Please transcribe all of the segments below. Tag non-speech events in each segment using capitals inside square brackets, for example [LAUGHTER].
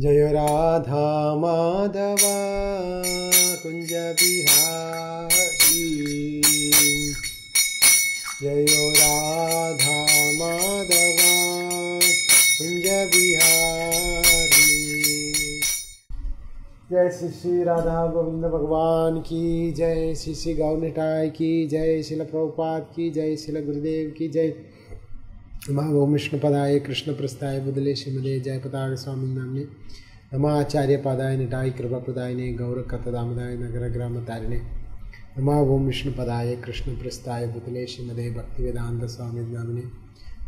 जय राधा माधवा कुंज बिहारी जय राधा माधवा कुंज बिहारी जय श्री श्री राधा गोविंद भगवान की जय श्री श्री गौनिटाय की जय शिल प्रभुपाद की जय शिल गुरुदेव की जय ഉമാഗോമിഷ്ണുപദായ കൃഷ്ണപ്രസ്ഥായ ബുദലെ ശ്രീമതേ ജയപതാക സ്വാമി നാമിനെ നമാചാര്യപദായ നിടായി കൃപപ്രദായനെ ഗൗരകഥദാമദായ നഗരഗ്രാമതാരിണെ നമാവോം വിഷ്ണുപദായ കൃഷ്ണപ്രസ്ഥായ ബുദലെ ശ്രീമതേ ഭക്തിവേദാന്ത സ്വാമി നാമിനെ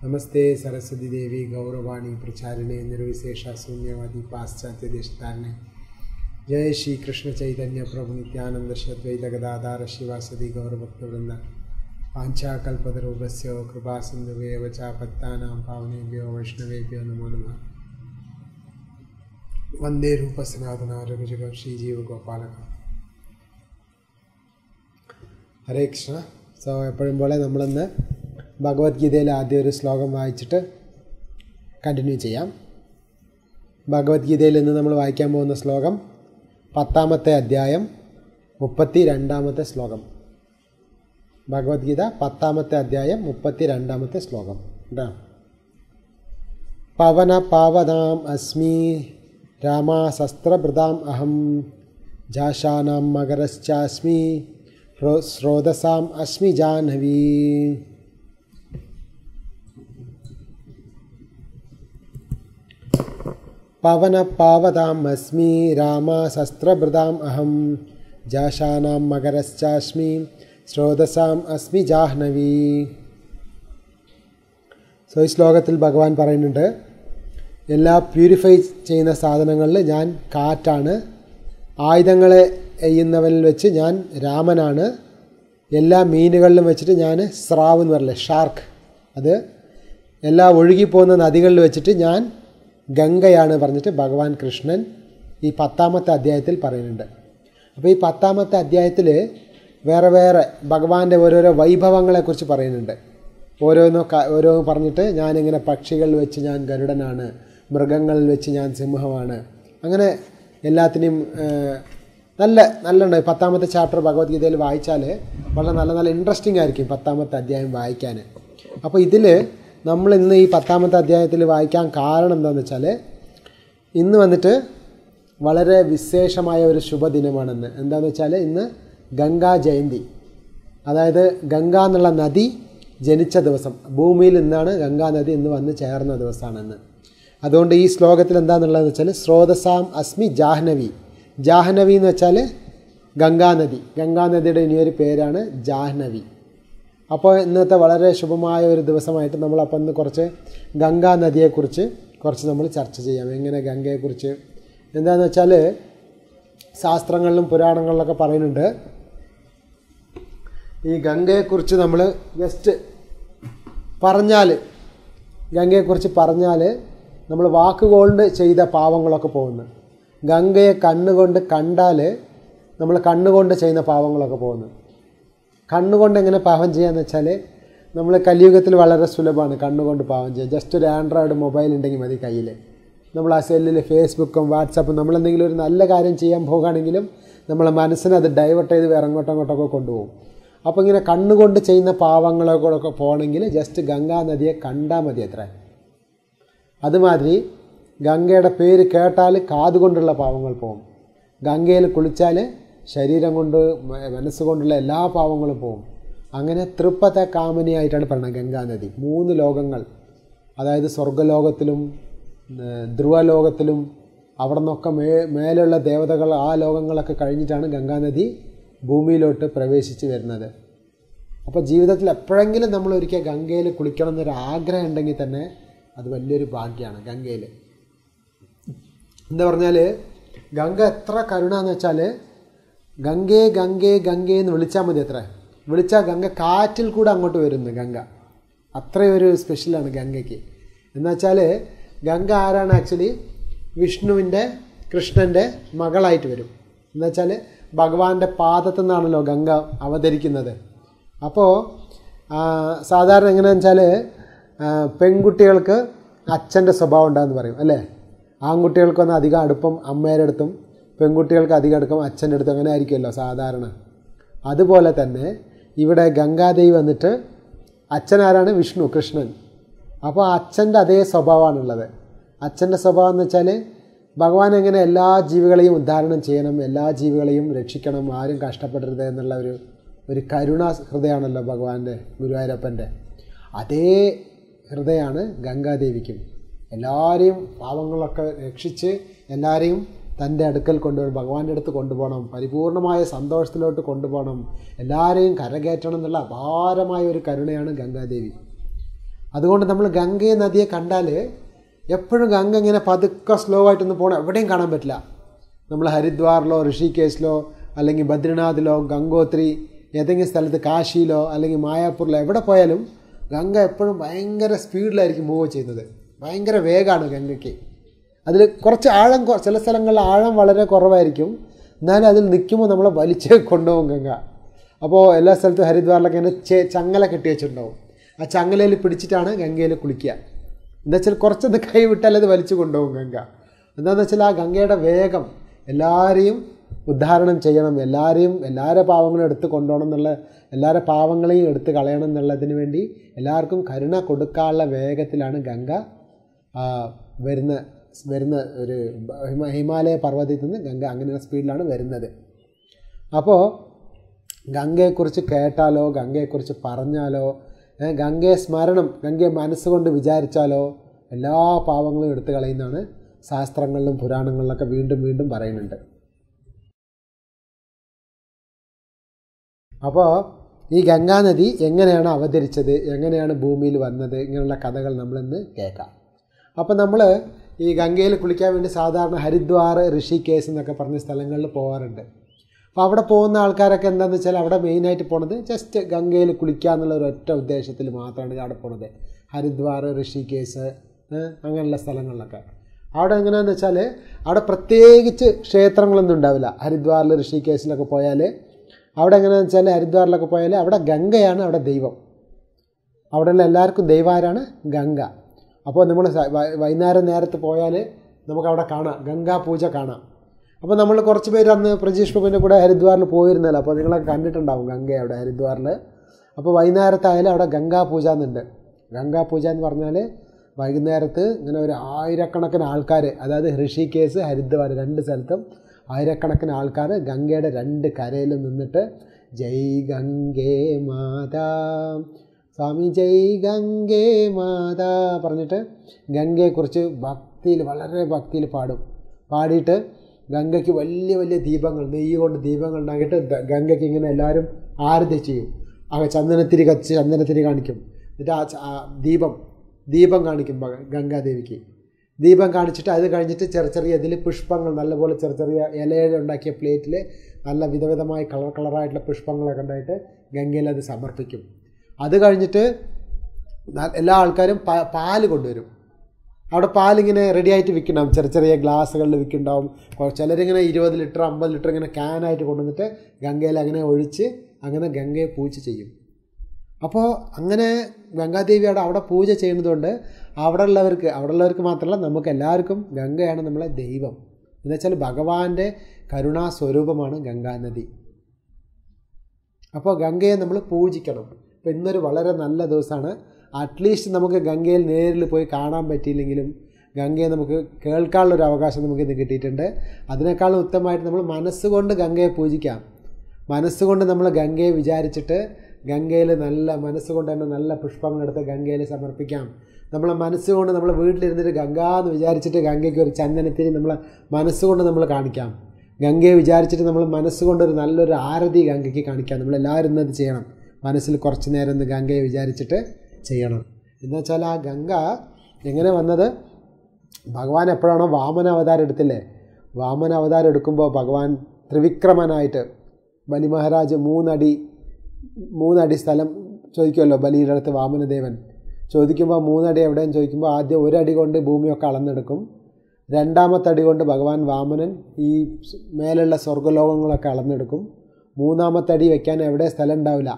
നമസ്തേ സരസ്വതി ദേവി ഗൗരവാണി പ്രചാരിണെ നിർവിശേഷ ശൂന്യവാദി പാശ്ചാത്യ ദേശതാരിണെ ജയ ശ്രീ കൃഷ്ണ ചൈതന്യ പ്രഭു നിത്യാനന്ദ ശദ്വൈത ഗദാധാര ശിവാസതി ഗൗരഭക്തവൃന്ദ വാഞ്ചാകൽപതരൂപസ്യോ കൃപാസിന്ധുവേ ച ഭക്താനാം പാവനേഭ്യോ വൈഷ്ണവേഭ്യോ നമോ നമ വന്ദേ ശ്രീജീവ ശ്രീജീവഗോപാലകം ഹരേ കൃഷ്ണ സോ എപ്പോഴും പോലെ നമ്മളിന്ന് ഭഗവത്ഗീതയിലെ ആദ്യ ഒരു ശ്ലോകം വായിച്ചിട്ട് കണ്ടിന്യൂ ചെയ്യാം ഭഗവത്ഗീതയിൽ ഇന്ന് നമ്മൾ വായിക്കാൻ പോകുന്ന ശ്ലോകം പത്താമത്തെ അധ്യായം മുപ്പത്തി രണ്ടാമത്തെ ശ്ലോകം ഭഗവത്ഗീത പത്താമത്തെ അധ്യായം മുപ്പത്തി രണ്ടാമത്തെ ശ്ലോകം പവനപാവനാം അസ്മി രാമാശസ്ത്രഭൃതാം അഹം ജാഷാനാം മകരശ്ചാസ്മി ശ്രോതസാം അസ്മി ജാഹ്നവി पवनपावताम् अस्मि रामाशस्त्रभृताम् अहं जाषाणां मकरश्चास्मि സ്രോതസാം അസ്മി ജാഹ്നവി സോ ഈ ശ്ലോകത്തിൽ ഭഗവാൻ പറയുന്നുണ്ട് എല്ലാ പ്യൂരിഫൈ ചെയ്യുന്ന സാധനങ്ങളിൽ ഞാൻ കാറ്റാണ് ആയുധങ്ങളെ എയ്യുന്നവനിൽ വെച്ച് ഞാൻ രാമനാണ് എല്ലാ മീനുകളിലും വെച്ചിട്ട് ഞാൻ സ്രാവ് എന്ന് പറയുന്നത് ഷാർക്ക് അത് എല്ലാ ഒഴുകിപ്പോകുന്ന നദികളിൽ വെച്ചിട്ട് ഞാൻ ഗംഗയാണ് പറഞ്ഞിട്ട് ഭഗവാൻ കൃഷ്ണൻ ഈ പത്താമത്തെ അധ്യായത്തിൽ പറയുന്നുണ്ട് അപ്പോൾ ഈ പത്താമത്തെ അധ്യായത്തിൽ വേറെ വേറെ ഭഗവാന്റെ ഓരോരോ വൈഭവങ്ങളെക്കുറിച്ച് പറയുന്നുണ്ട് ഓരോന്നോ ഓരോ പറഞ്ഞിട്ട് ഞാനിങ്ങനെ പക്ഷികളിൽ വെച്ച് ഞാൻ ഗരുഡനാണ് മൃഗങ്ങളിൽ വെച്ച് ഞാൻ സിംഹമാണ് അങ്ങനെ എല്ലാത്തിനെയും നല്ല നല്ലുണ്ട് പത്താമത്തെ ചാപ്റ്റർ ഭഗവത്ഗീതയിൽ വായിച്ചാൽ വളരെ നല്ല നല്ല ഇൻട്രസ്റ്റിംഗ് ആയിരിക്കും പത്താമത്തെ അധ്യായം വായിക്കാൻ അപ്പോൾ ഇതിൽ നമ്മൾ ഇന്ന് ഈ പത്താമത്തെ അധ്യായത്തിൽ വായിക്കാൻ കാരണം എന്താണെന്ന് വെച്ചാൽ ഇന്ന് വന്നിട്ട് വളരെ വിശേഷമായ ഒരു ശുഭദിനമാണെന്ന് എന്താണെന്ന് വെച്ചാൽ ഇന്ന് ഗംഗാ ജയന്തി അതായത് ഗംഗ എന്നുള്ള നദി ജനിച്ച ദിവസം ഭൂമിയിൽ നിന്നാണ് ഗംഗാ നദി ഇന്ന് വന്ന് ചേർന്ന ദിവസമാണെന്ന് അതുകൊണ്ട് ഈ ശ്ലോകത്തിൽ എന്താണെന്നുള്ളതെന്ന് വെച്ചാൽ സ്രോതസാം അസ്മി ജാഹ്നവി ജാഹ്നവി എന്ന് വെച്ചാൽ ഗംഗാനദി ഗംഗാനദിയുടെ ഇനിയൊരു പേരാണ് ജാഹ്നവി അപ്പോൾ ഇന്നത്തെ വളരെ ശുഭമായ ഒരു ദിവസമായിട്ട് നമ്മൾ അപ്പം ഇന്ന് കുറച്ച് ഗംഗാ കുറച്ച് നമ്മൾ ചർച്ച ചെയ്യാം എങ്ങനെ ഗംഗയെക്കുറിച്ച് എന്താണെന്ന് വെച്ചാൽ ശാസ്ത്രങ്ങളിലും പുരാണങ്ങളിലൊക്കെ പറയുന്നുണ്ട് ഈ ഗംഗയെക്കുറിച്ച് നമ്മൾ ജസ്റ്റ് പറഞ്ഞാൽ ഗംഗയെക്കുറിച്ച് പറഞ്ഞാൽ നമ്മൾ വാക്കുകൊണ്ട് ചെയ്ത പാവങ്ങളൊക്കെ പോകുന്നു ഗംഗയെ കണ്ണുകൊണ്ട് കണ്ടാൽ നമ്മൾ കണ്ണുകൊണ്ട് ചെയ്യുന്ന പാവങ്ങളൊക്കെ പോകുന്നു കണ്ണുകൊണ്ട് എങ്ങനെ പാവം ചെയ്യാന്ന് വെച്ചാൽ നമ്മൾ കലിയുഗത്തിൽ വളരെ സുലഭമാണ് കണ്ണുകൊണ്ട് പാവം ചെയ്യുക ജസ്റ്റ് ഒരു ആൻഡ്രോയിഡ് മൊബൈൽ ഉണ്ടെങ്കിൽ മതി കയ്യിൽ നമ്മൾ ആ സെല്ലിൽ ഫേസ്ബുക്കും വാട്സപ്പും നമ്മളെന്തെങ്കിലും ഒരു നല്ല കാര്യം ചെയ്യാൻ പോകുകയാണെങ്കിലും നമ്മളെ മനസ്സിനെ അത് ഡൈവേർട്ട് ചെയ്ത് വേറെ അങ്ങോട്ടോ അങ്ങോട്ടൊക്കെ കൊണ്ടുപോകും അപ്പോൾ ഇങ്ങനെ കണ്ണുകൊണ്ട് ചെയ്യുന്ന പാവങ്ങളെ കൂടെയൊക്കെ പോകണമെങ്കിൽ ജസ്റ്റ് ഗംഗാ നദിയെ കണ്ടാൽ മതി അത്ര അതുമാതിരി ഗംഗയുടെ പേര് കേട്ടാൽ കാതുകൊണ്ടുള്ള പാവങ്ങൾ പോകും ഗംഗയിൽ കുളിച്ചാൽ ശരീരം കൊണ്ട് മനസ്സുകൊണ്ടുള്ള എല്ലാ പാവങ്ങളും പോകും അങ്ങനെ തൃപ്പത്തെ കാമനിയായിട്ടാണ് പറയുന്നത് ഗംഗാനദി മൂന്ന് ലോകങ്ങൾ അതായത് സ്വർഗലോകത്തിലും ധ്രുവലോകത്തിലും അവിടെ നിന്നൊക്കെ മേ മേലുള്ള ദേവതകൾ ആ ലോകങ്ങളൊക്കെ കഴിഞ്ഞിട്ടാണ് ഗംഗാനദി ഭൂമിയിലോട്ട് പ്രവേശിച്ച് വരുന്നത് അപ്പോൾ ജീവിതത്തിൽ എപ്പോഴെങ്കിലും നമ്മൾ ഒരിക്കൽ ഗംഗയിൽ കുളിക്കണം എന്നൊരു ആഗ്രഹം ഉണ്ടെങ്കിൽ തന്നെ അത് വലിയൊരു ഭാഗ്യമാണ് ഗംഗയിൽ എന്താ പറഞ്ഞാൽ ഗംഗ എത്ര കരുണ എന്ന് വെച്ചാൽ ഗംഗേ ഗംഗേ ഗംഗേ എന്ന് വിളിച്ചാൽ മതി അത്ര വിളിച്ചാൽ ഗംഗ കാറ്റിൽ കൂടെ അങ്ങോട്ട് വരുന്നു ഗംഗ അത്രയൊരു സ്പെഷ്യലാണ് ഗംഗയ്ക്ക് എന്നുവെച്ചാൽ ഗംഗ ആരാണ് ആക്ച്വലി വിഷ്ണുവിൻ്റെ കൃഷ്ണൻ്റെ മകളായിട്ട് വരും എന്നുവെച്ചാൽ ഭഗവാന്റെ പാദത്തു നിന്നാണല്ലോ ഗംഗ അവതരിക്കുന്നത് അപ്പോൾ സാധാരണ എങ്ങനെയാണെന്ന് വെച്ചാൽ പെൺകുട്ടികൾക്ക് അച്ഛൻ്റെ സ്വഭാവം ഉണ്ടാകുന്ന പറയും അല്ലേ വന്ന് അധികം അടുപ്പം അമ്മേരെ അടുത്തും പെൺകുട്ടികൾക്ക് അധികം അടുപ്പം അച്ഛൻ്റെ അടുത്തും അങ്ങനെ ആയിരിക്കുമല്ലോ സാധാരണ അതുപോലെ തന്നെ ഇവിടെ ഗംഗാദേവി വന്നിട്ട് അച്ഛനാരാണ് വിഷ്ണു കൃഷ്ണൻ അപ്പോൾ അച്ഛൻ്റെ അതേ സ്വഭാവമാണുള്ളത് അച്ഛൻ്റെ സ്വഭാവം എന്ന് വെച്ചാൽ ഭഗവാൻ എങ്ങനെ എല്ലാ ജീവികളെയും ഉദ്ധാരണം ചെയ്യണം എല്ലാ ജീവികളെയും രക്ഷിക്കണം ആരും കഷ്ടപ്പെടരുത് എന്നുള്ള ഒരു ഒരു കരുണ ഹൃദയമാണല്ലോ ഭഗവാന്റെ ഗുരുവായൂരപ്പൻ്റെ അതേ ഹൃദയമാണ് ഗംഗാദേവിക്കും എല്ലാവരെയും പാവങ്ങളൊക്കെ രക്ഷിച്ച് എല്ലാവരെയും തൻ്റെ അടുക്കൽ കൊണ്ടുവരും ഭഗവാന്റെ അടുത്ത് കൊണ്ടുപോകണം പരിപൂർണമായ സന്തോഷത്തിലോട്ട് കൊണ്ടുപോകണം എല്ലാവരെയും കരകയറ്റണം എന്നുള്ള അപാരമായ ഒരു കരുണയാണ് ഗംഗാദേവി അതുകൊണ്ട് നമ്മൾ ഗംഗയെ നദിയെ കണ്ടാൽ എപ്പോഴും ഗംഗ ഇങ്ങനെ പതുക്കെ സ്ലോ ആയിട്ടൊന്നും പോകണം എവിടെയും കാണാൻ പറ്റില്ല നമ്മൾ ഹരിദ്വാറിലോ ഋഷികേശിലോ അല്ലെങ്കിൽ ബദ്രിനാഥിലോ ഗംഗോത്രി ഏതെങ്കിലും സ്ഥലത്ത് കാശിയിലോ അല്ലെങ്കിൽ മായാപ്പൂരിലോ എവിടെ പോയാലും ഗംഗ എപ്പോഴും ഭയങ്കര സ്പീഡിലായിരിക്കും മൂവ് ചെയ്യുന്നത് ഭയങ്കര വേഗമാണ് ഗംഗയ്ക്ക് അതിൽ കുറച്ച് ആഴം ചില സ്ഥലങ്ങളിൽ ആഴം വളരെ കുറവായിരിക്കും എന്നാലും അതിൽ നിൽക്കുമ്പോൾ നമ്മളെ വലിച്ചേ കൊണ്ടുപോകും ഗംഗ അപ്പോൾ എല്ലാ സ്ഥലത്തും ഹരിദ്വാറിലൊക്കെ ഇങ്ങനെ ചങ്ങല കെട്ടി വെച്ചിട്ടുണ്ടാവും ആ ചങ്ങലയിൽ പിടിച്ചിട്ടാണ് ഗംഗയിൽ കുളിക്കുക എന്താ വെച്ചാൽ കുറച്ചൊന്ന് കൈവിട്ടാൽ അത് വലിച്ചു കൊണ്ടുപോകും ഗംഗ എന്താണെന്ന് വെച്ചാൽ ആ ഗംഗയുടെ വേഗം എല്ലാവരെയും ഉദ്ധാരണം ചെയ്യണം എല്ലാവരെയും എല്ലാവരുടെ പാവങ്ങളും എടുത്ത് കൊണ്ടുപോകണം എന്നുള്ള എല്ലാവരുടെ പാവങ്ങളെയും എടുത്ത് കളയണം എന്നുള്ളതിന് വേണ്ടി എല്ലാവർക്കും കരുണ കൊടുക്കാനുള്ള വേഗത്തിലാണ് ഗംഗ വരുന്ന വരുന്ന ഒരു ഹിമാലയ പർവ്വതത്തിൽ നിന്ന് ഗംഗ അങ്ങനെയുള്ള സ്പീഡിലാണ് വരുന്നത് അപ്പോൾ ഗംഗയെക്കുറിച്ച് കേട്ടാലോ ഗംഗയെക്കുറിച്ച് പറഞ്ഞാലോ ഗംഗയെ സ്മരണം ഗംഗയെ മനസ്സുകൊണ്ട് വിചാരിച്ചാലോ എല്ലാ പാവങ്ങളും എടുത്തു കളയുന്നതാണ് ശാസ്ത്രങ്ങളിലും പുരാണങ്ങളിലൊക്കെ വീണ്ടും വീണ്ടും പറയുന്നുണ്ട് അപ്പോൾ ഈ ഗംഗാനദി എങ്ങനെയാണ് അവതരിച്ചത് എങ്ങനെയാണ് ഭൂമിയിൽ വന്നത് ഇങ്ങനെയുള്ള കഥകൾ നമ്മളിന്ന് കേൾക്കാം അപ്പോൾ നമ്മൾ ഈ ഗംഗയിൽ കുളിക്കാൻ വേണ്ടി സാധാരണ ഹരിദ്വാർ ഋഷികേസ് എന്നൊക്കെ പറഞ്ഞ സ്ഥലങ്ങളിൽ പോകാറുണ്ട് അപ്പോൾ അവിടെ പോകുന്ന ആൾക്കാരൊക്കെ എന്താണെന്ന് വെച്ചാൽ അവിടെ മെയിനായിട്ട് പോണത് ജസ്റ്റ് ഗംഗയിൽ കുളിക്കുക എന്നുള്ള ഒരു ഒറ്റ ഉദ്ദേശത്തിൽ മാത്രമാണ് അവിടെ പോണത് ഹരിദ്വാർ ഋഷികേശ് അങ്ങനെയുള്ള സ്ഥലങ്ങളിലൊക്കെ അവിടെ എങ്ങനെയാന്ന് വെച്ചാൽ അവിടെ പ്രത്യേകിച്ച് ക്ഷേത്രങ്ങളൊന്നും ഉണ്ടാവില്ല ഹരിദ്വാറിൽ ഋഷികേസിലൊക്കെ പോയാൽ അവിടെ എങ്ങനെയാണെന്ന് വെച്ചാൽ ഹരിദ്വാറിലൊക്കെ പോയാൽ അവിടെ ഗംഗയാണ് അവിടെ ദൈവം അവിടെയുള്ള എല്ലാവർക്കും ദൈവാരാണ് ഗംഗ അപ്പോൾ നമ്മൾ വൈകുന്നേരം നേരത്ത് പോയാൽ നമുക്കവിടെ കാണാം ഗംഗാ പൂജ കാണാം അപ്പോൾ നമ്മൾ കുറച്ച് പേര് അന്ന് പ്രജീഷ് പ്രഭുവിൻ്റെ കൂടെ ഹരിദ്വാറിൽ പോയിരുന്നല്ലോ അപ്പോൾ നിങ്ങളൊക്കെ കണ്ടിട്ടുണ്ടാവും ഗംഗ അവിടെ ഹരിദ്വാറിൽ അപ്പോൾ വൈകുന്നേരത്തായാലും അവിടെ ഗംഗാ പൂജ എന്നുണ്ട് ഗംഗാ പൂജ എന്ന് പറഞ്ഞാൽ വൈകുന്നേരത്ത് ഇങ്ങനെ ഒരു ആയിരക്കണക്കിന് ആൾക്കാർ അതായത് ഋഷികേസ് ഹരിദ്വാർ രണ്ട് സ്ഥലത്തും ആയിരക്കണക്കിന് ആൾക്കാർ ഗംഗയുടെ രണ്ട് കരയിൽ നിന്നിട്ട് ജയ് ഗംഗേ മാതാ സ്വാമി ജയ് ഗംഗേ മാതാ പറഞ്ഞിട്ട് ഗംഗയെക്കുറിച്ച് ഭക്തിയിൽ വളരെ ഭക്തിയിൽ പാടും പാടിയിട്ട് ഗംഗയ്ക്ക് വലിയ വലിയ ദീപങ്ങൾ നെയ്യ് കൊണ്ട് ദീപങ്ങൾ ഉണ്ടാക്കിയിട്ട് ഗംഗയ്ക്ക് ഇങ്ങനെ എല്ലാവരും ആരതി ചെയ്യും ആ ചന്ദനത്തിരി കച്ച് ചന്ദനത്തിരി കാണിക്കും എന്നിട്ട് ആ ദീപം ദീപം കാണിക്കും ഗംഗാദേവിക്ക് ദീപം കാണിച്ചിട്ട് അത് കഴിഞ്ഞിട്ട് ചെറിയ ചെറിയ ഇതിൽ പുഷ്പങ്ങൾ നല്ലപോലെ ചെറിയ ചെറിയ ഇലയിൽ ഉണ്ടാക്കിയ പ്ലേറ്റിൽ നല്ല വിധവിധമായ കളർ കളറായിട്ടുള്ള പുഷ്പങ്ങളൊക്കെ ഉണ്ടായിട്ട് ഗംഗയിൽ അത് സമർപ്പിക്കും അത് കഴിഞ്ഞിട്ട് എല്ലാ ആൾക്കാരും പാല് കൊണ്ടുവരും അവിടെ പാലിങ്ങനെ റെഡി ആയിട്ട് വിൽക്കുന്നുണ്ടാവും ചെറിയ ചെറിയ ഗ്ലാസ്സുകളിൽ വിൽക്കുന്നുണ്ടാവും ചിലരിങ്ങനെ ഇരുപത് ലിറ്റർ അമ്പത് ലിറ്റർ ഇങ്ങനെ ക്യാനായിട്ട് കൊണ്ടുവന്നിട്ട് ഗംഗയിൽ അങ്ങനെ ഒഴിച്ച് അങ്ങനെ ഗംഗയെ പൂജ ചെയ്യും അപ്പോൾ അങ്ങനെ ഗംഗാദേവി അവിടെ അവിടെ പൂജ ചെയ്യുന്നതുകൊണ്ട് അവിടെ ഉള്ളവർക്ക് അവിടെ ഉള്ളവർക്ക് മാത്രമല്ല നമുക്ക് എല്ലാവർക്കും ഗംഗയാണ് നമ്മളെ ദൈവം എന്ന് വെച്ചാൽ ഭഗവാന്റെ കരുണാസ്വരൂപമാണ് ഗംഗാനദി അപ്പോൾ ഗംഗയെ നമ്മൾ പൂജിക്കണം അപ്പോൾ ഇന്നൊരു വളരെ നല്ല ദിവസമാണ് അറ്റ്ലീസ്റ്റ് നമുക്ക് ഗംഗയിൽ നേരിൽ പോയി കാണാൻ പറ്റിയില്ലെങ്കിലും ഗംഗയെ നമുക്ക് കേൾക്കാനുള്ളൊരു അവകാശം നമുക്കിന്ന് കിട്ടിയിട്ടുണ്ട് അതിനേക്കാളും ഉത്തമമായിട്ട് നമ്മൾ മനസ്സുകൊണ്ട് ഗംഗയെ പൂജിക്കാം മനസ്സുകൊണ്ട് നമ്മൾ ഗംഗയെ വിചാരിച്ചിട്ട് ഗംഗയിൽ നല്ല മനസ്സുകൊണ്ട് തന്നെ നല്ല പുഷ്പങ്ങളെടുത്ത് ഗംഗയിൽ സമർപ്പിക്കാം നമ്മളെ മനസ്സുകൊണ്ട് നമ്മൾ വീട്ടിലിരുന്നിട്ട് ഗംഗ എന്ന് വിചാരിച്ചിട്ട് ഗംഗയ്ക്ക് ഒരു ചന്ദനത്തിന് നമ്മൾ മനസ്സുകൊണ്ട് നമ്മൾ കാണിക്കാം ഗംഗയെ വിചാരിച്ചിട്ട് നമ്മൾ മനസ്സുകൊണ്ട് ഒരു നല്ലൊരു ആരതി ഗംഗയ്ക്ക് കാണിക്കാം നമ്മളെല്ലാവരും ഇന്നത് ചെയ്യണം മനസ്സിൽ കുറച്ച് നേരം ഒന്ന് ഗംഗയെ വിചാരിച്ചിട്ട് ചെയ്യണം എന്ന് വെച്ചാൽ ആ ഗംഗ എങ്ങനെ വന്നത് ഭഗവാൻ എപ്പോഴാണോ വാമന അവതാരം എടുത്തില്ലേ വാമന അവതാരം എടുക്കുമ്പോൾ ഭഗവാൻ ത്രിവിക്രമനായിട്ട് ബലി മഹാരാജ് മൂന്നടി മൂന്നടി സ്ഥലം ചോദിക്കുമല്ലോ ബലിയുടെ അടുത്ത് വാമനദേവൻ ചോദിക്കുമ്പോൾ മൂന്നടി എവിടെയെന്ന് ചോദിക്കുമ്പോൾ ആദ്യം ഒരടി കൊണ്ട് ഭൂമിയൊക്കെ അളന്നെടുക്കും രണ്ടാമത്തെ അടി കൊണ്ട് ഭഗവാൻ വാമനൻ ഈ മേലുള്ള സ്വർഗ്ഗലോകങ്ങളൊക്കെ അളന്നെടുക്കും മൂന്നാമത്തെ അടി വയ്ക്കാൻ എവിടെ സ്ഥലം ഉണ്ടാവില്ല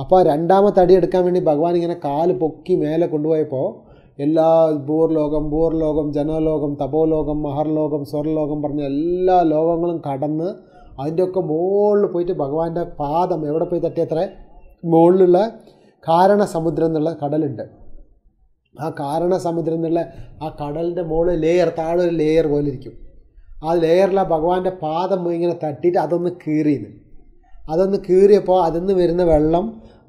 അപ്പോൾ ആ രണ്ടാമത്തെ അടി എടുക്കാൻ വേണ്ടി ഭഗവാൻ ഇങ്ങനെ കാല് പൊക്കി മേലെ കൊണ്ടുപോയപ്പോൾ എല്ലാ ഭൂർലോകം ഭൂർലോകം ജനലോകം തപോലോകം മഹർലോകം സ്വർലോകം പറഞ്ഞ എല്ലാ ലോകങ്ങളും കടന്ന് അതിൻ്റെയൊക്കെ മുകളിൽ പോയിട്ട് ഭഗവാന്റെ പാദം എവിടെ പോയി തട്ടിയത്രേ മുകളിലുള്ള കാരണസമുദ്രം എന്നുള്ള കടലുണ്ട് ആ കാരണസമുദ്രം എന്നുള്ള ആ കടലിൻ്റെ മുകളിൽ ലെയർ താഴെ ഒരു ലെയർ പോലെ ഇരിക്കും ആ ലെയറിലെ ഭഗവാന്റെ പാദം ഇങ്ങനെ തട്ടിയിട്ട് അതൊന്ന് കീറിയെന്ന് അതൊന്ന് കീറിയപ്പോൾ അതിന്ന് വരുന്ന വെള്ളം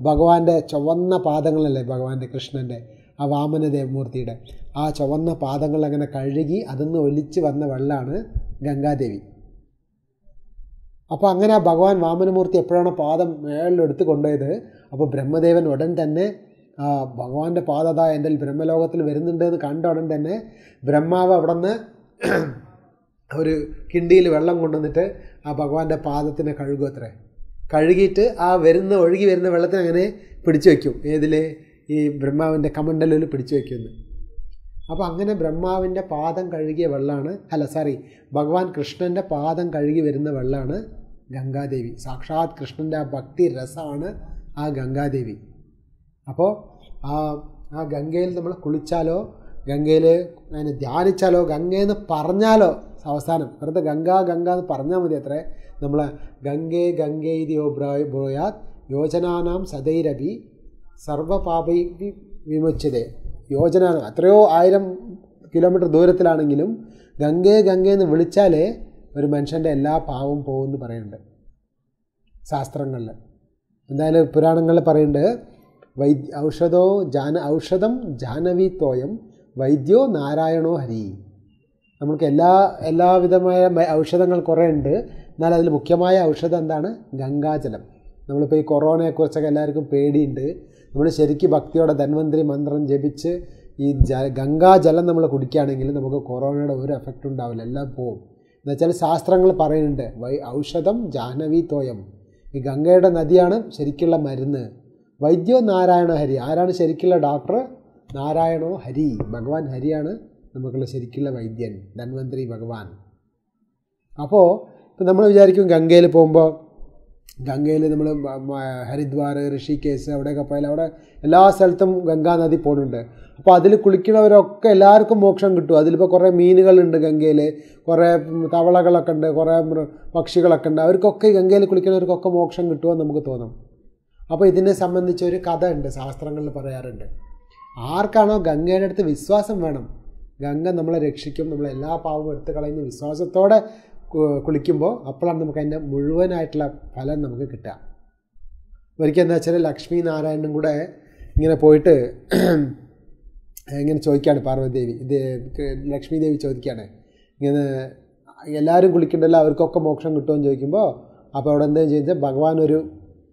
ഭഗവാന്റെ ചുവന്ന പാദങ്ങളല്ലേ ഭഗവാന്റെ കൃഷ്ണൻ്റെ ആ വാമന ദേവമൂർത്തിയുടെ ആ ചുവന്ന പാദങ്ങൾ അങ്ങനെ കഴുകി അതിന്ന് ഒലിച്ച് വന്ന വെള്ളമാണ് ഗംഗാദേവി അപ്പോൾ അങ്ങനെ ആ ഭഗവാൻ വാമനമൂർത്തി എപ്പോഴാണ് പാദം മേളിലെടുത്ത് കൊണ്ടുപോയത് അപ്പോൾ ബ്രഹ്മദേവൻ ഉടൻ തന്നെ ആ ഭഗവാന്റെ പാദത എൻ്റെ ബ്രഹ്മലോകത്തിൽ വരുന്നുണ്ട് എന്ന് കണ്ട ഉടൻ തന്നെ ബ്രഹ്മാവ് അവിടെ നിന്ന് ഒരു കിണ്ടിയിൽ വെള്ളം കൊണ്ടുവന്നിട്ട് ആ ഭഗവാന്റെ പാദത്തിനെ അത്രേ കഴുകിയിട്ട് ആ വരുന്ന ഒഴുകി വരുന്ന വെള്ളത്തിന് അങ്ങനെ പിടിച്ചു വയ്ക്കും ഏതിൽ ഈ ബ്രഹ്മാവിൻ്റെ കമണ്ടലിൽ പിടിച്ചു വയ്ക്കുമെന്ന് അപ്പോൾ അങ്ങനെ ബ്രഹ്മാവിൻ്റെ പാദം കഴുകിയ വെള്ളമാണ് അല്ല സോറി ഭഗവാൻ കൃഷ്ണൻ്റെ പാദം കഴുകി വരുന്ന വെള്ളമാണ് ഗംഗാദേവി സാക്ഷാത് കൃഷ്ണൻ്റെ ആ ഭക്തി രസമാണ് ആ ഗംഗാദേവി അപ്പോൾ ആ ആ ഗംഗയിൽ നമ്മൾ കുളിച്ചാലോ ഗംഗയിൽ അതിനെ ധ്യാനിച്ചാലോ ഗംഗയെന്ന് പറഞ്ഞാലോ അവസാനം വെറുതെ ഗംഗ ഗംഗ എന്ന് പറഞ്ഞാൽ മതി അത്രേ നമ്മൾ ഗംഗേ ഗംഗൈരിയോ ബ്രായ് ബ്രൂയാത് യോജനാനാം സദൈരവി സർവപാപൈ വിമുച്ചതേ യോജന അത്രയോ ആയിരം കിലോമീറ്റർ ദൂരത്തിലാണെങ്കിലും ഗംഗേ എന്ന് വിളിച്ചാലേ ഒരു മനുഷ്യൻ്റെ എല്ലാ പാവവും പോകുമെന്ന് പറയുന്നുണ്ട് ശാസ്ത്രങ്ങളിൽ എന്തായാലും പുരാണങ്ങളിൽ പറയുന്നുണ്ട് വൈദ്യ ഔഷധോ ജാന ഔഷധം ജാനവി തോയം വൈദ്യോ നാരായണോ ഹരി നമുക്ക് എല്ലാ എല്ലാവിധമായ ഔഷധങ്ങൾ കുറേ ഉണ്ട് എന്നാൽ അതിൽ മുഖ്യമായ ഔഷധം എന്താണ് ഗംഗാജലം നമ്മളിപ്പോൾ ഈ കൊറോണയെക്കുറിച്ചൊക്കെ എല്ലാവർക്കും പേടിയുണ്ട് നമ്മൾ ശരിക്കും ഭക്തിയോടെ ധന്വന്തരി മന്ത്രം ജപിച്ച് ഈ ജ ഗംഗാജലം നമ്മൾ കുടിക്കുകയാണെങ്കിൽ നമുക്ക് കൊറോണയുടെ ഒരു എഫക്റ്റ് ഉണ്ടാവില്ല എല്ലാം പോവും എന്നുവെച്ചാൽ ശാസ്ത്രങ്ങൾ പറയുന്നുണ്ട് വൈ ഔഷധം ജാഹ്നവി തോയം ഈ ഗംഗയുടെ നദിയാണ് ശരിക്കുള്ള മരുന്ന് വൈദ്യോ നാരായണ ഹരി ആരാണ് ശരിക്കുള്ള ഡോക്ടർ നാരായണോ ഹരി ഭഗവാൻ ഹരിയാണ് നമുക്കുള്ള ശരിക്കുള്ള വൈദ്യൻ ധന്വന്തരി ഭഗവാൻ അപ്പോൾ ഇപ്പം നമ്മൾ വിചാരിക്കും ഗംഗയിൽ പോകുമ്പോൾ ഗംഗയിൽ നമ്മൾ ഹരിദ്വാർ ഋഷികേശ് അവിടെയൊക്കെ പോയാൽ അവിടെ എല്ലാ സ്ഥലത്തും ഗംഗാ നദി പോകുന്നുണ്ട് അപ്പോൾ അതിൽ കുളിക്കുന്നവരൊക്കെ എല്ലാവർക്കും മോക്ഷം കിട്ടും അതിലിപ്പോൾ കുറേ മീനുകളുണ്ട് ഗംഗയിൽ കുറേ തവളകളൊക്കെ ഉണ്ട് കുറേ പക്ഷികളൊക്കെ ഉണ്ട് അവർക്കൊക്കെ ഗംഗയിൽ കുളിക്കുന്നവർക്കൊക്കെ മോക്ഷം കിട്ടുമെന്ന് നമുക്ക് തോന്നും അപ്പോൾ ഇതിനെ സംബന്ധിച്ചൊരു ഒരു കഥ ഉണ്ട് ശാസ്ത്രങ്ങളിൽ പറയാറുണ്ട് ആർക്കാണോ ഗംഗയുടെ അടുത്ത് വിശ്വാസം വേണം ഗംഗ നമ്മളെ രക്ഷിക്കും നമ്മളെ എല്ലാ പാവവും എടുത്തു കളയുന്ന വിശ്വാസത്തോടെ കുളിക്കുമ്പോൾ അപ്പോഴാണ് നമുക്ക് അതിൻ്റെ മുഴുവനായിട്ടുള്ള ഫലം നമുക്ക് കിട്ടുക ഒരിക്കൽ എന്താ വെച്ചാൽ ലക്ഷ്മി നാരായണനും കൂടെ ഇങ്ങനെ പോയിട്ട് [CLEARS THROAT] ഇങ്ങനെ ചോദിക്കുകയാണ് പാർവതി ഇത് ലക്ഷ്മി ദേവി ചോദിക്കുകയാണ് ഇങ്ങനെ എല്ലാവരും കുളിക്കണ്ടല്ലോ അവർക്കൊക്കെ മോക്ഷം കിട്ടുമെന്ന് ചോദിക്കുമ്പോൾ അപ്പോൾ അവിടെ എന്താ ചെയ്യുന്നത് ഭഗവാൻ ഒരു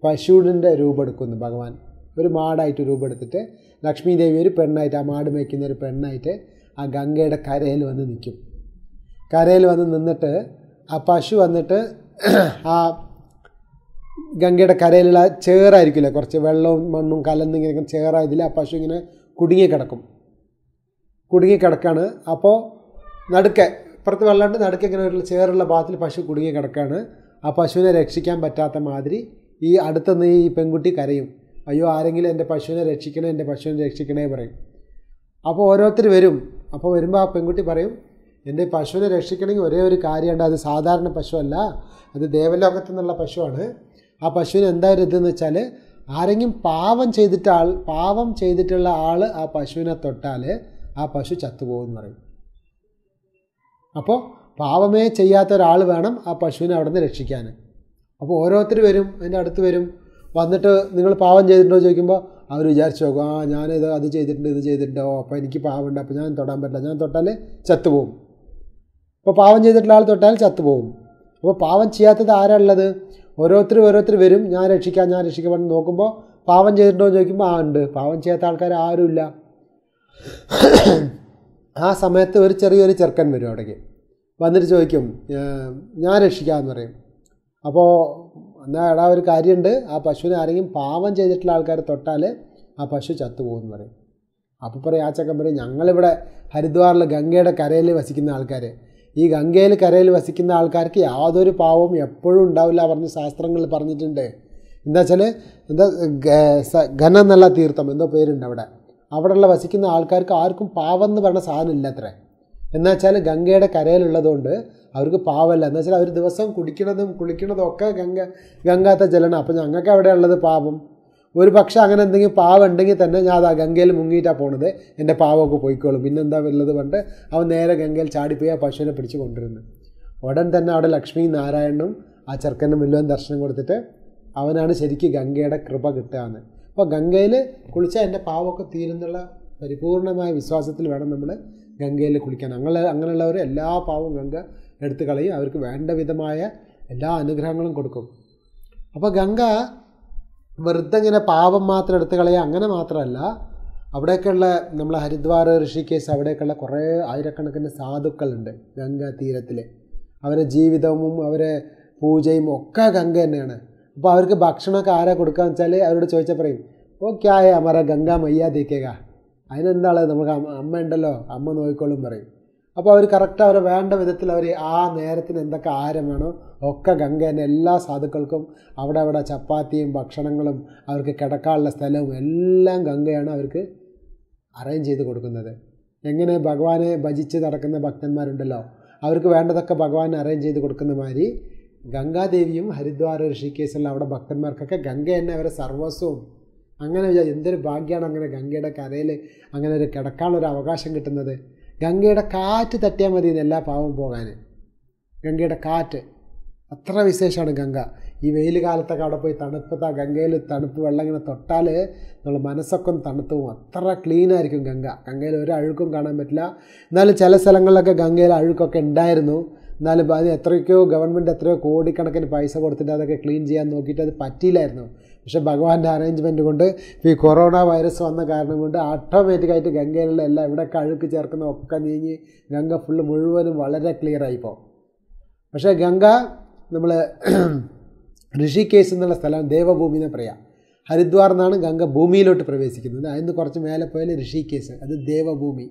പശുവിൻ്റെ രൂപം എടുക്കുന്നു ഭഗവാൻ ഒരു മാടായിട്ട് രൂപം എടുത്തിട്ട് ലക്ഷ്മി ദേവി ഒരു പെണ്ണായിട്ട് ആ മാട് മേയ്ക്കുന്ന ഒരു പെണ്ണായിട്ട് ആ ഗംഗയുടെ കരയിൽ വന്ന് നിൽക്കും കരയിൽ വന്ന് നിന്നിട്ട് ആ പശു വന്നിട്ട് ആ ഗംഗയുടെ കരയിലുള്ള ചേറായിരിക്കില്ല കുറച്ച് വെള്ളവും മണ്ണും കലർന്നിങ്ങനെ ചേറായതിൽ ആ പശു ഇങ്ങനെ കുടുങ്ങിക്കിടക്കും കുടുങ്ങിക്കിടക്കാണ് അപ്പോൾ നടുക്കെ ഇപ്പുറത്ത് വെള്ളമുണ്ട് നടുക്കെ ഇങ്ങനെ ഒരു ചേറുള്ള ഭാഗത്തിൽ പശു കുടുങ്ങിക്കിടക്കാണ് ആ പശുവിനെ രക്ഷിക്കാൻ പറ്റാത്ത മാതിരി ഈ അടുത്ത അടുത്തുനിന്ന് ഈ പെൺകുട്ടി കരയും അയ്യോ ആരെങ്കിലും എൻ്റെ പശുവിനെ രക്ഷിക്കണേ എൻ്റെ പശുവിനെ രക്ഷിക്കണേ പറയും അപ്പോൾ ഓരോരുത്തർ വരും അപ്പോൾ വരുമ്പോൾ ആ പെൺകുട്ടി പറയും എൻ്റെ പശുവിനെ രക്ഷിക്കണമെങ്കിൽ ഒരേ ഒരു കാര്യമുണ്ട് അത് സാധാരണ പശുവല്ല അത് ദേവലോകത്തു നിന്നുള്ള പശുവാണ് ആ പശുവിന് എന്തായാലും ഇതെന്ന് വെച്ചാൽ ആരെങ്കിലും പാവം ചെയ്തിട്ട് ആൾ പാവം ചെയ്തിട്ടുള്ള ആൾ ആ പശുവിനെ തൊട്ടാൽ ആ പശു ചത്തുപോകുമെന്ന് പറയും അപ്പോൾ പാവമേ ചെയ്യാത്ത ഒരാൾ വേണം ആ പശുവിനെ അവിടെ നിന്ന് രക്ഷിക്കാൻ അപ്പോൾ ഓരോരുത്തർ വരും എൻ്റെ അടുത്ത് വരും വന്നിട്ട് നിങ്ങൾ പാവം ചെയ്തിട്ടുണ്ടോ ചോദിക്കുമ്പോൾ അവർ വിചാരിച്ചു നോക്കും ആ ഞാനിത് അത് ചെയ്തിട്ടുണ്ട് ഇത് ചെയ്തിട്ടുണ്ടോ അപ്പോൾ എനിക്ക് പാവമുണ്ട് അപ്പോൾ ഞാൻ തൊടാൻ പറ്റില്ല ഞാൻ തൊട്ടാൽ ചത്തുപോകും അപ്പോൾ പാവം ചെയ്തിട്ടുള്ള ആൾ തൊട്ടാൽ ചത്തുപോകും അപ്പോൾ പാവം ചെയ്യാത്തത് ആരാണുള്ളത് ഓരോരുത്തർ ഓരോരുത്തർ വരും ഞാൻ രക്ഷിക്കാം ഞാൻ രക്ഷിക്കാൻ നോക്കുമ്പോൾ പാവം ചെയ്തിട്ടുണ്ടോ എന്ന് ചോദിക്കുമ്പോൾ ആ ഉണ്ട് പാവം ചെയ്യാത്ത ആൾക്കാർ ആരുമില്ല ആ സമയത്ത് ഒരു ചെറിയൊരു ചെറുക്കൻ വരും അവിടേക്ക് വന്നിട്ട് ചോദിക്കും ഞാൻ രക്ഷിക്കാം എന്ന് പറയും അപ്പോൾ എന്നാൽ എടാ ഒരു കാര്യമുണ്ട് ആ പശുവിനെ ആരെങ്കിലും പാവം ചെയ്തിട്ടുള്ള ആൾക്കാർ തൊട്ടാൽ ആ പശു ചത്തുപോകും എന്ന് പറയും അപ്പോൾ പറയും ആ ചെക്കൻ പറയും ഞങ്ങളിവിടെ ഹരിദ്വാറിൽ ഗംഗയുടെ കരയിൽ വസിക്കുന്ന ആൾക്കാർ ഈ ഗംഗയിൽ കരയിൽ വസിക്കുന്ന ആൾക്കാർക്ക് യാതൊരു പാവവും എപ്പോഴും ഉണ്ടാവില്ല പറഞ്ഞ് ശാസ്ത്രങ്ങൾ പറഞ്ഞിട്ടുണ്ട് എന്താ വെച്ചാൽ എന്താ ഘന എന്നുള്ള തീർത്ഥം എന്തോ പേരുണ്ട് അവിടെ അവിടെയുള്ള വസിക്കുന്ന ആൾക്കാർക്ക് ആർക്കും പാവം എന്ന് പറഞ്ഞ സാധനം ഇല്ല അത്ര എന്നാ വെച്ചാൽ ഗംഗയുടെ കരയിലുള്ളതുകൊണ്ട് അവർക്ക് പാവമല്ല എന്ന് വെച്ചാൽ അവർ ദിവസം കുടിക്കണതും കുളിക്കണതും ഒക്കെ ഗംഗ ഗംഗാത്ത ജലമാണ് അപ്പം ഞങ്ങൾക്ക് അവിടെ ഉള്ളത് പാപം ഒരു പക്ഷേ അങ്ങനെ എന്തെങ്കിലും പാവ ഉണ്ടെങ്കിൽ തന്നെ ഞാൻ ആ ഗംഗയിൽ മുങ്ങിയിട്ടാണ് പോണത് എൻ്റെ പാവമൊക്കെ പോയിക്കോളും പിന്നെന്താ വല്ലത് പണ്ട് അവൻ നേരെ ഗംഗയിൽ ചാടിപ്പോയി ആ പശുവിനെ പിടിച്ച് കൊണ്ടുവരുന്നു ഉടൻ തന്നെ അവിടെ ലക്ഷ്മി നാരായണനും ആ ചെറുക്കനും മുഴുവൻ ദർശനം കൊടുത്തിട്ട് അവനാണ് ശരിക്കും ഗംഗയുടെ കൃപ കിട്ടുകയെന്ന് അപ്പോൾ ഗംഗയിൽ കുളിച്ചാൽ എൻ്റെ പാവമൊക്കെ തീരുന്നുള്ള പരിപൂർണമായ വിശ്വാസത്തിൽ വേണം നമ്മൾ ഗംഗയിൽ കുളിക്കാൻ അങ്ങനെ അങ്ങനെയുള്ളവർ എല്ലാ പാവവും ഗംഗ എടുത്തു കളയും അവർക്ക് വേണ്ട വിധമായ എല്ലാ അനുഗ്രഹങ്ങളും കൊടുക്കും അപ്പോൾ ഗംഗ വെറുതെ ഇങ്ങനെ പാപം മാത്രം എടുത്ത് കളയുക അങ്ങനെ മാത്രമല്ല അവിടേക്കുള്ള നമ്മൾ ഹരിദ്വാർ ഋഷികേസ് അവിടേക്കുള്ള കുറേ ആയിരക്കണക്കിന് സാധുക്കളുണ്ട് ഗംഗാ തീരത്തിൽ അവരെ ജീവിതവും അവരെ പൂജയും ഒക്കെ ഗംഗ തന്നെയാണ് അപ്പോൾ അവർക്ക് ഭക്ഷണമൊക്കെ ആരാ കൊടുക്കുകയെന്ന് വെച്ചാൽ അവരോട് ചോദിച്ചാൽ പറയും ഓ ക്യായ അമറ ഗംഗ മയ്യാ അതിനെന്താണ് നമുക്ക് അമ്മ ഉണ്ടല്ലോ അമ്മ നോക്കിക്കോളും പറയും അപ്പോൾ അവർ കറക്റ്റ് അവർ വേണ്ട വിധത്തിൽ അവർ ആ നേരത്തിന് എന്തൊക്കെ ആരം വേണോ ഒക്കെ ഗംഗ തന്നെ എല്ലാ സാധുക്കൾക്കും അവിടെ അവിടെ ചപ്പാത്തിയും ഭക്ഷണങ്ങളും അവർക്ക് കിടക്കാനുള്ള സ്ഥലവും എല്ലാം ഗംഗയാണ് അവർക്ക് അറേഞ്ച് ചെയ്ത് കൊടുക്കുന്നത് എങ്ങനെ ഭഗവാനെ ഭജിച്ച് നടക്കുന്ന ഭക്തന്മാരുണ്ടല്ലോ അവർക്ക് വേണ്ടതൊക്കെ ഭഗവാൻ അറേഞ്ച് ചെയ്ത് കൊടുക്കുന്ന മാതിരി ഗംഗാദേവിയും ഹരിദ്വാർ ഋഷികേശെല്ലാം അവിടെ ഭക്തന്മാർക്കൊക്കെ ഗംഗ തന്നെ അവരെ സർവസ്വവും അങ്ങനെ എന്തൊരു ഭാഗ്യമാണ് അങ്ങനെ ഗംഗയുടെ കരയിൽ അങ്ങനെ ഒരു കിടക്കാനുള്ളൊരു അവകാശം കിട്ടുന്നത് ഗംഗയുടെ കാറ്റ് തട്ടിയാൽ മതി എല്ലാ പാവം പോകാൻ ഗംഗയുടെ കാറ്റ് അത്ര വിശേഷമാണ് ഗംഗ ഈ വെയിൽ കാലത്തൊക്കെ അവിടെ പോയി തണുപ്പത്ത് ആ ഗംഗയിൽ തണുപ്പ് വെള്ളം ഇങ്ങനെ തൊട്ടാൽ നമ്മൾ മനസ്സൊക്കെ ഒന്ന് തണുത്തു പോകും അത്ര ക്ലീൻ ആയിരിക്കും ഗംഗ ഗംഗയിൽ ഒരു അഴുക്കും കാണാൻ പറ്റില്ല എന്നാലും ചില സ്ഥലങ്ങളിലൊക്കെ ഗംഗയിൽ അഴുക്കൊക്കെ ഉണ്ടായിരുന്നു എന്നാലും അത് എത്രയ്ക്കോ ഗവൺമെൻറ് എത്രയോ കോടിക്കണക്കിന് പൈസ കൊടുത്തിട്ട് അതൊക്കെ ക്ലീൻ ചെയ്യാൻ നോക്കിയിട്ട് അത് പറ്റിയില്ലായിരുന്നു പക്ഷേ ഭഗവാന്റെ അറേഞ്ച്മെൻറ്റ് കൊണ്ട് ഈ കൊറോണ വൈറസ് വന്ന കാരണം കൊണ്ട് ഓട്ടോമാറ്റിക്കായിട്ട് ഗംഗയിലുള്ള എല്ലാം ഇവിടെ കഴുക്ക് ചേർക്കുന്ന ഒക്കെ നീങ്ങി ഗംഗ ഫുള്ള് മുഴുവനും വളരെ ക്ലിയറായി പോകും പക്ഷേ ഗംഗ നമ്മൾ [CLEARS THROAT] ഋഷികേശ് എന്നുള്ള സ്ഥലം ദേവഭൂമി എന്ന് പറയാം ഹരിദ്വാർ എന്നാണ് ഗംഗ ഭൂമിയിലോട്ട് പ്രവേശിക്കുന്നത് അതിന് കുറച്ച് മേലെ പോയാൽ ഋഷികേശ് അത് ദേവഭൂമി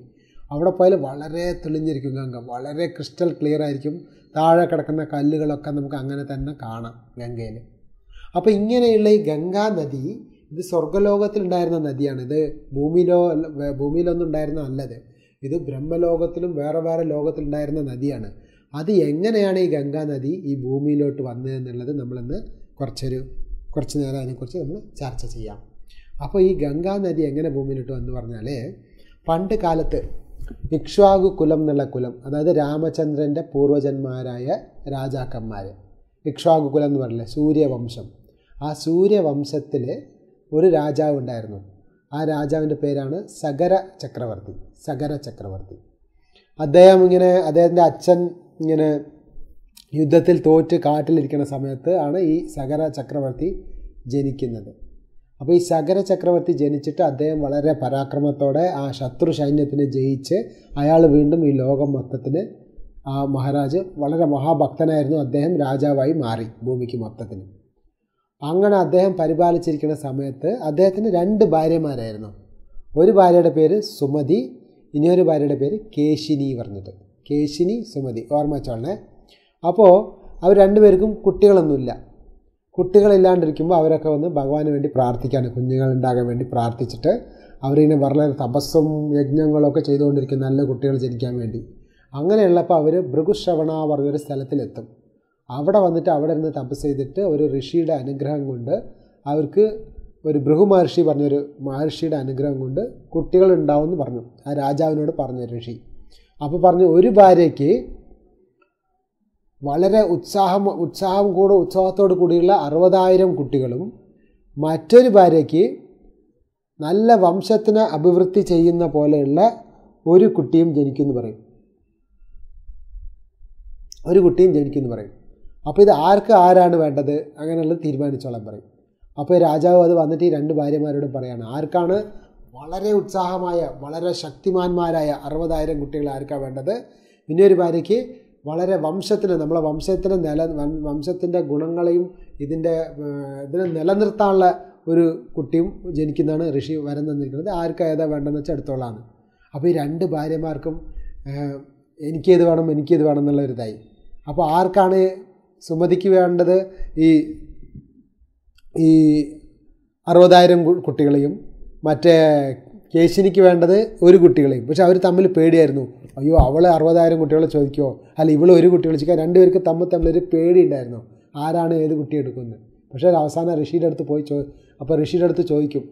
അവിടെ പോയാൽ വളരെ തെളിഞ്ഞിരിക്കും ഗംഗ വളരെ ക്രിസ്റ്റൽ ക്ലിയർ ആയിരിക്കും താഴെ കിടക്കുന്ന കല്ലുകളൊക്കെ നമുക്ക് അങ്ങനെ തന്നെ കാണാം ഗംഗയിൽ അപ്പോൾ ഇങ്ങനെയുള്ള ഈ ഗംഗാ നദി ഇത് സ്വർഗ്ഗലോകത്തിലുണ്ടായിരുന്ന നദിയാണ് ഇത് ഭൂമിയിലോ ഭൂമിയിലൊന്നും ഉണ്ടായിരുന്ന അല്ലത് ഇത് ബ്രഹ്മലോകത്തിലും വേറെ വേറെ ലോകത്തിലുണ്ടായിരുന്ന നദിയാണ് അത് എങ്ങനെയാണ് ഈ ഗംഗാ നദി ഈ ഭൂമിയിലോട്ട് വന്നത് എന്നുള്ളത് നമ്മളിന്ന് കുറച്ചൊരു കുറച്ച് നേരം അതിനെക്കുറിച്ച് നമ്മൾ ചർച്ച ചെയ്യാം അപ്പോൾ ഈ ഗംഗാ നദി എങ്ങനെ ഭൂമിയിലോട്ട് വന്നു പറഞ്ഞാൽ പണ്ട് കാലത്ത് ഇക്ഷ്വാകു കുലം എന്നുള്ള കുലം അതായത് രാമചന്ദ്രൻ്റെ പൂർവജന്മാരായ രാജാക്കന്മാർ ഇക്ഷ്വാകു കുലം എന്ന് പറഞ്ഞില്ലേ സൂര്യവംശം ആ സൂര്യവംശത്തിൽ ഒരു രാജാവ് ഉണ്ടായിരുന്നു ആ രാജാവിൻ്റെ പേരാണ് സഗര ചക്രവർത്തി സഗര ചക്രവർത്തി അദ്ദേഹം ഇങ്ങനെ അദ്ദേഹത്തിൻ്റെ അച്ഛൻ ഇങ്ങനെ യുദ്ധത്തിൽ തോറ്റ് കാട്ടിലിരിക്കുന്ന സമയത്ത് ആണ് ഈ സഗര ചക്രവർത്തി ജനിക്കുന്നത് അപ്പോൾ ഈ സഗര ചക്രവർത്തി ജനിച്ചിട്ട് അദ്ദേഹം വളരെ പരാക്രമത്തോടെ ആ ശത്രു സൈന്യത്തിനെ ജയിച്ച് അയാൾ വീണ്ടും ഈ ലോകം മൊത്തത്തിന് ആ മഹാരാജ് വളരെ മഹാഭക്തനായിരുന്നു അദ്ദേഹം രാജാവായി മാറി ഭൂമിക്ക് മൊത്തത്തിന് അങ്ങനെ അദ്ദേഹം പരിപാലിച്ചിരിക്കുന്ന സമയത്ത് അദ്ദേഹത്തിന് രണ്ട് ഭാര്യമാരായിരുന്നു ഒരു ഭാര്യയുടെ പേര് സുമതി ഇനിയൊരു ഭാര്യയുടെ പേര് കേശിനി പറഞ്ഞത് കേശിനി സുമതി ഓർമ്മ വെച്ചോളേ അപ്പോൾ അവർ രണ്ടുപേർക്കും കുട്ടികളൊന്നുമില്ല കുട്ടികളില്ലാണ്ടിരിക്കുമ്പോൾ അവരൊക്കെ വന്ന് ഭഗവാന് വേണ്ടി പ്രാർത്ഥിക്കാണ് കുഞ്ഞുങ്ങളുണ്ടാകാൻ വേണ്ടി പ്രാർത്ഥിച്ചിട്ട് അവരിങ്ങനെ വളരെ തപസ്സും യജ്ഞങ്ങളൊക്കെ ചെയ്തുകൊണ്ടിരിക്കും നല്ല കുട്ടികൾ ജനിക്കാൻ വേണ്ടി അങ്ങനെയുള്ളപ്പോൾ അവർ ഭൃഗുശ്രവണ പറഞ്ഞൊരു സ്ഥലത്തിലെത്തും അവിടെ വന്നിട്ട് അവിടെ ഇരുന്ന് തപസ് ചെയ്തിട്ട് ഒരു ഋഷിയുടെ അനുഗ്രഹം കൊണ്ട് അവർക്ക് ഒരു ഭൃഹു മഹർഷി പറഞ്ഞൊരു മഹർഷിയുടെ അനുഗ്രഹം കൊണ്ട് കുട്ടികൾ എന്ന് പറഞ്ഞു ആ രാജാവിനോട് പറഞ്ഞു ഋഷി അപ്പോൾ പറഞ്ഞു ഒരു ഭാര്യയ്ക്ക് വളരെ ഉത്സാഹം ഉത്സാഹം കൂടെ ഉത്സാഹത്തോട് കൂടിയുള്ള അറുപതായിരം കുട്ടികളും മറ്റൊരു ഭാര്യയ്ക്ക് നല്ല വംശത്തിന് അഭിവൃദ്ധി ചെയ്യുന്ന പോലെയുള്ള ഒരു കുട്ടിയും ജനിക്കുമെന്ന് പറയും ഒരു കുട്ടിയും ജനിക്കുമെന്ന് പറയും അപ്പോൾ ഇത് ആർക്ക് ആരാണ് വേണ്ടത് അങ്ങനെയുള്ളത് തീരുമാനിച്ചോളാൻ പറയും അപ്പോൾ രാജാവ് അത് വന്നിട്ട് ഈ രണ്ട് ഭാര്യമാരോടും പറയാണ് ആർക്കാണ് വളരെ ഉത്സാഹമായ വളരെ ശക്തിമാന്മാരായ അറുപതായിരം കുട്ടികൾ ആർക്കാണ് വേണ്ടത് പിന്നെ ഒരു ഭാര്യയ്ക്ക് വളരെ വംശത്തിന് നമ്മളെ വംശത്തിന് നില വംശത്തിൻ്റെ ഗുണങ്ങളെയും ഇതിൻ്റെ ഇതിനെ നിലനിർത്താനുള്ള ഒരു കുട്ടിയും ജനിക്കുന്നതാണ് ഋഷി വരം തന്നിരിക്കുന്നത് ആർക്കാണ് ഏതാ വേണ്ടതെന്ന് വെച്ചാൽ എടുത്തോളാണ് അപ്പോൾ ഈ രണ്ട് ഭാര്യമാർക്കും എനിക്കേത് വേണം എനിക്കേത് വേണം എന്നുള്ള അപ്പോൾ ആർക്കാണ് സുമതിക്ക് വേണ്ടത് ഈ ഈ അറുപതായിരം കുട്ടികളെയും മറ്റേ കേശിനിക്ക് വേണ്ടത് ഒരു കുട്ടികളെയും പക്ഷെ അവർ തമ്മിൽ പേടിയായിരുന്നു അയ്യോ അവൾ അറുപതായിരം കുട്ടികളെ ചോദിക്കുമോ അല്ല ഇവൾ ഒരു കുട്ടി വിളിച്ചിരിക്കുക രണ്ടുപേർക്ക് തമ്മിൽ തമ്മിലൊരു പേടി ഉണ്ടായിരുന്നു ആരാണ് ഏത് കുട്ടി എടുക്കുന്നത് പക്ഷേ അവസാനം ഋഷിയുടെ അടുത്ത് പോയി ചോ അപ്പോൾ ഋഷിയുടെ അടുത്ത് ചോദിക്കും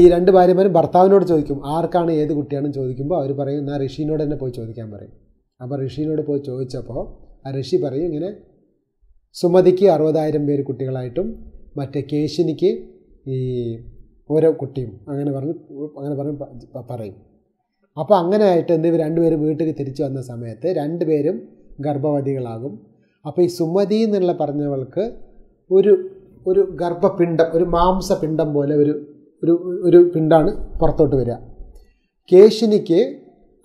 ഈ രണ്ട് ഭാര്യമാരും ഭർത്താവിനോട് ചോദിക്കും ആർക്കാണ് ഏത് കുട്ടിയാണെന്ന് ചോദിക്കുമ്പോൾ അവർ പറയും എന്നാൽ ഋഷീനോട് തന്നെ പോയി ചോദിക്കാൻ പറയും അപ്പോൾ ഋഷീനോട് പോയി ചോദിച്ചപ്പോൾ ഋഷി പറയും ഇങ്ങനെ സുമതിക്ക് അറുപതായിരം പേര് കുട്ടികളായിട്ടും മറ്റേ കേശിനിക്ക് ഈ ഓരോ കുട്ടിയും അങ്ങനെ പറഞ്ഞ് അങ്ങനെ പറഞ്ഞ് പറയും അപ്പോൾ അങ്ങനെ ആയിട്ട് എന്ത് രണ്ടുപേരും വീട്ടിൽ തിരിച്ചു വന്ന സമയത്ത് രണ്ടുപേരും ഗർഭവതികളാകും അപ്പോൾ ഈ സുമതി എന്നുള്ള പറഞ്ഞവൾക്ക് ഒരു ഒരു ഗർഭപിണ്ഡം ഒരു മാംസപിണ്ഡം പോലെ ഒരു ഒരു ഒരു പിണ്ടാണ് പുറത്തോട്ട് വരിക കേശിനിക്ക്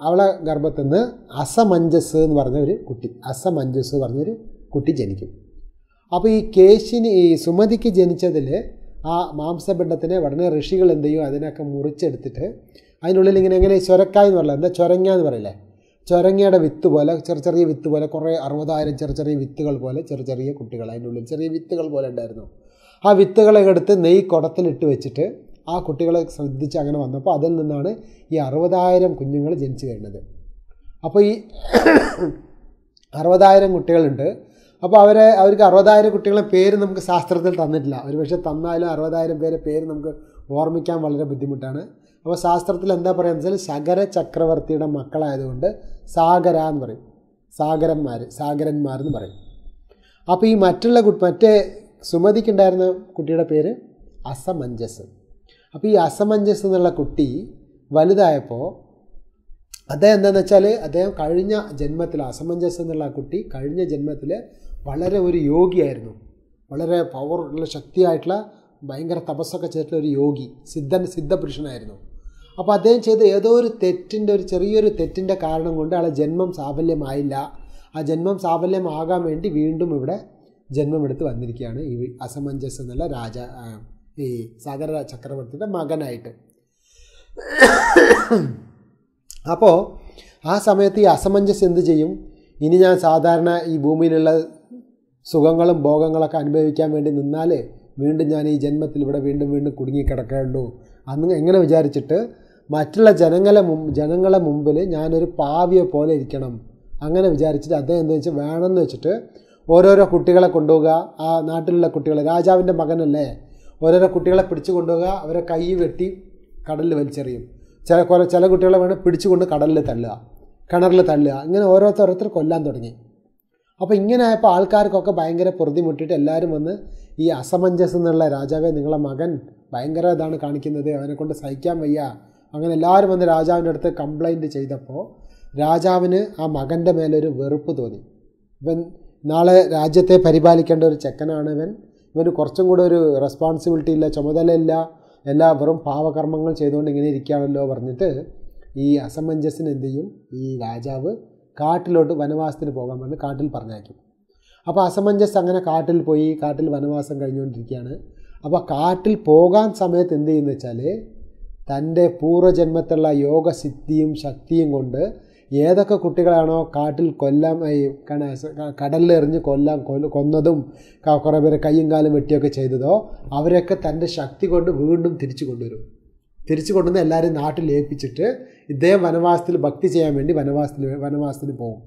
അവളെ ഗർഭത്തിൽ നിന്ന് അസമഞ്ജസ് എന്ന് പറഞ്ഞ ഒരു കുട്ടി അസമഞ്ജസ് എന്ന് പറഞ്ഞൊരു കുട്ടി ജനിക്കും അപ്പോൾ ഈ കേശിന് ഈ സുമതിക്ക് ജനിച്ചതിൽ ആ മാംസപിണ്ഡത്തിനെ ഉടനെ ഋഷികൾ എന്ത് ചെയ്യും അതിനൊക്കെ മുറിച്ചെടുത്തിട്ട് അതിനുള്ളിൽ ഇങ്ങനെ എങ്ങനെ ചൊരക്കായ എന്ന് പറയില്ല എന്താ ചൊരങ്ങ എന്ന് പറയില്ലേ ചൊരങ്ങയുടെ വിത്ത് പോലെ ചെറിയ ചെറിയ വിത്ത് പോലെ കുറേ അറുപതായിരം ചെറിയ ചെറിയ വിത്തുകൾ പോലെ ചെറിയ ചെറിയ കുട്ടികൾ അതിനുള്ളിൽ ചെറിയ വിത്തുകൾ പോലെ ഉണ്ടായിരുന്നു ആ വിത്തുകളെ എടുത്ത് നെയ് കുടത്തിലിട്ട് വെച്ചിട്ട് ആ കുട്ടികളെ ശ്രദ്ധിച്ച് അങ്ങനെ വന്നപ്പോൾ അതിൽ നിന്നാണ് ഈ അറുപതായിരം കുഞ്ഞുങ്ങൾ ജനിച്ചു വരുന്നത് അപ്പോൾ ഈ [COUGHS] അറുപതായിരം കുട്ടികളുണ്ട് അപ്പോൾ അവരെ അവർക്ക് അറുപതായിരം കുട്ടികളെ പേര് നമുക്ക് ശാസ്ത്രത്തിൽ തന്നിട്ടില്ല ഒരു പക്ഷേ തന്നാലും അറുപതായിരം പേരെ പേര് നമുക്ക് ഓർമ്മിക്കാൻ വളരെ ബുദ്ധിമുട്ടാണ് അപ്പോൾ ശാസ്ത്രത്തിൽ എന്താ പറയുക വെച്ചാൽ ശകര ചക്രവർത്തിയുടെ മക്കളായതുകൊണ്ട് സാഗര എന്ന് പറയും സാഗരന്മാർ സാഗരന്മാർ എന്ന് പറയും അപ്പോൾ ഈ മറ്റുള്ള മറ്റേ സുമതിക്കുണ്ടായിരുന്ന കുട്ടിയുടെ പേര് അസമഞ്ജസ് അപ്പോൾ ഈ അസമഞ്ജസ് എന്നുള്ള കുട്ടി വലുതായപ്പോൾ അദ്ദേഹം എന്താണെന്ന് വെച്ചാൽ അദ്ദേഹം കഴിഞ്ഞ ജന്മത്തിൽ അസമഞ്ജസ് എന്നുള്ള കുട്ടി കഴിഞ്ഞ ജന്മത്തിൽ വളരെ ഒരു യോഗിയായിരുന്നു വളരെ പവർ ഉള്ള ശക്തിയായിട്ടുള്ള ഭയങ്കര തപസ്സൊക്കെ ചെയ്തിട്ടുള്ള ഒരു യോഗി സിദ്ധൻ സിദ്ധപുരുഷനായിരുന്നു അപ്പോൾ അദ്ദേഹം ചെയ്ത ഏതോ ഒരു തെറ്റിൻ്റെ ഒരു ചെറിയൊരു തെറ്റിൻ്റെ കാരണം കൊണ്ട് ആളെ ജന്മം സാഫല്യമായില്ല ആ ജന്മം സാഫല്യമാകാൻ വേണ്ടി വീണ്ടും ഇവിടെ ജന്മമെടുത്ത് വന്നിരിക്കുകയാണ് ഈ അസമഞ്ജസ് എന്നുള്ള രാജ ഈ സാഗര ചക്രവർത്തിയുടെ മകനായിട്ട് അപ്പോൾ ആ സമയത്ത് ഈ അസമഞ്ജസ് എന്ത് ചെയ്യും ഇനി ഞാൻ സാധാരണ ഈ ഭൂമിയിലുള്ള സുഖങ്ങളും ഭോഗങ്ങളൊക്കെ അനുഭവിക്കാൻ വേണ്ടി നിന്നാൽ വീണ്ടും ഞാൻ ഈ ജന്മത്തിൽ ഇവിടെ വീണ്ടും വീണ്ടും കുടുങ്ങിക്കിടക്കേണ്ടു അന്ന് എങ്ങനെ വിചാരിച്ചിട്ട് മറ്റുള്ള ജനങ്ങളെ മുമ്പ് ജനങ്ങളെ മുമ്പിൽ ഞാനൊരു പാവിയെ പോലെ ഇരിക്കണം അങ്ങനെ വിചാരിച്ചിട്ട് അദ്ദേഹം എന്താ വെച്ചാൽ വേണമെന്ന് വെച്ചിട്ട് ഓരോരോ കുട്ടികളെ കൊണ്ടുപോകുക ആ നാട്ടിലുള്ള കുട്ടികളെ രാജാവിൻ്റെ മകനല്ലേ ഓരോരോ കുട്ടികളെ പിടിച്ചു കൊണ്ടുപോകുക അവരെ കൈ വെട്ടി കടലിൽ വലിച്ചെറിയും ചില കുറെ ചില കുട്ടികളെ വേണം പിടിച്ചുകൊണ്ട് കടലിൽ തള്ളുക കിണറിൽ തള്ളുക ഇങ്ങനെ ഓരോരുത്തരോരുത്തർ കൊല്ലാൻ തുടങ്ങി അപ്പോൾ ഇങ്ങനെ ആയപ്പോൾ ആൾക്കാർക്കൊക്കെ ഭയങ്കര പൊറുതിമുട്ടിയിട്ട് എല്ലാവരും വന്ന് ഈ അസമഞ്ജസ് എന്നുള്ള രാജാവെ നിങ്ങളെ മകൻ ഭയങ്കര ഇതാണ് കാണിക്കുന്നത് അവനെ കൊണ്ട് സഹിക്കാൻ വയ്യ അങ്ങനെ എല്ലാവരും വന്ന് രാജാവിൻ്റെ അടുത്ത് കംപ്ലൈൻറ്റ് ചെയ്തപ്പോൾ രാജാവിന് ആ മകൻ്റെ മേലൊരു വെറുപ്പ് തോന്നി ഇവൻ നാളെ രാജ്യത്തെ പരിപാലിക്കേണ്ട ഒരു ചെക്കനാണ് ഇവൻ ഇവന് കുറച്ചും കൂടെ ഒരു റെസ്പോൺസിബിലിറ്റി ഇല്ല ചുമതലയില്ല എല്ലാ വെറും പാവകർമ്മങ്ങൾ ചെയ്തുകൊണ്ട് ഇങ്ങനെ ഇരിക്കുകയാണല്ലോ പറഞ്ഞിട്ട് ഈ അസമഞ്ജസിന് എന്ത് ചെയ്യും ഈ രാജാവ് കാട്ടിലോട്ട് വനവാസത്തിന് പോകാൻ പറഞ്ഞ് കാട്ടിൽ പറഞ്ഞയക്കും അപ്പോൾ അസമഞ്ജസ് അങ്ങനെ കാട്ടിൽ പോയി കാട്ടിൽ വനവാസം കഴിഞ്ഞുകൊണ്ടിരിക്കുകയാണ് അപ്പോൾ കാട്ടിൽ പോകാൻ സമയത്ത് എന്ത് ചെയ്യുന്നു വെച്ചാൽ തൻ്റെ പൂർവ്വജന്മത്തിലുള്ള യോഗസിദ്ധിയും ശക്തിയും കൊണ്ട് ഏതൊക്കെ കുട്ടികളാണോ കാട്ടിൽ കൊല്ലാം ഈ കടലിലെറിഞ്ഞ് കൊല്ലാൻ കൊന്നതും കുറേ പേരെ കയ്യും കാലും വെട്ടിയൊക്കെ ചെയ്തതോ അവരൊക്കെ തൻ്റെ ശക്തി കൊണ്ട് വീണ്ടും തിരിച്ചു കൊണ്ടുവരും തിരിച്ചു കൊണ്ടുവന്ന് എല്ലാവരും നാട്ടിൽ ഏൽപ്പിച്ചിട്ട് ഇദ്ദേഹം വനവാസത്തിൽ ഭക്തി ചെയ്യാൻ വേണ്ടി വനവാസത്തിൽ വനവാസത്തിന് പോകും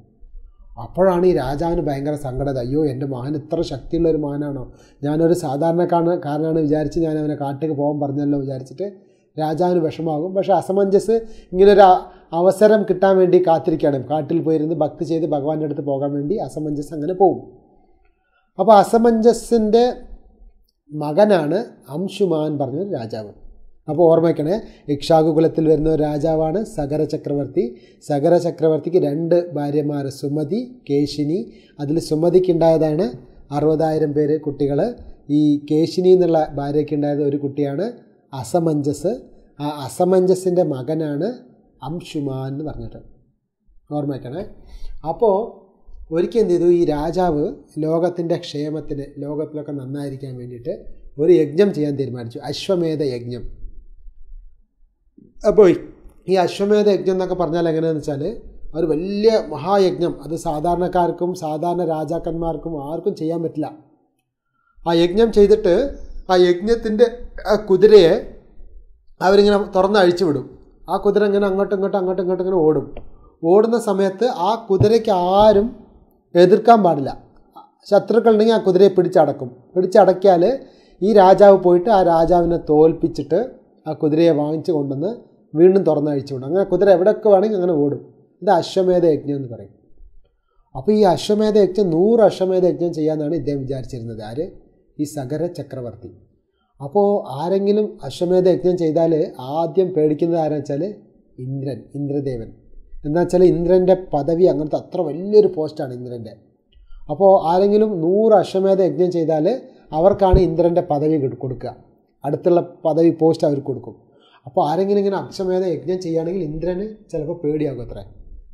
അപ്പോഴാണ് ഈ രാജാവിന് ഭയങ്കര സങ്കടത അയ്യോ എൻ്റെ മകൻ ഇത്ര ശക്തിയുള്ള ഒരു മകനാണോ ഞാനൊരു സാധാരണക്കാരൻ കാരനാണ് വിചാരിച്ച് ഞാൻ അവനെ കാട്ടിലേക്ക് പോകാൻ പറഞ്ഞല്ലോ വിചാരിച്ചിട്ട് രാജാവിന് വിഷമാകും പക്ഷേ അസമഞ്ജസ് ഇങ്ങനൊരു അവസരം കിട്ടാൻ വേണ്ടി കാത്തിരിക്കുകയാണ് കാട്ടിൽ പോയിരുന്ന് ഭക്തി ചെയ്ത് ഭഗവാന്റെ അടുത്ത് പോകാൻ വേണ്ടി അസമഞ്ജസ് അങ്ങനെ പോകും അപ്പോൾ അസമഞ്ജസിൻ്റെ മകനാണ് അംശുമാൻ പറഞ്ഞ രാജാവ് അപ്പോൾ ഓർമ്മയ്ക്കണേ ഇക്ഷാകുകുലത്തിൽ വരുന്ന ഒരു രാജാവാണ് സഗര ചക്രവർത്തി സഗര ചക്രവർത്തിക്ക് രണ്ട് ഭാര്യമാർ സുമതി കേശിനി അതിൽ സുമതിക്കുണ്ടായതാണ് അറുപതായിരം പേര് കുട്ടികൾ ഈ കേശിനി എന്നുള്ള ഭാര്യയ്ക്കുണ്ടായത് ഒരു കുട്ടിയാണ് അസമഞ്ജസ് ആ അസമഞ്ജസിൻ്റെ മകനാണ് അംശുമാൻ എന്ന് പറഞ്ഞിട്ട് ഓർമ്മ വയ്ക്കണേ അപ്പോൾ ഒരിക്കൽ എന്ത് ചെയ്തു ഈ രാജാവ് ലോകത്തിൻ്റെ ക്ഷേമത്തിന് ലോകത്തിലൊക്കെ നന്നായിരിക്കാൻ വേണ്ടിയിട്ട് ഒരു യജ്ഞം ചെയ്യാൻ തീരുമാനിച്ചു അശ്വമേധ യജ്ഞം അപ്പോൾ ഈ അശ്വമേധ യജ്ഞം എന്നൊക്കെ പറഞ്ഞാൽ എങ്ങനെയാണെന്ന് വെച്ചാൽ ഒരു വലിയ മഹായജ്ഞം അത് സാധാരണക്കാർക്കും സാധാരണ രാജാക്കന്മാർക്കും ആർക്കും ചെയ്യാൻ പറ്റില്ല ആ യജ്ഞം ചെയ്തിട്ട് ആ യജ്ഞത്തിൻ്റെ ആ കുതിരയെ അവരിങ്ങനെ തുറന്ന് അഴിച്ചു വിടും ആ കുതിര ഇങ്ങനെ അങ്ങോട്ടും ഇങ്ങോട്ടും അങ്ങോട്ടും ഇങ്ങോട്ടും ഇങ്ങനെ ഓടും ഓടുന്ന സമയത്ത് ആ കുതിരയ്ക്ക് ആരും എതിർക്കാൻ പാടില്ല ശത്രുക്കൾ ഉണ്ടെങ്കിൽ ആ കുതിരയെ പിടിച്ചടക്കും പിടിച്ചടക്കിയാൽ ഈ രാജാവ് പോയിട്ട് ആ രാജാവിനെ തോൽപ്പിച്ചിട്ട് ആ കുതിരയെ വാങ്ങിച്ചു കൊണ്ടുവന്ന് വീണ്ടും തുറന്നഴിച്ചു കൊണ്ട് അങ്ങനെ കുതിര എവിടെയൊക്കെ വേണമെങ്കിൽ അങ്ങനെ ഓടും ഇത് അശ്വമേധ യജ്ഞം എന്ന് പറയും അപ്പോൾ ഈ അശ്വമേധ യജ്ഞം നൂറ് അശ്വമേധ യജ്ഞം ചെയ്യാമെന്നാണ് ഇദ്ദേഹം വിചാരിച്ചിരുന്നത് ആര് ഈ സഗര ചക്രവർത്തി അപ്പോൾ ആരെങ്കിലും അശ്വമേധ യജ്ഞം ചെയ്താൽ ആദ്യം പേടിക്കുന്നത് ആരാ വെച്ചാൽ ഇന്ദ്രൻ ഇന്ദ്രദേവൻ എന്താ വെച്ചാൽ ഇന്ദ്രൻ്റെ പദവി അങ്ങനത്തെ അത്ര വലിയൊരു പോസ്റ്റാണ് ഇന്ദ്രൻ്റെ അപ്പോൾ ആരെങ്കിലും നൂറ് അശ്വമേധ യജ്ഞം ചെയ്താൽ അവർക്കാണ് ഇന്ദ്രൻ്റെ പദവി കൊടുക്കുക അടുത്തുള്ള പദവി പോസ്റ്റ് അവർക്ക് കൊടുക്കും അപ്പോൾ ആരെങ്കിലും ഇങ്ങനെ അശ്വമേധ യജ്ഞം ചെയ്യുകയാണെങ്കിൽ ഇന്ദ്രന് ചിലപ്പോൾ പേടിയാകും അത്ര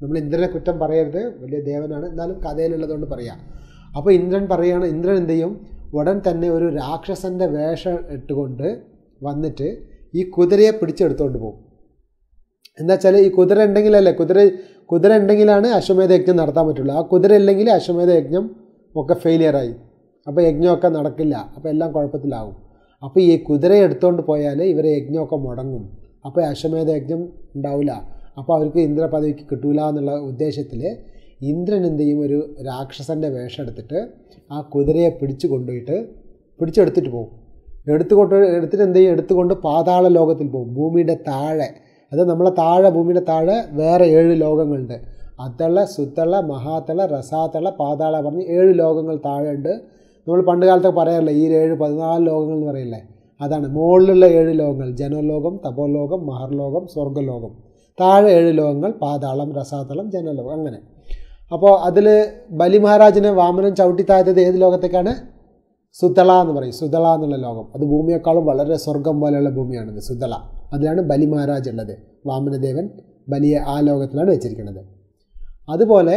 നമ്മൾ ഇന്ദ്രനെ കുറ്റം പറയരുത് വലിയ ദേവനാണ് എന്നാലും കഥയിലുള്ളതുകൊണ്ട് പറയാം അപ്പോൾ ഇന്ദ്രൻ പറയുകയാണ് ഇന്ദ്രൻ എന്ത് ചെയ്യും ഉടൻ തന്നെ ഒരു രാക്ഷസൻ്റെ വേഷം ഇട്ടുകൊണ്ട് വന്നിട്ട് ഈ കുതിരയെ പിടിച്ചെടുത്തുകൊണ്ട് പോകും എന്താ വെച്ചാൽ ഈ കുതിര ഉണ്ടെങ്കിലല്ലേ കുതിര കുതിര ഉണ്ടെങ്കിലാണ് അശ്വമേധ യജ്ഞം നടത്താൻ പറ്റുള്ളൂ ആ കുതിര ഇല്ലെങ്കിൽ അശ്വമേധ യജ്ഞം ഒക്കെ ഫെയിലിയറായി അപ്പോൾ യജ്ഞമൊക്കെ നടക്കില്ല അപ്പോൾ എല്ലാം കുഴപ്പത്തിലാവും അപ്പോൾ ഈ കുതിര എടുത്തുകൊണ്ട് പോയാൽ ഇവരെ യജ്ഞമൊക്കെ മുടങ്ങും അപ്പോൾ അശ്വമേധ യജ്ഞം ഉണ്ടാവില്ല അപ്പോൾ അവർക്ക് ഇന്ദ്രപദവിക്ക് കിട്ടൂല എന്നുള്ള ഉദ്ദേശത്തിൽ ഇന്ദ്രൻ എന്ത് ഒരു രാക്ഷസൻ്റെ വേഷം എടുത്തിട്ട് ആ കുതിരയെ പിടിച്ചു കൊണ്ടുപോയിട്ട് പിടിച്ചെടുത്തിട്ട് പോകും എടുത്തുകൊണ്ട് എടുത്തിട്ട് എന്ത് ചെയ്യും എടുത്തുകൊണ്ട് പാതാള ലോകത്തിൽ പോകും ഭൂമിയുടെ താഴെ അത് നമ്മളെ താഴെ ഭൂമിയുടെ താഴെ വേറെ ഏഴ് ലോകങ്ങളുണ്ട് അതള സുത്തള മഹാത്തള രസാത്തള പാതാള പറഞ്ഞ് ഏഴ് ലോകങ്ങൾ ഉണ്ട് നമ്മൾ പണ്ട് കാലത്തൊക്കെ പറയാറില്ലേ ഈ ഏഴ് പതിനാല് ലോകങ്ങൾ എന്ന് പറയില്ലേ അതാണ് മുകളിലുള്ള ഏഴ് ലോകങ്ങൾ ജനലോകം തപോലോകം മഹർലോകം സ്വർഗ്ഗലോകം താഴെ ഏഴ് ലോകങ്ങൾ പാതാളം രസാതളം ജനലോകം അങ്ങനെ അപ്പോൾ അതിൽ ബലി മഹാരാജിനെ വാമനൻ ചവിട്ടി താഴ്ത്തത് ഏത് ലോകത്തേക്കാണ് സുതള എന്ന് പറയും സുതള എന്നുള്ള ലോകം അത് ഭൂമിയേക്കാളും വളരെ സ്വർഗം പോലെയുള്ള ഭൂമിയാണത് സുതള അതിലാണ് ബലി മഹാരാജ് ഉള്ളത് വാമനദേവൻ ബലിയെ ആ ലോകത്തിലാണ് വെച്ചിരിക്കുന്നത് അതുപോലെ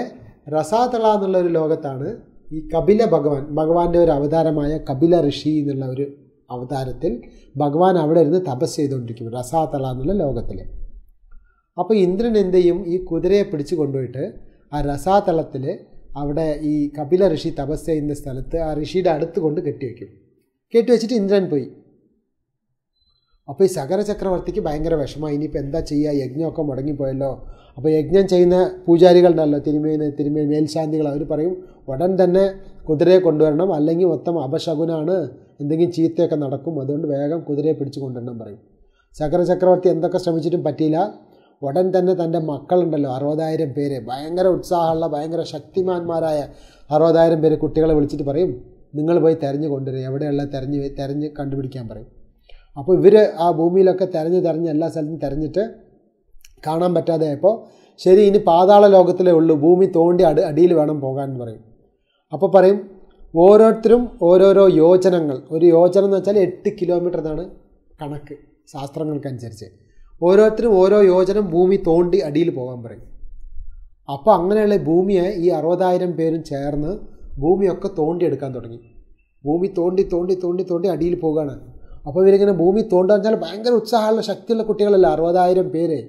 റസാതള എന്നുള്ള ഒരു ലോകത്താണ് ഈ കപില ഭഗവാൻ ഭഗവാന്റെ ഒരു അവതാരമായ കപില ഋഷി എന്നുള്ള ഒരു അവതാരത്തിൽ ഭഗവാൻ അവിടെ ഇരുന്ന് തപസ് ചെയ്തുകൊണ്ടിരിക്കും റസാതള എന്നുള്ള ലോകത്തിൽ അപ്പോൾ ഇന്ദ്രൻ എന്ത് ചെയ്യും ഈ കുതിരയെ പിടിച്ചു കൊണ്ടുപോയിട്ട് ആ രസാതലത്തിൽ അവിടെ ഈ കപില ഋഷി തപസ് ചെയ്യുന്ന സ്ഥലത്ത് ആ ഋഷിയുടെ അടുത്ത് കൊണ്ട് കെട്ടിവെക്കും കെട്ടിവെച്ചിട്ട് ഇന്ദ്രൻ പോയി അപ്പോൾ ഈ സകര ചക്രവർത്തിക്ക് ഭയങ്കര വിഷമമായി ഇനിയിപ്പോൾ എന്താ ചെയ്യുക യജ്ഞമൊക്കെ മുടങ്ങിപ്പോയല്ലോ അപ്പോൾ യജ്ഞം ചെയ്യുന്ന പൂജാരികളുണ്ടല്ലോ തിരുമേന തിരുമേ മേൽശാന്തികൾ അവർ പറയും ഉടൻ തന്നെ കുതിരയെ കൊണ്ടുവരണം അല്ലെങ്കിൽ മൊത്തം അപശകുനാണ് എന്തെങ്കിലും ചീത്തയൊക്കെ നടക്കും അതുകൊണ്ട് വേഗം കുതിരയെ പിടിച്ചു കൊണ്ടുവരണം പറയും സകര ചക്രവർത്തി എന്തൊക്കെ ശ്രമിച്ചിട്ടും പറ്റിയില്ല ഉടൻ തന്നെ തൻ്റെ മക്കളുണ്ടല്ലോ അറുപതായിരം പേര് ഭയങ്കര ഉത്സാഹമുള്ള ഭയങ്കര ശക്തിമാന്മാരായ അറുപതായിരം പേര് കുട്ടികളെ വിളിച്ചിട്ട് പറയും നിങ്ങൾ പോയി തിരഞ്ഞു കൊണ്ടുവരും എവിടെയുള്ള തിരഞ്ഞ് തിരഞ്ഞ് കണ്ടുപിടിക്കാൻ പറയും അപ്പോൾ ഇവർ ആ ഭൂമിയിലൊക്കെ തിരഞ്ഞ് തിരഞ്ഞ് എല്ലാ സ്ഥലത്തും തിരഞ്ഞിട്ട് കാണാൻ പറ്റാതെ അപ്പോൾ ശരി ഇനി പാതാള ലോകത്തിലേ ഉള്ളൂ ഭൂമി തോണ്ടി അടി അടിയിൽ വേണം പോകാൻ പറയും അപ്പോൾ പറയും ഓരോരുത്തരും ഓരോരോ യോജനങ്ങൾ ഒരു യോജന എന്ന് വെച്ചാൽ എട്ട് കിലോമീറ്റർ എന്നാണ് കണക്ക് ശാസ്ത്രങ്ങൾക്കനുസരിച്ച് ഓരോരുത്തരും ഓരോ യോജനം ഭൂമി തോണ്ടി അടിയിൽ പോകാൻ പറയും അപ്പോൾ അങ്ങനെയുള്ള ഭൂമിയെ ഈ അറുപതായിരം പേരും ചേർന്ന് ഭൂമിയൊക്കെ തോണ്ടി എടുക്കാൻ തുടങ്ങി ഭൂമി തോണ്ടി തോണ്ടി തോണ്ടി തോണ്ടി അടിയിൽ പോകുകയാണ് അപ്പോൾ ഇവരിങ്ങനെ ഭൂമി തോണ്ടാന്ന് വെച്ചാൽ ഭയങ്കര ഉത്സാഹമുള്ള ശക്തിയുള്ള കുട്ടികളല്ല അറുപതായിരം പേര്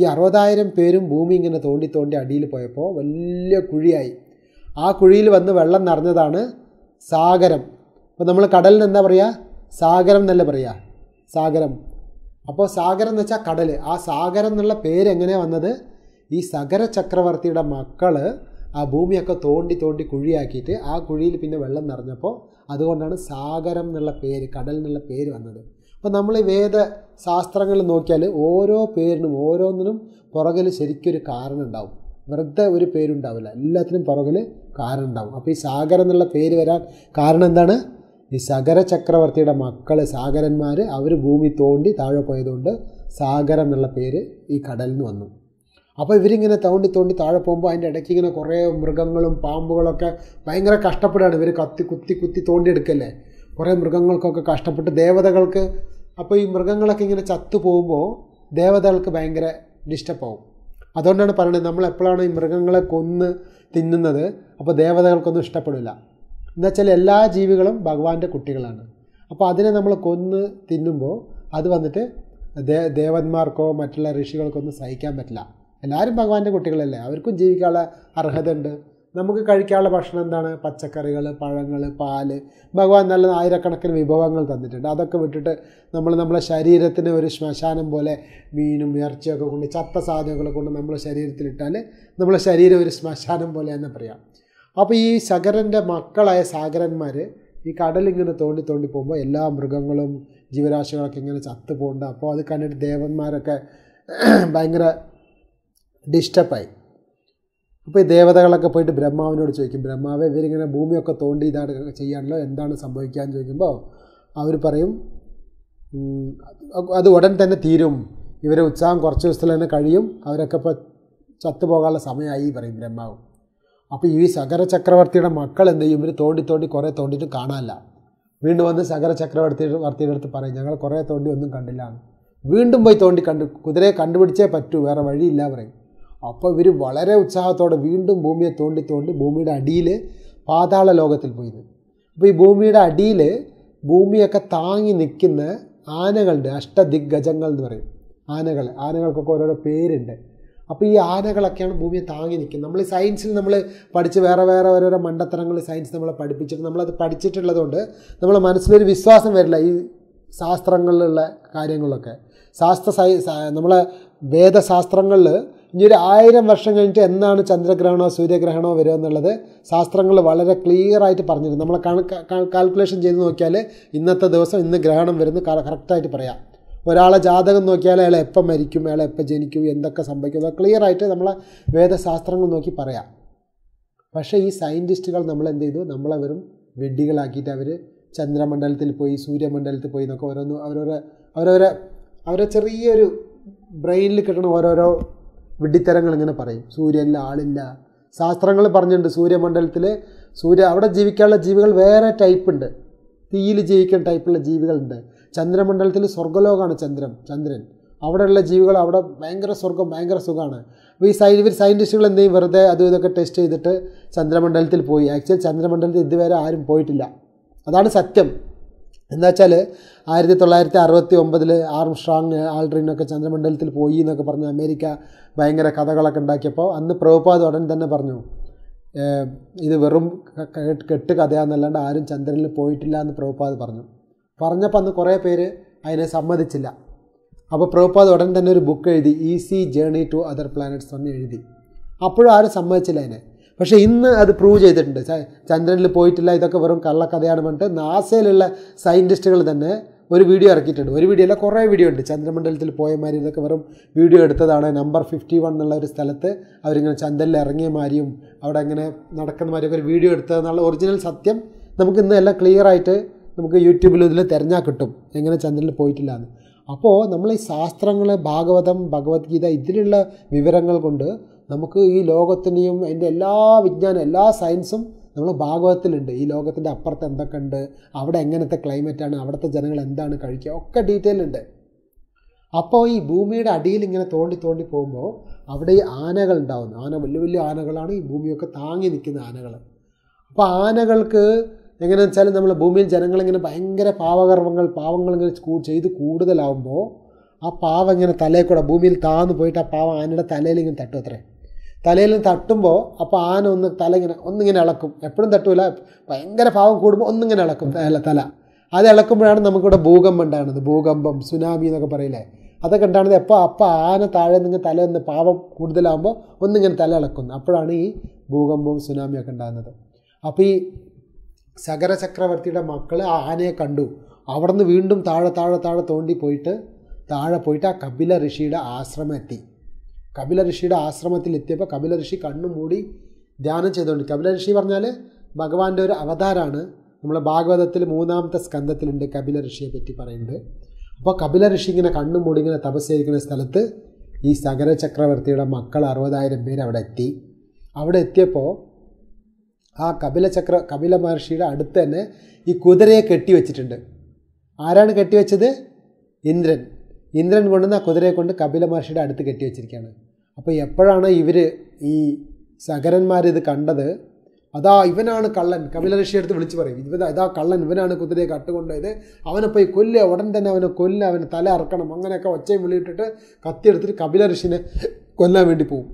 ഈ അറുപതായിരം പേരും ഭൂമി ഇങ്ങനെ തോണ്ടി തോണ്ടി അടിയിൽ പോയപ്പോൾ വലിയ കുഴിയായി ആ കുഴിയിൽ വന്ന് വെള്ളം നിറഞ്ഞതാണ് സാഗരം അപ്പോൾ നമ്മൾ കടലിന് എന്താ പറയുക സാഗരം എന്നല്ലേ പറയുക സാഗരം അപ്പോൾ സാഗരം എന്ന് വെച്ചാൽ കടൽ ആ സാഗരം എന്നുള്ള പേര് എങ്ങനെയാണ് വന്നത് ഈ സഗര ചക്രവർത്തിയുടെ മക്കൾ ആ ഭൂമിയൊക്കെ തോണ്ടി തോണ്ടി കുഴിയാക്കിയിട്ട് ആ കുഴിയിൽ പിന്നെ വെള്ളം നിറഞ്ഞപ്പോൾ അതുകൊണ്ടാണ് സാഗരം എന്നുള്ള പേര് കടൽ എന്നുള്ള പേര് വന്നത് അപ്പോൾ നമ്മൾ ഈ വേദ ശാസ്ത്രങ്ങൾ നോക്കിയാൽ ഓരോ പേരിനും ഓരോന്നിനും പുറകിൽ ശരിക്കൊരു കാരണം ഉണ്ടാവും വെറുതെ ഒരു പേരുണ്ടാവില്ല എല്ലാത്തിനും പുറകിൽ കാരണം ഉണ്ടാവും അപ്പോൾ ഈ സാഗരം എന്നുള്ള പേര് വരാൻ കാരണം എന്താണ് ഈ സാഗര ചക്രവർത്തിയുടെ മക്കൾ സാഗരന്മാർ അവർ ഭൂമി തോണ്ടി താഴെ പോയതുകൊണ്ട് സാഗരം എന്നുള്ള പേര് ഈ കടലിന് വന്നു അപ്പോൾ ഇവരിങ്ങനെ തോണ്ടി തോണ്ടി താഴെ പോകുമ്പോൾ അതിൻ്റെ ഇടയ്ക്ക് ഇങ്ങനെ കുറേ മൃഗങ്ങളും പാമ്പുകളൊക്കെ ഭയങ്കര കഷ്ടപ്പെടുകയാണ് ഇവർ കത്തി കുത്തി കുത്തി തോണ്ടിയെടുക്കല്ലേ കുറേ മൃഗങ്ങൾക്കൊക്കെ കഷ്ടപ്പെട്ട് ദേവതകൾക്ക് അപ്പോൾ ഈ മൃഗങ്ങളൊക്കെ ഇങ്ങനെ ചത്തു പോകുമ്പോൾ ദേവതകൾക്ക് ഭയങ്കര ഡിസ്റ്റർബാവും അതുകൊണ്ടാണ് പറയുന്നത് നമ്മൾ എപ്പോഴാണ് ഈ മൃഗങ്ങളെ കൊന്ന് തിന്നുന്നത് അപ്പോൾ ദേവതകൾക്കൊന്നും ഇഷ്ടപ്പെടില്ല വെച്ചാൽ എല്ലാ ജീവികളും ഭഗവാന്റെ കുട്ടികളാണ് അപ്പോൾ അതിനെ നമ്മൾ കൊന്ന് തിന്നുമ്പോൾ അത് വന്നിട്ട് ദേവന്മാർക്കോ മറ്റുള്ള ഋഷികൾക്കോ ഒന്നും സഹിക്കാൻ പറ്റില്ല എല്ലാവരും ഭഗവാന്റെ കുട്ടികളല്ലേ അവർക്കും ജീവിക്കാനുള്ള അർഹതയുണ്ട് നമുക്ക് കഴിക്കാനുള്ള ഭക്ഷണം എന്താണ് പച്ചക്കറികൾ പഴങ്ങൾ പാല് ഭഗവാൻ നല്ല ആയിരക്കണക്കിന് വിഭവങ്ങൾ തന്നിട്ടുണ്ട് അതൊക്കെ വിട്ടിട്ട് നമ്മൾ നമ്മളെ ശരീരത്തിന് ഒരു ശ്മശാനം പോലെ മീനും ഇറച്ചിയൊക്കെ കൊണ്ട് ചത്ത സാധനങ്ങളെ കൊണ്ട് നമ്മളെ ശരീരത്തിലിട്ടാൽ നമ്മളെ ശരീരം ഒരു ശ്മശാനം പോലെ തന്നെ പറയാം അപ്പോൾ ഈ ശകരൻ്റെ മക്കളായ സാഗരന്മാർ ഈ കടലിങ്ങനെ തോണ്ടി തോണ്ടി പോകുമ്പോൾ എല്ലാ മൃഗങ്ങളും ജീവരാശികളൊക്കെ ഇങ്ങനെ ചത്തു പോകുന്നുണ്ട് അപ്പോൾ അത് കണ്ടിട്ട് ദേവന്മാരൊക്കെ [CLEARS THROAT] ഭയങ്കര ഡിസ്റ്റർബായി അപ്പോൾ ഈ ദേവതകളൊക്കെ പോയിട്ട് ബ്രഹ്മാവിനോട് ചോദിക്കും ബ്രഹ്മാവ് ഇവരിങ്ങനെ ഭൂമിയൊക്കെ തോണ്ടി ഇതാണ് ചെയ്യാണല്ലോ എന്താണ് സംഭവിക്കുക എന്ന് ചോദിക്കുമ്പോൾ അവർ പറയും അത് ഉടൻ തന്നെ തീരും ഇവരെ ഉത്സാഹം കുറച്ച് ദിവസത്തിൽ തന്നെ കഴിയും അവരൊക്കെ ഇപ്പോൾ ചത്തുപോകാനുള്ള സമയമായി പറയും ബ്രഹ്മാവും അപ്പോൾ ഈ സകര ചക്രവർത്തിയുടെ മക്കൾ എന്ത് ചെയ്യും ഇവർ തോണ്ടി തോണ്ടി കുറേ തോണ്ടിയിട്ട് കാണാനില്ല വീണ്ടും വന്ന് സകര ചക്രവർത്തിയുടെ വർത്തിയുടെ അടുത്ത് പറയും ഞങ്ങൾ കുറേ തോണ്ടി ഒന്നും കണ്ടില്ല വീണ്ടും പോയി തോണ്ടി കണ്ടു കുതിരയെ കണ്ടുപിടിച്ചേ പറ്റൂ വേറെ വഴിയില്ല പറയും അപ്പോൾ ഇവർ വളരെ ഉത്സാഹത്തോടെ വീണ്ടും ഭൂമിയെ തോണ്ടി തോണ്ടി ഭൂമിയുടെ അടിയിൽ പാതാള ലോകത്തിൽ പോയി അപ്പോൾ ഈ ഭൂമിയുടെ അടിയിൽ ഭൂമിയൊക്കെ താങ്ങി നിൽക്കുന്ന ആനകളുണ്ട് അഷ്ടദിഗ്ഗജങ്ങൾ എന്ന് പറയും ആനകൾ ആനകൾക്കൊക്കെ ഓരോരോ പേരുണ്ട് അപ്പോൾ ഈ ആനകളൊക്കെയാണ് ഭൂമിയെ താങ്ങി നിൽക്കുന്നത് നമ്മൾ സയൻസിൽ നമ്മൾ പഠിച്ച് വേറെ വേറെ ഓരോരോ മണ്ടത്തരങ്ങൾ സയൻസ് നമ്മളെ പഠിപ്പിച്ചിട്ട് നമ്മളത് പഠിച്ചിട്ടുള്ളതുകൊണ്ട് നമ്മളെ മനസ്സിലൊരു വിശ്വാസം വരില്ല ഈ ശാസ്ത്രങ്ങളിലുള്ള കാര്യങ്ങളൊക്കെ ശാസ്ത്ര സൈ നമ്മളെ വേദശാസ്ത്രങ്ങളിൽ ഇനി ഒരു ആയിരം വർഷം കഴിഞ്ഞിട്ട് എന്നാണ് ചന്ദ്രഗ്രഹണമോ സൂര്യഗ്രഹണമോ വരിക എന്നുള്ളത് ശാസ്ത്രങ്ങൾ വളരെ ക്ലിയർ ആയിട്ട് പറഞ്ഞിരുന്നു നമ്മൾ കാൽക്കുലേഷൻ ചെയ്ത് നോക്കിയാൽ ഇന്നത്തെ ദിവസം ഇന്ന് ഗ്രഹണം വരുന്നു കറക്റ്റായിട്ട് പറയാം ഒരാളെ ജാതകം നോക്കിയാൽ അയാൾ എപ്പം മരിക്കും അയാൾ എപ്പം ജനിക്കും എന്തൊക്കെ സംഭവിക്കും അതൊക്കെ ക്ലിയർ ആയിട്ട് നമ്മളെ വേദശാസ്ത്രങ്ങൾ നോക്കി പറയാം പക്ഷേ ഈ സയൻറ്റിസ്റ്റുകൾ നമ്മൾ എന്ത് ചെയ്തു നമ്മളെ വെറും വെഡ്ഡികളാക്കിയിട്ട് അവർ ചന്ദ്രമണ്ഡലത്തിൽ പോയി സൂര്യമണ്ഡലത്തിൽ പോയി എന്നൊക്കെ ഓരോന്ന് അവരോരോ അവരവരെ അവരെ ചെറിയൊരു ബ്രെയിനിൽ കിട്ടണ ഓരോരോ വിഡ്ഢിത്തരങ്ങൾ ഇങ്ങനെ പറയും സൂര്യനിൽ ആളില്ല ശാസ്ത്രങ്ങൾ പറഞ്ഞിട്ടുണ്ട് സൂര്യമണ്ഡലത്തിൽ സൂര്യ അവിടെ ജീവിക്കാനുള്ള ജീവികൾ വേറെ ടൈപ്പ് ഉണ്ട് തീയിൽ ജീവിക്കുന്ന ടൈപ്പുള്ള ജീവികളുണ്ട് ചന്ദ്രമണ്ഡലത്തിൽ സ്വർഗ്ഗലോകമാണ് ചന്ദ്രൻ ചന്ദ്രൻ അവിടെയുള്ള ജീവികൾ അവിടെ ഭയങ്കര സ്വർഗം ഭയങ്കര സുഖമാണ് അപ്പോൾ ഈ സൈ ഇവർ സയൻറ്റിസ്റ്റുകൾ എന്ത് വെറുതെ അതും ഇതൊക്കെ ടെസ്റ്റ് ചെയ്തിട്ട് ചന്ദ്രമണ്ഡലത്തിൽ പോയി ആക്ച്വലി ചന്ദ്രമണ്ഡലത്തിൽ ഇതുവരെ ആരും പോയിട്ടില്ല അതാണ് സത്യം എന്താ വെച്ചാൽ ആയിരത്തി തൊള്ളായിരത്തി അറുപത്തി ഒമ്പതിൽ ആർം സ്ട്രാങ് ആൾഡ്രിനൊക്കെ ചന്ദ്രമണ്ഡലത്തിൽ പോയി എന്നൊക്കെ പറഞ്ഞ് അമേരിക്ക ഭയങ്കര കഥകളൊക്കെ ഉണ്ടാക്കിയപ്പോൾ അന്ന് പ്രഭുപാദ് ഉടൻ തന്നെ പറഞ്ഞു ഇത് വെറും കെട്ട് കഥയാണെന്നല്ലാണ്ട് ആരും ചന്ദ്രനിൽ പോയിട്ടില്ല എന്ന് പ്രഭുപാദ് പറഞ്ഞു പറഞ്ഞപ്പോൾ അന്ന് കുറേ പേര് അതിനെ സമ്മതിച്ചില്ല അപ്പോൾ പ്രഭുപാദ് ഉടൻ തന്നെ ഒരു ബുക്ക് എഴുതി easy journey to other planets എന്ന് എഴുതി അപ്പോഴും ആരും സമ്മതിച്ചില്ല അതിനെ പക്ഷേ ഇന്ന് അത് പ്രൂവ് ചെയ്തിട്ടുണ്ട് ചന്ദ്രനിൽ പോയിട്ടില്ല ഇതൊക്കെ വെറും കള്ളക്കഥയാണ് പറഞ്ഞിട്ട് നാസയിലുള്ള സയൻറ്റിസ്റ്റുകൾ തന്നെ ഒരു വീഡിയോ ഇറക്കിയിട്ടുണ്ട് ഒരു വീഡിയോ അല്ല കുറേ വീഡിയോ ഉണ്ട് ചന്ദ്രമണ്ഡലത്തിൽ പോയ മാതിരി ഇതൊക്കെ വെറും വീഡിയോ എടുത്തതാണ് നമ്പർ ഫിഫ്റ്റി വൺ എന്നുള്ള ഒരു സ്ഥലത്ത് അവരിങ്ങനെ ചന്ദ്രനിൽ ഇറങ്ങിയ മാതിരിയും അവിടെ അങ്ങനെ നടക്കുന്ന മാതിരിയൊക്കെ ഒരു വീഡിയോ എടുത്തതെന്നുള്ള ഒറിജിനൽ സത്യം നമുക്ക് ഇന്ന് എല്ലാം ക്ലിയർ ആയിട്ട് നമുക്ക് യൂട്യൂബിൽ ഇതിൽ തിരഞ്ഞാൽ കിട്ടും എങ്ങനെ ചന്ദ്രനിൽ പോയിട്ടില്ല എന്ന് അപ്പോൾ നമ്മൾ ഈ ശാസ്ത്രങ്ങൾ ഭാഗവതം ഭഗവത്ഗീത ഇതിലുള്ള വിവരങ്ങൾ കൊണ്ട് നമുക്ക് ഈ ലോകത്തിനെയും അതിൻ്റെ എല്ലാ വിജ്ഞാനം എല്ലാ സയൻസും നമ്മൾ ഭാഗവതത്തിലുണ്ട് ഈ ലോകത്തിൻ്റെ അപ്പുറത്ത് എന്തൊക്കെ ഉണ്ട് അവിടെ എങ്ങനത്തെ ക്ലൈമറ്റാണ് അവിടുത്തെ ജനങ്ങൾ എന്താണ് കഴിക്കുക ഒക്കെ ഡീറ്റെയിൽ ഉണ്ട് അപ്പോൾ ഈ ഭൂമിയുടെ അടിയിൽ ഇങ്ങനെ തോണ്ടി തോണ്ടി പോകുമ്പോൾ അവിടെ ഈ ആനകൾ ഉണ്ടാകുന്നു ആന വലിയ വലിയ ആനകളാണ് ഈ ഭൂമിയൊക്കെ താങ്ങി നിൽക്കുന്ന ആനകൾ അപ്പോൾ ആനകൾക്ക് എങ്ങനെയാണെന്ന് വെച്ചാൽ നമ്മൾ ഭൂമിയിൽ ജനങ്ങളിങ്ങനെ ഭയങ്കര പാവകർമ്മങ്ങൾ പാവങ്ങളിങ്ങനെ ചെയ്ത് കൂടുതലാവുമ്പോൾ ആ പാവം ഇങ്ങനെ തലയിൽ കൂടെ ഭൂമിയിൽ താന്ന് പോയിട്ട് ആ പാവം ആനയുടെ തലയിൽ ഇങ്ങനെ തട്ടും അത്രേ തലയിൽ തട്ടുമ്പോൾ അപ്പോൾ ആന ഒന്ന് തല ഇങ്ങനെ ഒന്നിങ്ങനെ ഇളക്കും എപ്പോഴും തട്ടൂല ഭയങ്കര പാവം കൂടുമ്പോൾ ഒന്നിങ്ങനെ ഇളക്കും തല തല അത് ഇളക്കുമ്പോഴാണ് നമുക്കിവിടെ ഭൂകമ്പം ഉണ്ടാകുന്നത് ഭൂകമ്പം സുനാമി എന്നൊക്കെ പറയില്ലേ അതൊക്കെ ഉണ്ടാകുന്നത് എപ്പോൾ അപ്പോൾ ആന താഴെ നിന്ന് തല ഒന്ന് പാവം കൂടുതലാകുമ്പോൾ ഒന്നിങ്ങനെ തല ഇളക്കുന്നു അപ്പോഴാണ് ഈ ഭൂകമ്പവും സുനാമിയൊക്കെ ഉണ്ടാകുന്നത് അപ്പോൾ ഈ സഗര ചക്രവർത്തിയുടെ മക്കൾ ആ ആനയെ കണ്ടു അവിടുന്ന് വീണ്ടും താഴെ താഴെ താഴെ തോണ്ടി പോയിട്ട് താഴെ പോയിട്ട് ആ കപില ഋഷിയുടെ ആശ്രമം എത്തി കപില ഋഷിയുടെ ആശ്രമത്തിൽ എത്തിയപ്പോൾ കപില ഋഷി കണ്ണുമൂടി ധ്യാനം ചെയ്തുകൊണ്ട് കപില ഋഷി പറഞ്ഞാൽ ഭഗവാന്റെ ഒരു അവതാരമാണ് നമ്മളെ ഭാഗവതത്തിൽ മൂന്നാമത്തെ സ്കന്ധത്തിലുണ്ട് കപില ഋഷിയെ പറ്റി പറയുന്നുണ്ട് അപ്പോൾ കപില ഋഷി ഇങ്ങനെ കണ്ണും മൂടി ഇങ്ങനെ തപസ് സ്ഥലത്ത് ഈ സകര ചക്രവർത്തിയുടെ മക്കൾ അറുപതായിരം പേര് അവിടെ എത്തി അവിടെ എത്തിയപ്പോൾ ആ കപിലചക്ര കപില മഹർഷിയുടെ അടുത്ത് തന്നെ ഈ കുതിരയെ കെട്ടിവെച്ചിട്ടുണ്ട് ആരാണ് കെട്ടിവെച്ചത് ഇന്ദ്രൻ ഇന്ദ്രൻ കൊണ്ടുവന്ന് ആ കുതിരയെ കൊണ്ട് കപില മഹർഷിയുടെ അടുത്ത് കെട്ടിവെച്ചിരിക്കുകയാണ് അപ്പോൾ എപ്പോഴാണ് ഇവർ ഈ സകരന്മാരിത് കണ്ടത് അതാ ഇവനാണ് കള്ളൻ കപില ഋഷി അടുത്ത് വിളിച്ച് പറയും ഇവ ഇതാ കള്ളൻ ഇവനാണ് കുതിരയെ കട്ടുകൊണ്ടുപോയത് അവനെ പോയി കൊല്ലുക ഉടൻ തന്നെ അവനെ കൊല്ലുക അവനെ തല അറക്കണം അങ്ങനെയൊക്കെ ഒച്ചയും വിളിയിട്ടിട്ട് കത്തിയെടുത്തിട്ട് കപില ഋഷിനെ കൊല്ലാൻ വേണ്ടി പോകും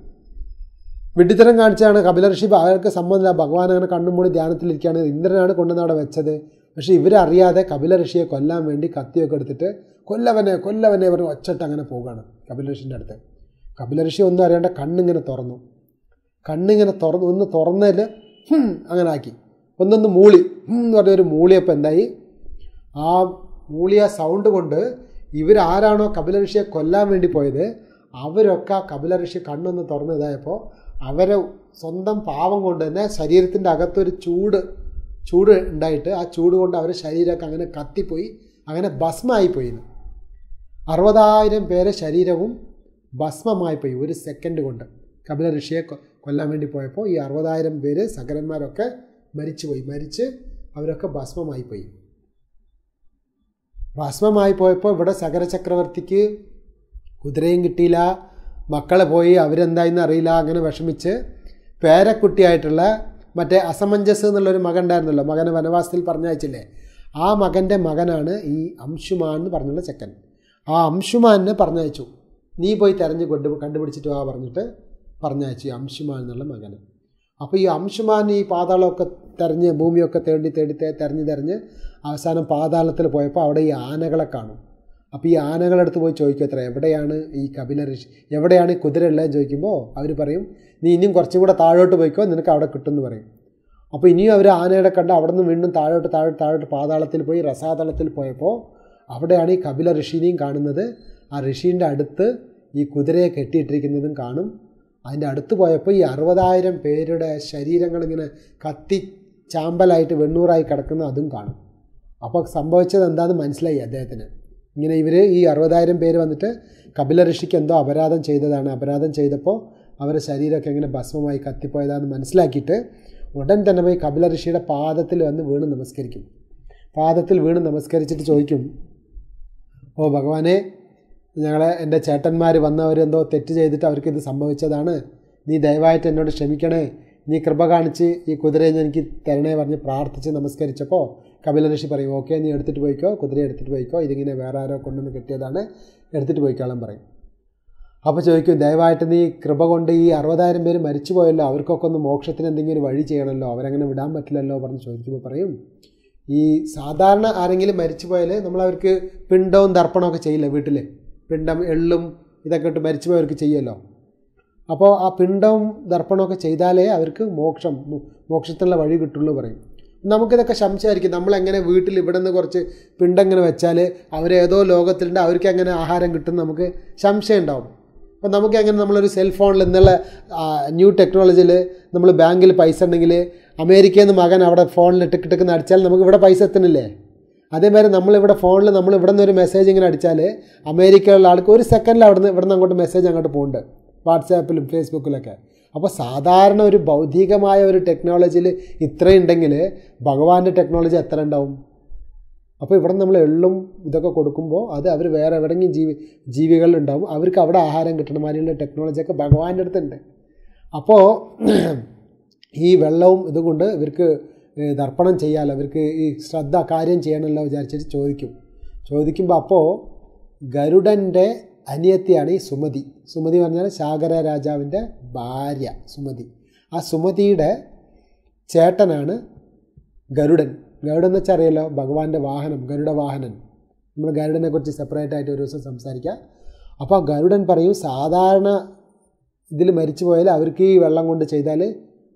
വിഡ്ഢിത്തരം കാണിച്ചാണ് ഋഷി അയാൾക്ക് സമ്മതമില്ല ഭഗവാൻ അങ്ങനെ കണ്ണും മൂടി ധ്യാനത്തിലിരിക്കുകയാണ് ഇന്ദ്രനാണ് കൊണ്ടുവന്ന് അവിടെ വെച്ചത് പക്ഷേ ഇവരറിയാതെ കപില ഋഷിയെ കൊല്ലാൻ വേണ്ടി കത്തിയൊക്കെ എടുത്തിട്ട് കൊല്ലവനെ കൊല്ലവനെ ഇവർ ഒച്ചട്ട് അങ്ങനെ പോവുകയാണ് കപില ഋഷിൻ്റെ അടുത്ത് കപില ഋഷി ഒന്നും അറിയാണ്ട് കണ്ണിങ്ങനെ തുറന്നു കണ്ണിങ്ങനെ തുറന്നു ഒന്ന് തുറന്നതിൽ അങ്ങനെ ആക്കി ഒന്നൊന്ന് മൂളി എന്ന് പറഞ്ഞൊരു മൂളിയപ്പോൾ എന്തായി ആ മൂളിയ സൗണ്ട് കൊണ്ട് ഇവരാരാണോ കപില ഋഷിയെ കൊല്ലാൻ വേണ്ടി പോയത് അവരൊക്കെ ആ കപില ഋഷി കണ്ണൊന്ന് തുറന്നതായപ്പോൾ അവരെ സ്വന്തം പാവം കൊണ്ട് തന്നെ ശരീരത്തിൻ്റെ അകത്തൊരു ചൂട് ചൂട് ഉണ്ടായിട്ട് ആ ചൂട് കൊണ്ട് അവരുടെ ശരീരമൊക്കെ അങ്ങനെ കത്തിപ്പോയി അങ്ങനെ ഭസ്മമായി പോയിന്ന് അറുപതായിരം പേരെ ശരീരവും ഭസ്മമായി പോയി ഒരു സെക്കൻഡ് കൊണ്ട് കപില ഋഷിയെ കൊല്ലാൻ വേണ്ടി പോയപ്പോൾ ഈ അറുപതായിരം പേര് സകലന്മാരൊക്കെ മരിച്ചുപോയി മരിച്ച് അവരൊക്കെ ഭസ്മമായി പോയി ഭസ്മമായി പോയപ്പോൾ ഇവിടെ സകര ചക്രവർത്തിക്ക് കുതിരയും കിട്ടിയില്ല മക്കളെ പോയി അവരെന്തായെന്ന് അറിയില്ല അങ്ങനെ വിഷമിച്ച് പേരക്കുട്ടിയായിട്ടുള്ള മറ്റേ അസമഞ്ജസ് എന്നുള്ളൊരു മകൻ ഉണ്ടായിരുന്നല്ലോ മകനെ വനവാസത്തിൽ പറഞ്ഞയച്ചില്ലേ ആ മകൻ്റെ മകനാണ് ഈ അംശുമാൻ എന്ന് പറഞ്ഞുള്ള ചെക്കൻ ആ അംശുമാനെ പറഞ്ഞയച്ചു നീ പോയി തിരഞ്ഞ് കൊണ്ട് കണ്ടുപിടിച്ചിട്ട് വാ പറഞ്ഞിട്ട് പറഞ്ഞയച്ചു ഈ അംശുമാൻ എന്നുള്ള മകന് അപ്പോൾ ഈ അംശുമാൻ ഈ പാതാളമൊക്കെ തെരഞ്ഞ് ഭൂമിയൊക്കെ തേടി തേടി തെരഞ്ഞ് തെരഞ്ഞ് അവസാനം പാതാളത്തിൽ പോയപ്പോൾ അവിടെ ഈ ആനകളെ കാണും അപ്പോൾ ഈ അടുത്ത് പോയി ചോദിക്കും എവിടെയാണ് ഈ കപില ഋഷി എവിടെയാണ് ഈ കുതിര ഉള്ളതെന്ന് ചോദിക്കുമ്പോൾ അവർ പറയും നീ ഇനിയും കുറച്ചും കൂടെ താഴോട്ട് പോയിക്കോ നിനക്ക് അവിടെ കിട്ടുമെന്ന് പറയും അപ്പോൾ ഇനിയും അവർ ആനയുടെ കണ്ട് അവിടെ നിന്ന് വീണ്ടും താഴോട്ട് താഴോട്ട് താഴോട്ട് പാതാളത്തിൽ പോയി രസാതലത്തിൽ പോയപ്പോൾ അവിടെയാണ് ഈ കപില ഋഷിനെയും കാണുന്നത് ആ ഋഷീൻ്റെ അടുത്ത് ഈ കുതിരയെ കെട്ടിയിട്ടിരിക്കുന്നതും കാണും അതിൻ്റെ അടുത്ത് പോയപ്പോൾ ഈ അറുപതായിരം പേരുടെ ശരീരങ്ങളിങ്ങനെ കത്തി ചാമ്പലായിട്ട് വെണ്ണൂറായി കിടക്കുന്ന അതും കാണും അപ്പോൾ സംഭവിച്ചത് എന്താണെന്ന് മനസ്സിലായി അദ്ദേഹത്തിന് ഇങ്ങനെ ഇവർ ഈ അറുപതായിരം പേര് വന്നിട്ട് കപില ഋഷിക്ക് എന്തോ അപരാധം ചെയ്തതാണ് അപരാധം ചെയ്തപ്പോൾ അവരുടെ ശരീരമൊക്കെ എങ്ങനെ ഭസ്മമായി കത്തിപ്പോയതാണെന്ന് മനസ്സിലാക്കിയിട്ട് ഉടൻ തന്നെ പോയി കപില ഋഷിയുടെ പാദത്തിൽ വന്ന് വീണ് നമസ്കരിക്കും പാദത്തിൽ വീണ് നമസ്കരിച്ചിട്ട് ചോദിക്കും ഓ ഭഗവാനെ ഞങ്ങളെ എൻ്റെ ചേട്ടന്മാർ വന്നവരെന്തോ തെറ്റ് ചെയ്തിട്ട് അവർക്ക് ഇത് സംഭവിച്ചതാണ് നീ ദയവായിട്ട് എന്നോട് ക്ഷമിക്കണേ നീ കൃപ കാണിച്ച് ഈ കുതിരയെ എനിക്ക് തരണേ പറഞ്ഞ് പ്രാർത്ഥിച്ച് നമസ്കരിച്ചപ്പോൾ കപില ഋഷി പറയും ഓക്കെ നീ എടുത്തിട്ട് പോയിക്കോ കുതിര എടുത്തിട്ട് പോയിക്കോ ഇതിങ്ങനെ വേറെ ആരോ കൊണ്ടുവന്ന് കിട്ടിയതാണ് എടുത്തിട്ട് പോയിക്കോളം പറയും അപ്പോൾ ചോദിക്കും ദയവായിട്ട് നീ കൃപ കൊണ്ട് ഈ അറുപതായിരം പേര് മരിച്ചു പോയല്ലോ അവർക്കൊക്കെ ഒന്ന് മോക്ഷത്തിന് എന്തെങ്കിലും വഴി ചെയ്യണമല്ലോ അവരങ്ങനെ വിടാൻ പറ്റില്ലല്ലോ പറഞ്ഞ് ചോദിക്കുമ്പോൾ പറയും ഈ സാധാരണ ആരെങ്കിലും മരിച്ചു പോയാൽ നമ്മൾ അവർക്ക് പിണ്ടവും തർപ്പണമൊക്കെ ചെയ്യില്ല വീട്ടിൽ പിണ്ടം എള്ളും ഇതൊക്കെ ഇട്ട് മരിച്ചു പോയവർക്ക് ചെയ്യുമല്ലോ അപ്പോൾ ആ പിണ്ടവും ദർപ്പണമൊക്കെ ചെയ്താലേ അവർക്ക് മോക്ഷം മോക്ഷത്തിനുള്ള വഴി കിട്ടുള്ളൂ പറയും നമുക്കിതൊക്കെ സംശയമായിരിക്കും നമ്മളെങ്ങനെ വീട്ടിൽ ഇവിടെ നിന്ന് കുറച്ച് പിണ്ടങ്ങനെ വെച്ചാൽ അവരേതോ ലോകത്തിലുണ്ട് അവർക്ക് എങ്ങനെ ആഹാരം കിട്ടും നമുക്ക് സംശയം ഉണ്ടാവും അപ്പോൾ നമുക്ക് എങ്ങനെ നമ്മളൊരു സെൽഫോണിൽ ഇന്നുള്ള ന്യൂ ടെക്നോളജിയിൽ നമ്മൾ ബാങ്കിൽ പൈസ ഉണ്ടെങ്കിൽ അമേരിക്കയിൽ നിന്ന് മകൻ അവിടെ ഫോണിൽ ടിക്ക് ടിക്ക് അടിച്ചാൽ നമുക്ക് ഇവിടെ പൈസ എത്തണില്ലേ അതേമാതിരി നമ്മളിവിടെ ഫോണിൽ നമ്മൾ ഇവിടെ നിന്ന് ഒരു മെസ്സേജ് ഇങ്ങനെ അടിച്ചാൽ അമേരിക്കയിലുള്ള ആൾക്ക് ഒരു സെക്കൻഡിൽ അവിടെ നിന്ന് ഇവിടെ നിന്ന് അങ്ങോട്ട് മെസ്സേജ് അങ്ങോട്ട് പോകുന്നുണ്ട് വാട്സാപ്പിലും ഫേസ്ബുക്കിലൊക്കെ അപ്പോൾ സാധാരണ ഒരു ഭൗതികമായ ഒരു ടെക്നോളജിയിൽ ഇത്രയുണ്ടെങ്കിൽ ഭഗവാന്റെ ടെക്നോളജി എത്ര ഉണ്ടാവും അപ്പോൾ ഇവിടെ നമ്മൾ എള്ളും ഇതൊക്കെ കൊടുക്കുമ്പോൾ അത് അവർ വേറെ എവിടെയെങ്കിലും ജീവി ജീവികളിലുണ്ടാവും അവർക്ക് അവിടെ ആഹാരം കിട്ടണ മാതിരിയുള്ള ടെക്നോളജിയൊക്കെ ഭഗവാന്റെ അടുത്തുണ്ട് അപ്പോൾ [CLEARS THROAT] ഈ വെള്ളവും ഇതുകൊണ്ട് ഇവർക്ക് ദർപ്പണം ചെയ്യാമല്ലോ അവർക്ക് ഈ ശ്രദ്ധ കാര്യം ചെയ്യണമല്ലോ വിചാരിച്ചിട്ട് ചോദിക്കും ചോദിക്കുമ്പോൾ അപ്പോൾ ഗരുഡൻ്റെ അനിയത്തിയാണ് ഈ സുമതി സുമതി പറഞ്ഞാൽ ശാകര രാജാവിൻ്റെ ഭാര്യ സുമതി ആ സുമതിയുടെ ചേട്ടനാണ് ഗരുഡൻ ഗരുഡൻ എന്ന് വെച്ചറിയല്ലോ ഭഗവാന്റെ വാഹനം ഗരുഡ വാഹനൻ നമ്മൾ ഗരുഡനെ കുറിച്ച് സെപ്പറേറ്റ് ആയിട്ട് ഒരു ദിവസം സംസാരിക്കാം അപ്പോൾ ഗരുഡൻ പറയും സാധാരണ ഇതിൽ മരിച്ചു പോയാൽ അവർക്ക് ഈ വെള്ളം കൊണ്ട് ചെയ്താൽ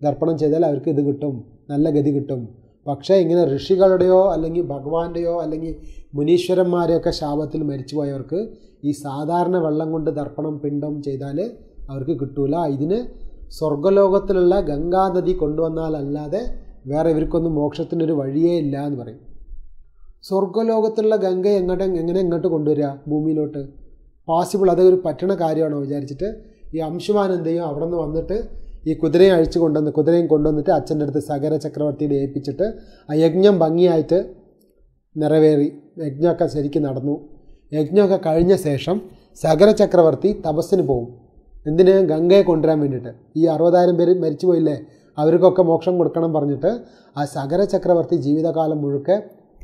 ദർപ്പണം ചെയ്താൽ അവർക്ക് ഇത് കിട്ടും നല്ല ഗതി കിട്ടും പക്ഷേ ഇങ്ങനെ ഋഷികളുടെയോ അല്ലെങ്കിൽ ഭഗവാന്റെയോ അല്ലെങ്കിൽ മുനീശ്വരന്മാരെയൊക്കെ ശാപത്തിൽ മരിച്ചു പോയവർക്ക് ഈ സാധാരണ വെള്ളം കൊണ്ട് ദർപ്പണം പിണ്ടം ചെയ്താൽ അവർക്ക് കിട്ടൂല ഇതിന് സ്വർഗലോകത്തിലുള്ള ഗംഗാനദി കൊണ്ടുവന്നാൽ അല്ലാതെ വേറെ ഇവർക്കൊന്നും മോക്ഷത്തിനൊരു വഴിയേ ഇല്ല എന്ന് പറയും സ്വർഗലോകത്തിലുള്ള ഗംഗ എങ്ങോട്ട് എങ്ങനെ എങ്ങോട്ട് കൊണ്ടുവരിക ഭൂമിയിലോട്ട് പോസിബിൾ അതൊരു പറ്റണ കാര്യമാണോ വിചാരിച്ചിട്ട് ഈ അംശുമാൻ എന്ത് ചെയ്യും അവിടെ നിന്ന് വന്നിട്ട് ഈ കുതിരയെ അഴിച്ചു കൊണ്ടുവന്ന് കുതിരയും കൊണ്ടുവന്നിട്ട് അച്ഛൻ്റെ അടുത്ത് സകര ചക്രവർത്തിയുടെ ഏൽപ്പിച്ചിട്ട് ആ യജ്ഞം ഭംഗിയായിട്ട് നിറവേറി യജ്ഞമൊക്കെ ശരിക്കും നടന്നു യജ്ഞമൊക്കെ കഴിഞ്ഞ ശേഷം സകര ചക്രവർത്തി തപസ്സിന് പോകും എന്തിന് ഗംഗയെ കൊണ്ടുവരാൻ വേണ്ടിയിട്ട് ഈ അറുപതായിരം പേര് മരിച്ചു പോയില്ലേ അവർക്കൊക്കെ മോക്ഷം കൊടുക്കണം പറഞ്ഞിട്ട് ആ സകര ചക്രവർത്തി ജീവിതകാലം മുഴുക്കെ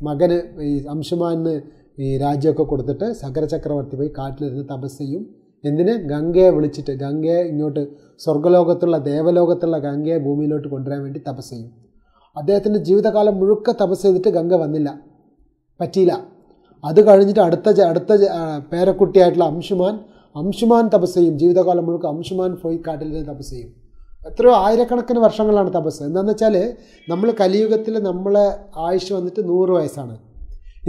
മകന് ഈ അംശുമാന് ഈ രാജ്യമൊക്കെ കൊടുത്തിട്ട് സകര ചക്രവർത്തി പോയി കാട്ടിലിരുന്ന് തപസ് ചെയ്യും എന്തിന് ഗംഗയെ വിളിച്ചിട്ട് ഗംഗയെ ഇങ്ങോട്ട് സ്വർഗ്ഗലോകത്തുള്ള ദേവലോകത്തുള്ള ഗംഗയെ ഭൂമിയിലോട്ട് കൊണ്ടുവരാൻ വേണ്ടി തപസ് ചെയ്യും അദ്ദേഹത്തിൻ്റെ ജീവിതകാലം മുഴുക്ക തപസ് ചെയ്തിട്ട് ഗംഗ വന്നില്ല പറ്റിയില്ല അത് കഴിഞ്ഞിട്ട് അടുത്ത അടുത്ത പേരക്കുട്ടിയായിട്ടുള്ള അംശുമാൻ അംശുമാൻ തപസ് ചെയ്യും ജീവിതകാലം മുഴുവൻ അംശുമാൻ പോയി കാട്ടിൽ നിന്ന് തപസ് ചെയ്യും എത്രയോ ആയിരക്കണക്കിന് വർഷങ്ങളാണ് തപസ് എന്താണെന്ന് വെച്ചാൽ നമ്മൾ കലിയുഗത്തിൽ നമ്മളെ ആയുഷ് വന്നിട്ട് നൂറ് വയസ്സാണ്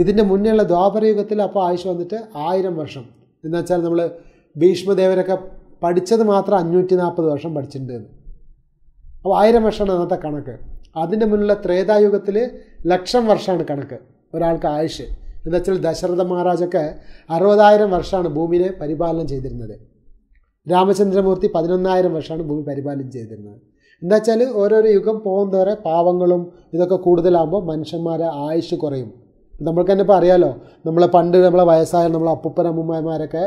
ഇതിൻ്റെ മുന്നേയുള്ള ദ്വാപരയുഗത്തിൽ അപ്പോൾ ആയുഷ് വന്നിട്ട് ആയിരം വർഷം എന്ന് വെച്ചാൽ നമ്മൾ ഭീഷ്മദേവരൊക്കെ പഠിച്ചത് മാത്രം അഞ്ഞൂറ്റി നാൽപ്പത് വർഷം പഠിച്ചിട്ടുണ്ട് അപ്പോൾ ആയിരം വർഷമാണ് അന്നത്തെ കണക്ക് അതിൻ്റെ മുന്നിലുള്ള ത്രേതായുഗത്തിൽ ലക്ഷം വർഷമാണ് കണക്ക് ഒരാൾക്ക് ആയുഷ് എന്നുവെച്ചാൽ ദശരഥ മഹാരാജൊക്കെ അറുപതായിരം വർഷമാണ് ഭൂമിനെ പരിപാലനം ചെയ്തിരുന്നത് രാമചന്ദ്രമൂർത്തി പതിനൊന്നായിരം വർഷമാണ് ഭൂമി പരിപാലനം ചെയ്തിരുന്നത് എന്താ വെച്ചാൽ ഓരോരോ യുഗം പോകുന്നവരെ പാവങ്ങളും ഇതൊക്കെ കൂടുതലാകുമ്പോൾ മനുഷ്യന്മാരെ ആയുഷ് കുറയും നമ്മൾക്ക് തന്നെ ഇപ്പോൾ അറിയാലോ നമ്മളെ പണ്ട് നമ്മളെ വയസ്സായ നമ്മളെ അപ്പൂപ്പൻ അമ്മൂമ്മമാരൊക്കെ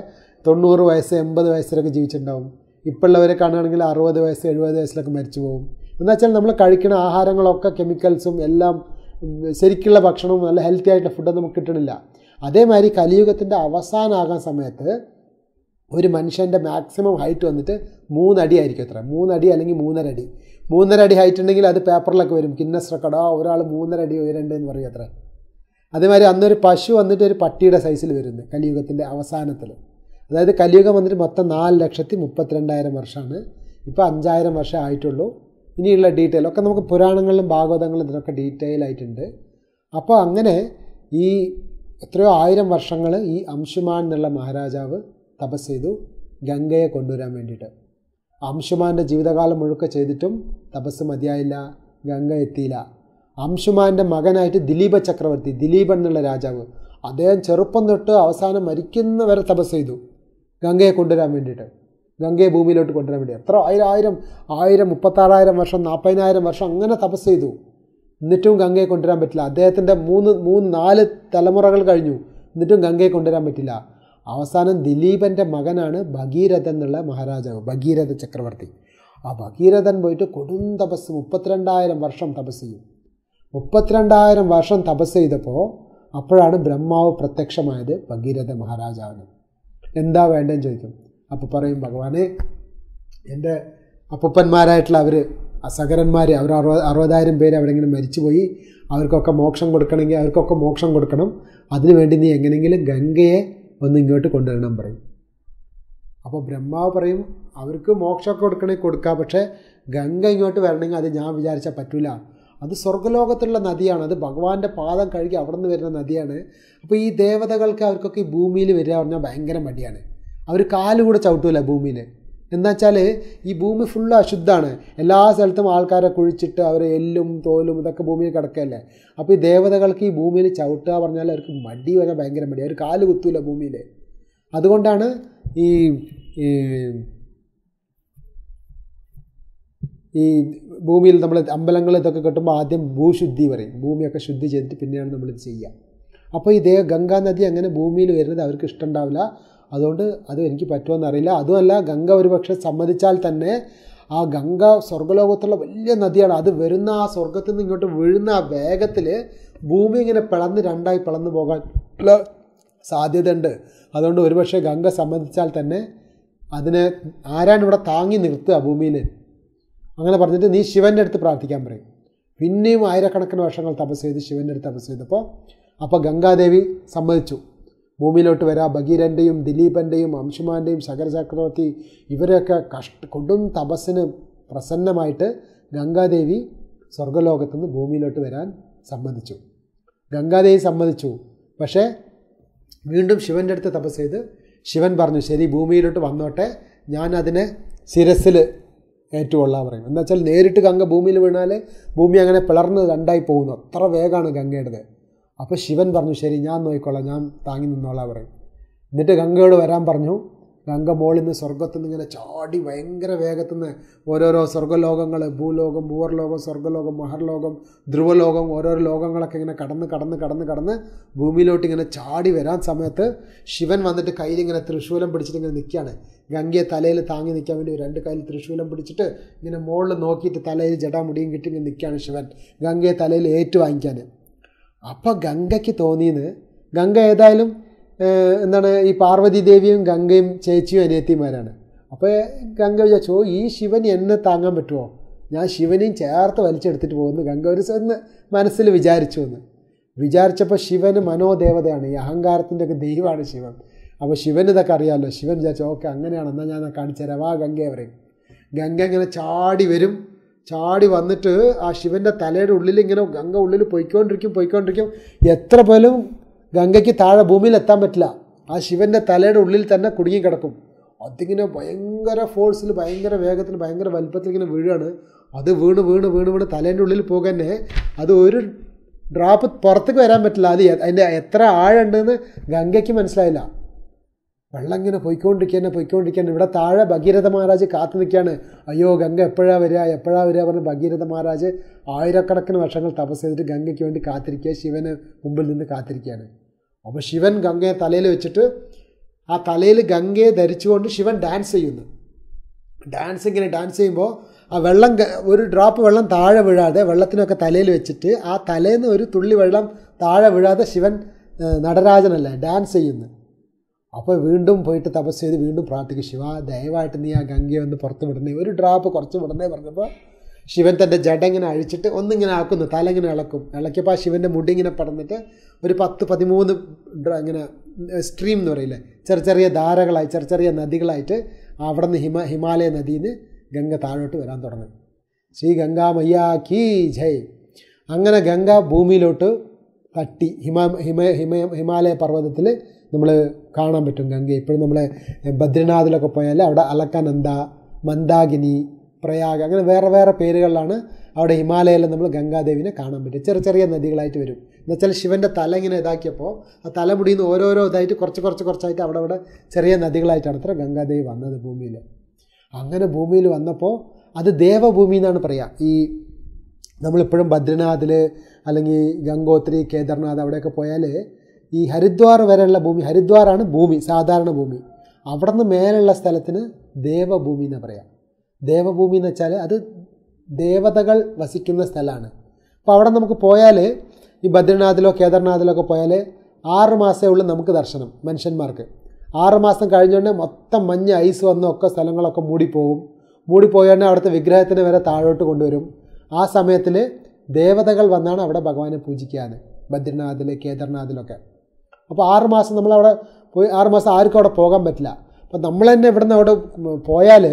തൊണ്ണൂറ് വയസ്സ് എൺപത് വയസ്സിലൊക്കെ ജീവിച്ചിട്ടുണ്ടാവും ഇപ്പോഴുള്ളവരെ കാണുകയാണെങ്കിൽ അറുപത് വയസ്സ് എഴുപത് വയസ്സിലൊക്കെ മരിച്ചു പോകും എന്നുവെച്ചാൽ നമ്മൾ കഴിക്കുന്ന ആഹാരങ്ങളൊക്കെ കെമിക്കൽസും എല്ലാം ശരിക്കുള്ള ഭക്ഷണവും നല്ല ഹെൽത്തി ആയിട്ടുള്ള ഫുഡൊന്നും നമുക്ക് കിട്ടണില്ല അതേമാതിരി കലിയുഗത്തിൻ്റെ അവസാനാകാൻ സമയത്ത് ഒരു മനുഷ്യൻ്റെ മാക്സിമം ഹൈറ്റ് വന്നിട്ട് മൂന്നടി ആയിരിക്കും അത്ര മൂന്നടി അല്ലെങ്കിൽ മൂന്നര അടി മൂന്നര അടി ഹൈറ്റ് ഉണ്ടെങ്കിൽ അത് പേപ്പറിലൊക്കെ വരും കിന്നസ് റെക്കോർഡ് ആ ഒരാൾ മൂന്നര അടി ഉയരണ്ട് എന്ന് പറയും അത്ര അതേമാതിരി അന്നൊരു പശു വന്നിട്ട് ഒരു പട്ടിയുടെ സൈസിൽ വരുന്നത് കലിയുഗത്തിൻ്റെ അവസാനത്തിൽ അതായത് കലിയുഗം വന്നിട്ട് മൊത്തം നാല് ലക്ഷത്തി മുപ്പത്തിരണ്ടായിരം വർഷമാണ് ഇപ്പോൾ അഞ്ചായിരം വർഷം ആയിട്ടുള്ളൂ ഇനിയുള്ള ഡീറ്റെയിൽ ഒക്കെ നമുക്ക് പുരാണങ്ങളിലും ഭാഗവതങ്ങളിലും ഇതിനൊക്കെ ഡീറ്റെയിൽ ആയിട്ടുണ്ട് അപ്പോൾ അങ്ങനെ ഈ എത്രയോ ആയിരം വർഷങ്ങൾ ഈ അംശുമാൻ എന്നുള്ള മഹാരാജാവ് തപസ് ചെയ്തു ഗംഗയെ കൊണ്ടുവരാൻ വേണ്ടിയിട്ട് അംശുമാൻ്റെ ജീവിതകാലം മുഴുക്കെ ചെയ്തിട്ടും തപസ് മതിയായില്ല ഗംഗ എത്തിയില്ല അംശുമാൻ്റെ മകനായിട്ട് ദിലീപ ചക്രവർത്തി ദിലീപൻ എന്നുള്ള രാജാവ് അദ്ദേഹം ചെറുപ്പം തൊട്ട് അവസാനം മരിക്കുന്നവരെ തപസ് ചെയ്തു ഗംഗയെ കൊണ്ടുവരാൻ വേണ്ടിയിട്ട് ഗംഗയെ ഭൂമിയിലോട്ട് കൊണ്ടുവരാൻ വേണ്ടി എത്ര ആയിരം ആയിരം മുപ്പത്താറായിരം വർഷം നാൽപ്പതിനായിരം വർഷം അങ്ങനെ തപസ് ചെയ്തു എന്നിട്ടും ഗംഗയെ കൊണ്ടുവരാൻ പറ്റില്ല അദ്ദേഹത്തിൻ്റെ മൂന്ന് മൂന്ന് നാല് തലമുറകൾ കഴിഞ്ഞു എന്നിട്ടും ഗംഗയെ കൊണ്ടുവരാൻ പറ്റില്ല അവസാനം ദിലീപൻ്റെ മകനാണ് ഭഗീരഥൻ എന്നുള്ള മഹാരാജാവ് ഭഗീരഥ ചക്രവർത്തി ആ ഭഗീരഥൻ പോയിട്ട് കൊടും തപസ് മുപ്പത്തിരണ്ടായിരം വർഷം തപസ് ചെയ്യും മുപ്പത്തിരണ്ടായിരം വർഷം തപസ് ചെയ്തപ്പോൾ അപ്പോഴാണ് ബ്രഹ്മാവ് പ്രത്യക്ഷമായത് ഭഗീരഥ മഹാരാജാവിന് എന്താ വേണ്ടതെന്ന് ചോദിക്കും അപ്പോൾ പറയും ഭഗവാനെ എൻ്റെ അപ്പൂപ്പന്മാരായിട്ടുള്ള അവർ സകരന്മാർ അവർ അറുപത് അറുപതായിരം പേര് അവരെങ്ങനെ മരിച്ചുപോയി അവർക്കൊക്കെ മോക്ഷം കൊടുക്കണമെങ്കിൽ അവർക്കൊക്കെ മോക്ഷം കൊടുക്കണം അതിനുവേണ്ടി നീ എങ്ങനെയെങ്കിലും ഗംഗയെ ഒന്ന് ഇങ്ങോട്ട് കൊണ്ടുവരണം പറയും അപ്പോൾ ബ്രഹ്മാവ് പറയും അവർക്ക് മോക്ഷമൊക്കെ കൊടുക്കണമെങ്കിൽ കൊടുക്കാം പക്ഷേ ഗംഗ ഇങ്ങോട്ട് വരണമെങ്കിൽ അത് ഞാൻ വിചാരിച്ചാൽ പറ്റില്ല അത് സ്വർഗ്ഗലോകത്തുള്ള നദിയാണ് അത് ഭഗവാന്റെ പാദം കഴുകി അവിടെ നിന്ന് വരുന്ന നദിയാണ് അപ്പോൾ ഈ ദേവതകൾക്ക് അവർക്കൊക്കെ ഈ ഭൂമിയിൽ വരിക പറഞ്ഞാൽ ഭയങ്കര മടിയാണ് അവർ കാലുകൂടെ ചവിട്ടൂല ഭൂമിയിൽ വെച്ചാൽ ഈ ഭൂമി ഫുള്ള് അശുദ്ധമാണ് എല്ലാ സ്ഥലത്തും ആൾക്കാരെ കുഴിച്ചിട്ട് അവരെ എല്ലും തോലും ഇതൊക്കെ ഭൂമിയിൽ കിടക്കല്ലേ അപ്പോൾ ഈ ദേവതകൾക്ക് ഈ ഭൂമിയിൽ ചവിട്ടുക പറഞ്ഞാൽ അവർക്ക് മടി വരാൻ ഭയങ്കര മടി അവർ കാല് കുത്തൂല ഭൂമിയിൽ അതുകൊണ്ടാണ് ഈ ഈ ഭൂമിയിൽ നമ്മൾ അമ്പലങ്ങൾ ഇതൊക്കെ കെട്ടുമ്പോൾ ആദ്യം ഭൂശുദ്ധി പറയും ഭൂമിയൊക്കെ ശുദ്ധി ചെയ്തിട്ട് പിന്നെയാണ് നമ്മളിത് ചെയ്യുക അപ്പോൾ ഈ ദേവ ഗംഗാ നദി അങ്ങനെ ഭൂമിയിൽ വരുന്നത് അവർക്ക് ഇഷ്ടമുണ്ടാവില്ല അതുകൊണ്ട് അത് എനിക്ക് പറ്റുമെന്നറിയില്ല അതുമല്ല ഗംഗ ഒരുപക്ഷെ സമ്മതിച്ചാൽ തന്നെ ആ ഗംഗ സ്വർഗ്ഗലോകത്തുള്ള വലിയ നദിയാണ് അത് വരുന്ന ആ സ്വർഗത്തിൽ നിന്ന് ഇങ്ങോട്ട് വീഴുന്ന ആ വേഗത്തിൽ ഭൂമി ഇങ്ങനെ പിളന്ന് രണ്ടായി പിളന്നു പോകാൻ സാധ്യതയുണ്ട് അതുകൊണ്ട് ഒരുപക്ഷെ ഗംഗ സമ്മതിച്ചാൽ തന്നെ അതിനെ ആരാണ് ഇവിടെ താങ്ങി നിർത്തുക ഭൂമിയിൽ അങ്ങനെ പറഞ്ഞിട്ട് നീ ശിവൻ്റെ അടുത്ത് പ്രാർത്ഥിക്കാൻ പറയും പിന്നെയും ആയിരക്കണക്കിന് വർഷങ്ങൾ തപസ് ചെയ്ത് ശിവൻ്റെ അടുത്ത് തപസ് ചെയ്തപ്പോൾ അപ്പോൾ ഗംഗാദേവി സമ്മതിച്ചു ഭൂമിയിലോട്ട് വരാ ബഗീരൻ്റെയും ദിലീപൻ്റെയും അംശുമാൻ്റെയും സഗർ ചക്രവർത്തി ഇവരൊക്കെ കഷ്ട കൊടും തപസ്സിന് പ്രസന്നമായിട്ട് ഗംഗാദേവി നിന്ന് ഭൂമിയിലോട്ട് വരാൻ സമ്മതിച്ചു ഗംഗാദേവി സമ്മതിച്ചു പക്ഷേ വീണ്ടും ശിവൻ്റെ അടുത്ത് തപസ് ചെയ്ത് ശിവൻ പറഞ്ഞു ശരി ഭൂമിയിലോട്ട് വന്നോട്ടെ ഞാൻ അതിനെ ശിരസിൽ ഏറ്റുകൊള്ളാൻ പറയും എന്നുവെച്ചാൽ നേരിട്ട് ഗംഗ ഭൂമിയിൽ വീണാൽ ഭൂമി അങ്ങനെ പിളർന്ന് രണ്ടായി പോകുന്നു അത്ര വേഗമാണ് ഗംഗയുടേത് അപ്പോൾ ശിവൻ പറഞ്ഞു ശരി ഞാൻ നോക്കിക്കോളാം ഞാൻ താങ്ങി നിന്നോളാം പറയും എന്നിട്ട് ഗംഗയോട് വരാൻ പറഞ്ഞു ഗംഗ മോളിൽ നിന്ന് സ്വർഗത്തിൽ നിന്ന് ഇങ്ങനെ ചാടി ഭയങ്കര വേഗത്തിൽ നിന്ന് ഓരോരോ സ്വർഗ്ഗലോകങ്ങൾ ഭൂലോകം ഭൂവർലോകം സ്വർഗ്ഗലോകം മഹർലോകം ധ്രുവലോകം ഓരോരോ ലോകങ്ങളൊക്കെ ഇങ്ങനെ കടന്ന് കടന്ന് കടന്ന് കടന്ന് ഭൂമിയിലോട്ട് ഇങ്ങനെ ചാടി വരാൻ സമയത്ത് ശിവൻ വന്നിട്ട് കയ്യിൽ ഇങ്ങനെ തൃശൂലം പിടിച്ചിട്ട് ഇങ്ങനെ നിൽക്കുകയാണ് ഗംഗയെ തലയിൽ താങ്ങി നിൽക്കാൻ വേണ്ടി രണ്ട് കയ്യിൽ തൃശൂലം പിടിച്ചിട്ട് ഇങ്ങനെ മുകളിൽ നോക്കിയിട്ട് തലയിൽ ജടാമുടിയും കിട്ടി ഇങ്ങനെ നിൽക്കുകയാണ് ശിവൻ ഗംഗയെ തലയിൽ ഏറ്റു വാങ്ങിക്കാൻ അപ്പോൾ ഗംഗയ്ക്ക് തോന്നിയെന്ന് ഗംഗ ഏതായാലും എന്താണ് ഈ പാർവതി ദേവിയും ഗംഗയും ചേച്ചിയും അനിയത്തിമാരാണ് അപ്പോൾ ഗംഗ വിചാരിച്ചോ ഈ ശിവൻ എന്നെ താങ്ങാൻ പറ്റുമോ ഞാൻ ശിവനെയും ചേർത്ത് വലിച്ചെടുത്തിട്ട് പോകുന്നു ഗംഗ ഒരു എന്ന് മനസ്സിൽ വിചാരിച്ചു എന്ന് വിചാരിച്ചപ്പോൾ ശിവന് മനോദേവതയാണ് ഈ അഹങ്കാരത്തിൻ്റെ ഒക്കെ ദൈവമാണ് ശിവൻ അപ്പോൾ ശിവൻ ഇതൊക്കെ അറിയാമല്ലോ ശിവൻ വിചാരിച്ചു ഓക്കെ അങ്ങനെയാണ് എന്നാൽ ഞാൻ കാണിച്ചു തരാം വാ ഗംഗയെ പറയും ഗംഗ ഇങ്ങനെ ചാടി വരും ചാടി വന്നിട്ട് ആ ശിവൻ്റെ തലയുടെ ഉള്ളിൽ ഇങ്ങനെ ഗംഗ ഉള്ളിൽ പൊയ്ക്കൊണ്ടിരിക്കും പോയിക്കൊണ്ടിരിക്കും എത്ര പോലും ഗംഗയ്ക്ക് താഴെ ഭൂമിയിൽ എത്താൻ പറ്റില്ല ആ ശിവൻ്റെ തലയുടെ ഉള്ളിൽ തന്നെ കുടുങ്ങി കിടക്കും അതിങ്ങനെ ഭയങ്കര ഫോഴ്സിൽ ഭയങ്കര വേഗത്തിൽ ഭയങ്കര വലുപ്പത്തിൽ ഇങ്ങനെ വീഴാണ് അത് വീണ് വീണ് വീണ് വീണ് തലേൻ്റെ ഉള്ളിൽ പോകന്നെ അത് ഒരു ഡ്രോപ്പ് പുറത്തേക്ക് വരാൻ പറ്റില്ല അത് അതിൻ്റെ എത്ര ആഴുണ്ടെന്ന് ഗംഗയ്ക്ക് മനസ്സിലായില്ല വെള്ളം ഇങ്ങനെ പൊയ്ക്കൊണ്ടിരിക്കുകയാണ് പൊയ്ക്കൊണ്ടിരിക്കുകയാണ് ഇവിടെ താഴെ ഭഗീരഥ മഹാരാജ് കാത്തു നിൽക്കുകയാണ് അയ്യോ ഗംഗ എപ്പോഴാ വരിക എപ്പോഴാ വരിക പറഞ്ഞ് ഭഗീരഥ മഹാരാജ് ആയിരക്കണക്കിന് വർഷങ്ങൾ തപസ് ചെയ്തിട്ട് ഗംഗയ്ക്ക് വേണ്ടി കാത്തിരിക്കുക ശിവന് മുമ്പിൽ നിന്ന് കാത്തിരിക്കുകയാണ് അപ്പോൾ ശിവൻ ഗംഗയെ തലയിൽ വെച്ചിട്ട് ആ തലയിൽ ഗംഗയെ ധരിച്ചുകൊണ്ട് ശിവൻ ഡാൻസ് ചെയ്യുന്നു ഡാൻസ് ഇങ്ങനെ ഡാൻസ് ചെയ്യുമ്പോൾ ആ വെള്ളം ഒരു ഡ്രോപ്പ് വെള്ളം താഴെ വീഴാതെ വെള്ളത്തിനൊക്കെ തലയിൽ വെച്ചിട്ട് ആ തലേന്ന് ഒരു തുള്ളി വെള്ളം താഴെ വീഴാതെ ശിവൻ നടരാജനല്ല ഡാൻസ് ചെയ്യുന്നു അപ്പോൾ വീണ്ടും പോയിട്ട് തപസ് ചെയ്ത് വീണ്ടും പ്രാർത്ഥിക്കും ശിവ ദയവായിട്ട് നീ ആ ഗംഗയെ ഒന്ന് പുറത്ത് വിടുന്നേ ഒരു ഡ്രാപ്പ് കുറച്ച് വിടുന്നേ പറഞ്ഞപ്പോൾ ശിവൻ തൻ്റെ ജഡ ഇങ്ങനെ അഴിച്ചിട്ട് ഒന്നിങ്ങനെ ആക്കുന്നു തല ഇങ്ങനെ ഇളക്കും ഇളക്കിയപ്പോൾ ആ ശിവൻ്റെ മുടിങ്ങനെ പടന്നിട്ട് ഒരു പത്ത് പതിമൂന്ന് ഇങ്ങനെ സ്ട്രീം എന്ന് പറയില്ലേ ചെറിയ ചെറിയ ധാരകളായി ചെറിയ ചെറിയ നദികളായിട്ട് അവിടെ നിന്ന് ഹിമ ഹിമാലയ നദിയിൽ നിന്ന് ഗംഗ താഴോട്ട് വരാൻ തുടങ്ങി ശ്രീ ഗംഗാ മയ്യാ കീ ജയ് അങ്ങനെ ഗംഗ ഭൂമിയിലോട്ട് തട്ടി ഹിമ ഹിമ ഹിമ ഹിമാലയ പർവ്വതത്തിൽ നമ്മൾ കാണാൻ പറ്റും ഗംഗ ഇപ്പോഴും നമ്മൾ ബദ്രിനാഥിലൊക്കെ പോയാൽ അവിടെ അലക്കനന്ദ മന്ദാകിനി പ്രയാഗ് അങ്ങനെ വേറെ വേറെ പേരുകളിലാണ് അവിടെ ഹിമാലയയിൽ നമ്മൾ ഗംഗാദേവിനെ കാണാൻ പറ്റും ചെറിയ ചെറിയ നദികളായിട്ട് വരും എന്നുവെച്ചാൽ ശിവൻ്റെ തല ഇങ്ങനെ ഇതാക്കിയപ്പോൾ ആ തലമുടിയിൽ നിന്ന് ഓരോരോ ഇതായിട്ട് കുറച്ച് കുറച്ച് കുറച്ചായിട്ട് അവിടെ അവിടെ ചെറിയ നദികളായിട്ടാണ് അത്ര ഗംഗാദേവി വന്നത് ഭൂമിയിൽ അങ്ങനെ ഭൂമിയിൽ വന്നപ്പോൾ അത് ദേവഭൂമി എന്നാണ് പറയുക ഈ നമ്മളിപ്പോഴും ബദ്രിനാഥിൽ അല്ലെങ്കിൽ ഗംഗോത്രി കേദർനാഥ് അവിടെയൊക്കെ പോയാൽ ഈ ഹരിദ്വാർ വരെയുള്ള ഭൂമി ഹരിദ്വാറാണ് ഭൂമി സാധാരണ ഭൂമി അവിടെ നിന്ന് മേലുള്ള സ്ഥലത്തിന് ദേവഭൂമി എന്ന് പറയാം ദേവഭൂമി എന്ന് വെച്ചാൽ അത് ദേവതകൾ വസിക്കുന്ന സ്ഥലമാണ് അപ്പോൾ അവിടെ നമുക്ക് പോയാൽ ഈ ബദ്രീനാഥിലോ കേദാർനാഥിലോ ഒക്കെ പോയാൽ ആറ് മാസമേ ഉള്ളൂ നമുക്ക് ദർശനം മനുഷ്യന്മാർക്ക് ആറ് മാസം കഴിഞ്ഞുകൊണ്ട് മൊത്തം മഞ്ഞ് ഐസ് വന്നൊക്കെ സ്ഥലങ്ങളൊക്കെ മൂടിപ്പോകും മൂടിപ്പോയാണ്ട് അവിടുത്തെ വിഗ്രഹത്തിന് വരെ താഴോട്ട് കൊണ്ടുവരും ആ സമയത്തിൽ ദേവതകൾ വന്നാണ് അവിടെ ഭഗവാനെ പൂജിക്കാറ് ബദ്രീനാഥിൽ കേദാർനാഥിലൊക്കെ അപ്പോൾ ആറ് മാസം നമ്മളവിടെ പോയി ആറ് മാസം ആർക്കും അവിടെ പോകാൻ പറ്റില്ല അപ്പം നമ്മൾ തന്നെ ഇവിടെ നിന്ന് അവിടെ പോയാൽ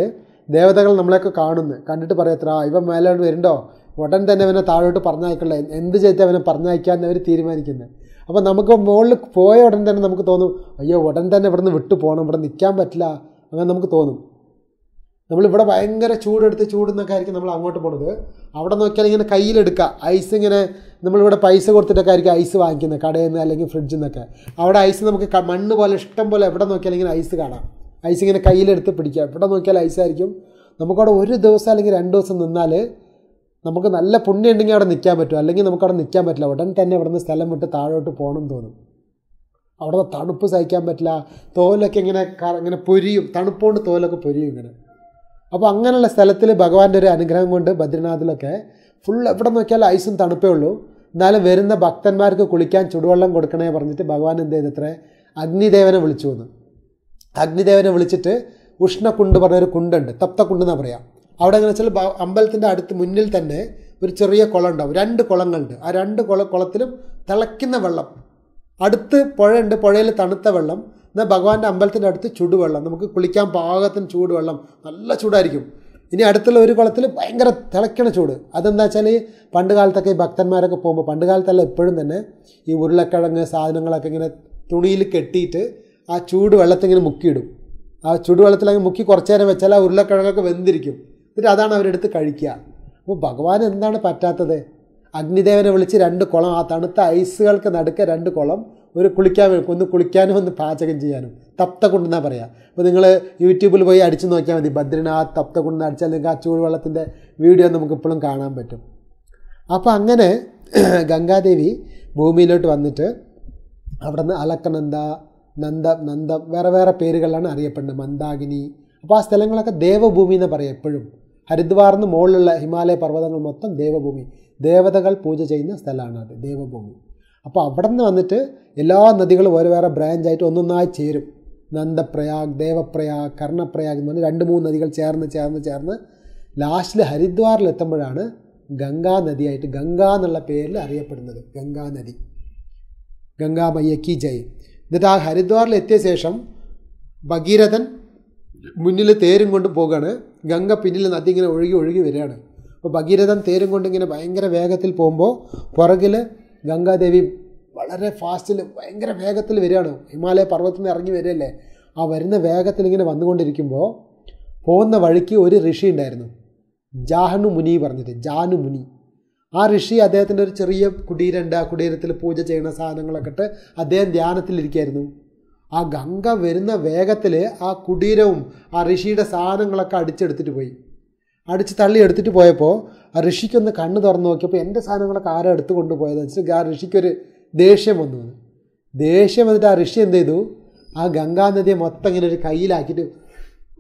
ദേവതകൾ നമ്മളെയൊക്കെ കാണുന്നു കണ്ടിട്ട് പറയത്ര ഇവൻ മേലോട്ട് വരുന്നുണ്ടോ ഉടൻ തന്നെ അവനെ താഴോട്ട് പറഞ്ഞയക്കുള്ള എന്ത് ചെയ്ത് അവനെ പറഞ്ഞയക്കാന്ന് അവർ തീരുമാനിക്കുന്നത് അപ്പോൾ നമുക്ക് മുകളിൽ പോയ ഉടൻ തന്നെ നമുക്ക് തോന്നും അയ്യോ ഉടൻ തന്നെ ഇവിടെ നിന്ന് വിട്ടു പോകണം ഇവിടെ നിൽക്കാൻ പറ്റില്ല അങ്ങനെ നമുക്ക് തോന്നും നമ്മളിവിടെ ഭയങ്കര ചൂടെടുത്ത് ചൂടെന്നൊക്കെ ആയിരിക്കും നമ്മൾ അങ്ങോട്ട് പോണത് അവിടെ നോക്കിയാൽ ഇങ്ങനെ കയ്യിലെടുക്കുക ഐസ് ഇങ്ങനെ നമ്മളിവിടെ പൈസ കൊടുത്തിട്ടൊക്കെ ആയിരിക്കും ഐസ് വാങ്ങിക്കുന്നത് കടയിൽ നിന്ന് അല്ലെങ്കിൽ ഫ്രിഡ്ജിൽ നിന്നൊക്കെ അവിടെ ഐസ് നമുക്ക് മണ്ണ് പോലെ ഇഷ്ടം പോലെ എവിടെ നോക്കിയാൽ ഇങ്ങനെ ഐസ് കാണാം ഐസ് ഇങ്ങനെ കയ്യിലെടുത്ത് പിടിക്കുക എവിടെ നോക്കിയാൽ ഐസായിരിക്കും നമുക്കവിടെ ഒരു ദിവസം അല്ലെങ്കിൽ രണ്ട് ദിവസം നിന്നാൽ നമുക്ക് നല്ല പുണ്യം ഉണ്ടെങ്കിൽ അവിടെ നിൽക്കാൻ പറ്റും അല്ലെങ്കിൽ നമുക്ക് അവിടെ നിൽക്കാൻ പറ്റില്ല ഉടൻ തന്നെ അവിടെ സ്ഥലം വിട്ട് താഴോട്ട് പോകണം തോന്നും അവിടെ തണുപ്പ് സഹിക്കാൻ പറ്റില്ല തോലൊക്കെ ഇങ്ങനെ ഇങ്ങനെ പൊരിയും തണുപ്പുകൊണ്ട് തോലൊക്കെ പൊരിയും ഇങ്ങനെ അപ്പോൾ അങ്ങനെയുള്ള സ്ഥലത്തിൽ ഭഗവാന്റെ ഒരു അനുഗ്രഹം കൊണ്ട് ബദ്രിനാഥിലൊക്കെ ഫുൾ എവിടെ നോക്കിയാൽ ഐസും തണുപ്പേ ഉള്ളൂ എന്നാലും വരുന്ന ഭക്തന്മാർക്ക് കുളിക്കാൻ ചുടുവെള്ളം കൊടുക്കണേ പറഞ്ഞിട്ട് ഭഗവാൻ എന്ത് ചെയ്തത്രേ അഗ്നിദേവനെ വിളിച്ചു വന്നു അഗ്നിദേവനെ വിളിച്ചിട്ട് ഉഷ്ണക്കുണ്ട് പറഞ്ഞൊരു കുണ്ടുണ്ട് തപ്തക്കുണ്ട് എന്നാ പറയാം അവിടെ എങ്ങനെ വെച്ചാൽ അമ്പലത്തിൻ്റെ അടുത്ത് മുന്നിൽ തന്നെ ഒരു ചെറിയ കുളം ഉണ്ടാവും രണ്ട് കുളങ്ങളുണ്ട് ആ രണ്ട് കുള കുളത്തിലും തിളയ്ക്കുന്ന വെള്ളം അടുത്ത് പുഴയുണ്ട് പുഴയിൽ തണുത്ത വെള്ളം എന്നാൽ ഭഗവാന്റെ അമ്പലത്തിൻ്റെ അടുത്ത് ചൂടുവെള്ളം നമുക്ക് കുളിക്കാൻ പാകത്തിന് ചൂടുവെള്ളം നല്ല ചൂടായിരിക്കും ഇനി അടുത്തുള്ള ഒരു കുളത്തിൽ ഭയങ്കര തിളക്കണ ചൂട് അതെന്താ വെച്ചാൽ പണ്ട് കാലത്തൊക്കെ ഈ ഭക്തന്മാരൊക്കെ പോകുമ്പോൾ പണ്ട് കാലത്തല്ല ഇപ്പോഴും തന്നെ ഈ ഉരുളക്കിഴങ്ങ് സാധനങ്ങളൊക്കെ ഇങ്ങനെ തുണിയിൽ കെട്ടിയിട്ട് ആ ചൂട് വെള്ളത്തിങ്ങനെ മുക്കിയിടും ആ ചൂടുവെള്ളത്തിൽ അങ്ങ് മുക്കി കുറച്ച് നേരം വെച്ചാൽ ആ ഉരുളക്കിഴങ്ങൊക്കെ വെന്തിരിക്കും എന്നിട്ട് അതാണ് അവരെടുത്ത് കഴിക്കുക അപ്പോൾ ഭഗവാൻ എന്താണ് പറ്റാത്തത് അഗ്നിദേവനെ വിളിച്ച് രണ്ട് കുളം ആ തണുത്ത ഐസുകൾക്ക് നടുക്ക രണ്ട് കുളം ഒരു കുളിക്കാൻ ഒന്ന് കുളിക്കാനും ഒന്ന് പാചകം ചെയ്യാനും തപ്ത കൊണ്ടെന്നാണ് പറയുക അപ്പോൾ നിങ്ങൾ യൂട്യൂബിൽ പോയി അടിച്ചു നോക്കിയാൽ മതി ബദ്രിനാഥ് തപ്ത കൊണ്ടെന്ന് അടിച്ചാൽ നിങ്ങൾക്ക് ആ ചൂടുവെള്ളത്തിൻ്റെ വീഡിയോ ഇപ്പോഴും കാണാൻ പറ്റും അപ്പോൾ അങ്ങനെ [CLEARS THROAT] ഗംഗാദേവി ഭൂമിയിലോട്ട് വന്നിട്ട് അവിടെ നിന്ന് അലക്കനന്ദ നന്ദ നന്ദ വേറെ വേറെ പേരുകളിലാണ് അറിയപ്പെടുന്നത് മന്ദാഗിനി അപ്പോൾ ആ സ്ഥലങ്ങളൊക്കെ ദേവഭൂമി എന്ന് പറയും എപ്പോഴും ഹരിദ്വാറിന് മുകളിലുള്ള ഹിമാലയ പർവ്വതങ്ങൾ മൊത്തം ദേവഭൂമി ദേവതകൾ പൂജ ചെയ്യുന്ന സ്ഥലമാണ് അത് ദേവഭൂമി അപ്പോൾ അവിടെ നിന്ന് വന്നിട്ട് എല്ലാ നദികളും വേറെ വേറെ ബ്രാഞ്ചായിട്ട് ഒന്നൊന്നായി ചേരും നന്ദപ്രയാഗ് ദേവപ്രയാഗ് കർണപ്രയാഗ് എന്ന് പറഞ്ഞ് രണ്ട് മൂന്ന് നദികൾ ചേർന്ന് ചേർന്ന് ചേർന്ന് ലാസ്റ്റിൽ എത്തുമ്പോഴാണ് ഗംഗാ നദിയായിട്ട് ഗംഗ എന്നുള്ള പേരിൽ അറിയപ്പെടുന്നത് ഗംഗാ നദി ഗംഗാമയ്യ കി ജയ് എന്നിട്ട് ആ ഹരിദ്വാറിൽ എത്തിയ ശേഷം ഭഗീരഥൻ മുന്നിൽ തേരും കൊണ്ട് പോവുകയാണ് ഗംഗ പിന്നിൽ നദി ഇങ്ങനെ ഒഴുകി ഒഴുകി വരികയാണ് അപ്പോൾ ഭഗീരഥൻ തേരും കൊണ്ട് ഇങ്ങനെ ഭയങ്കര വേഗത്തിൽ പോകുമ്പോൾ പുറകിൽ ഗംഗാദേവി വളരെ ഫാസ്റ്റിൽ ഭയങ്കര വേഗത്തിൽ വരികയാണ് ഹിമാലയ പർവ്വതത്തിൽ നിന്ന് ഇറങ്ങി വരികയല്ലേ ആ വരുന്ന വേഗത്തിൽ ഇങ്ങനെ വന്നുകൊണ്ടിരിക്കുമ്പോൾ പോകുന്ന വഴിക്ക് ഒരു ഋഷി ഉണ്ടായിരുന്നു ജാഹനു മുനി പറഞ്ഞിട്ട് ജാനു മുനി ആ ഋഷി അദ്ദേഹത്തിൻ്റെ ഒരു ചെറിയ കുടീരുണ്ട് ആ കുടീരത്തിൽ പൂജ ചെയ്യുന്ന സാധനങ്ങളൊക്കെ ഇട്ട് അദ്ദേഹം ധ്യാനത്തിലിരിക്കായിരുന്നു ആ ഗംഗ വരുന്ന വേഗത്തിൽ ആ കുടീരവും ആ ഋഷിയുടെ സാധനങ്ങളൊക്കെ അടിച്ചെടുത്തിട്ട് പോയി അടിച്ച് തള്ളി എടുത്തിട്ട് പോയപ്പോൾ ആ ഋഷിക്കൊന്ന് കണ്ണ് തുറന്ന് നോക്കിയപ്പോൾ എൻ്റെ സാധനങ്ങളൊക്കെ ആരാ എടുത്തു കൊണ്ടുപോയത് വെച്ചിട്ട് ആ ഋഷിക്കൊരു ദേഷ്യം വന്നു ദേഷ്യം വന്നിട്ട് ആ ഋഷി എന്ത് ചെയ്തു ആ ഗംഗാ മൊത്തം ഇങ്ങനെ ഒരു കയ്യിലാക്കിയിട്ട്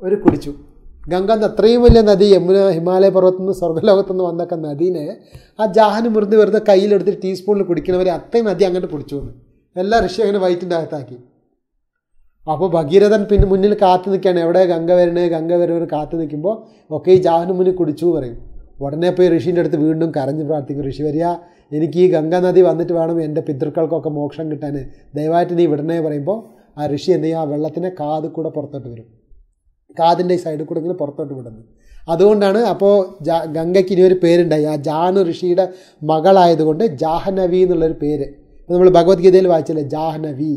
ഒരു കുടിച്ചു ഗംഗാ അത്രയും വലിയ നദി യമുന ഹിമാലയ സ്വർഗ്ഗലോകത്തു നിന്ന് വന്നൊക്കെ നദീനെ ആ ജാഹന് മുറിഞ്ഞ് വെറുതെ കയ്യിലെടുത്തിട്ട് ടീസ്പൂണിൽ കുടിക്കണവരെ അത്രയും നദി അങ്ങോട്ട് കുടിച്ചു വന്നു എല്ലാ ഋഷി അങ്ങനെ വയറ്റിൻ്റെ അകത്താക്കി അപ്പോൾ ഭഗീരഥൻ പിന്നെ മുന്നിൽ കാത്തു നിൽക്കുകയാണ് എവിടെ ഗംഗ വരണേ ഗംഗ വരണേ കാത്തു നിൽക്കുമ്പോൾ ഒക്കെ ഈ ജാഹ്നു മുന്നിൽ കുടിച്ചു പറയും ഉടനെ പോയി ഋഷീൻ്റെ അടുത്ത് വീണ്ടും കരഞ്ഞു പ്രാർത്ഥിക്കും ഋഷി വരിക എനിക്ക് ഈ ഗംഗാനദി വന്നിട്ട് വേണം എൻ്റെ പിതൃക്കൾക്കൊക്കെ മോക്ഷം കിട്ടാൻ ദയവായിട്ട് നീ വിടണേ പറയുമ്പോൾ ആ ഋഷി എന്ത് ആ വെള്ളത്തിനെ കാത് കൂടെ പുറത്തോട്ട് വരും കാതിൻ്റെ ഈ സൈഡിൽ കൂടെ ഇങ്ങനെ പുറത്തോട്ട് വിടുന്നത് അതുകൊണ്ടാണ് അപ്പോൾ ജാ ഗംഗയ്ക്ക് ഇനിയൊരു പേരുണ്ടായി ആ ജാനു ഋഷിയുടെ മകളായതുകൊണ്ട് ജാഹ്നവി എന്നുള്ളൊരു പേര് നമ്മൾ ഭഗവത്ഗീതയിൽ വായിച്ചല്ലേ ജാഹ്നവി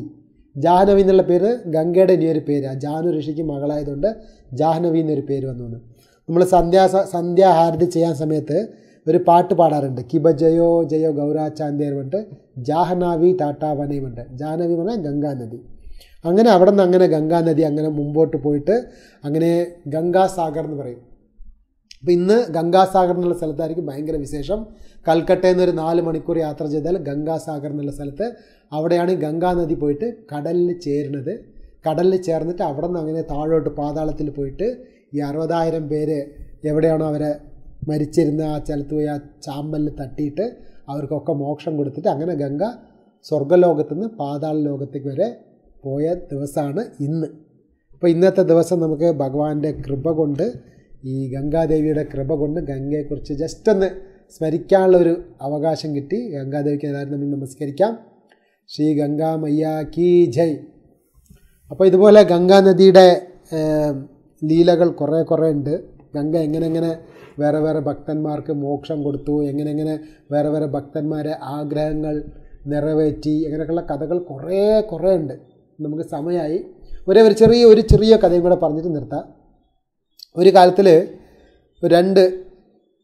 ജാഹ്നവി എന്നുള്ള പേര് ഗംഗയുടെ ഇനിയൊരു പേരാണ് ജാഹ്നു ഋഷിക്ക് മകളായതുകൊണ്ട് ജാഹ്നവി എന്നൊരു പേര് വന്നു നമ്മൾ സന്ധ്യാ സന്ധ്യാഹാരതി ചെയ്യാൻ സമയത്ത് ഒരു പാട്ട് പാടാറുണ്ട് കിബ ജയോ ജയോ ഗൗരാചാന്തി പറഞ്ഞിട്ട് ജാഹ്നാവി ടാട്ടാവനയുമുണ്ട് ജാഹ്നവി പറഞ്ഞാൽ ഗംഗാനദി അങ്ങനെ അവിടെ നിന്ന് അങ്ങനെ ഗംഗാനദി അങ്ങനെ മുമ്പോട്ട് പോയിട്ട് അങ്ങനെ ഗംഗാസാഗർ എന്ന് പറയും അപ്പോൾ ഇന്ന് ഗംഗാസാഗർ എന്നുള്ള സ്ഥലത്തായിരിക്കും ഭയങ്കര വിശേഷം കൽക്കട്ടയിൽ നിന്ന് ഒരു നാല് മണിക്കൂർ യാത്ര ചെയ്താൽ ഗംഗാസാഗർ എന്നുള്ള സ്ഥലത്ത് അവിടെയാണ് ഗംഗാ നദി പോയിട്ട് കടലിൽ ചേരുന്നത് കടലിൽ ചേർന്നിട്ട് അവിടെ നിന്ന് അങ്ങനെ താഴോട്ട് പാതാളത്തിൽ പോയിട്ട് ഈ അറുപതായിരം പേര് എവിടെയാണോ അവരെ മരിച്ചിരുന്ന ആ ചിലത്ത് പോയി ആ ചാമ്പലിൽ തട്ടിയിട്ട് അവർക്കൊക്കെ മോക്ഷം കൊടുത്തിട്ട് അങ്ങനെ ഗംഗ നിന്ന് പാതാള ലോകത്തേക്ക് വരെ പോയ ദിവസമാണ് ഇന്ന് അപ്പോൾ ഇന്നത്തെ ദിവസം നമുക്ക് ഭഗവാന്റെ കൃപ കൊണ്ട് ഈ ഗംഗാദേവിയുടെ കൃപ കൊണ്ട് ഗംഗയെക്കുറിച്ച് ജസ്റ്റ് ഒന്ന് സ്മരിക്കാനുള്ള ഒരു അവകാശം കിട്ടി ഗംഗാദേവിക്ക് എല്ലാവരും നമ്മൾ നമസ്കരിക്കാം ശ്രീ ഗംഗാമയ്യ കീ ജയ് അപ്പോൾ ഇതുപോലെ ഗംഗാ നദിയുടെ ലീലകൾ കുറേ കുറേ ഉണ്ട് ഗംഗ എങ്ങനെ എങ്ങനെ വേറെ വേറെ ഭക്തന്മാർക്ക് മോക്ഷം കൊടുത്തു എങ്ങനെ എങ്ങനെ വേറെ വേറെ ഭക്തന്മാരെ ആഗ്രഹങ്ങൾ നിറവേറ്റി അങ്ങനെയൊക്കെയുള്ള കഥകൾ കുറേ കുറേ ഉണ്ട് നമുക്ക് സമയമായി ഒരേ ഒരു ചെറിയ ഒരു ചെറിയ കഥയും കൂടെ പറഞ്ഞിട്ട് നിർത്താം ഒരു കാലത്തിൽ രണ്ട്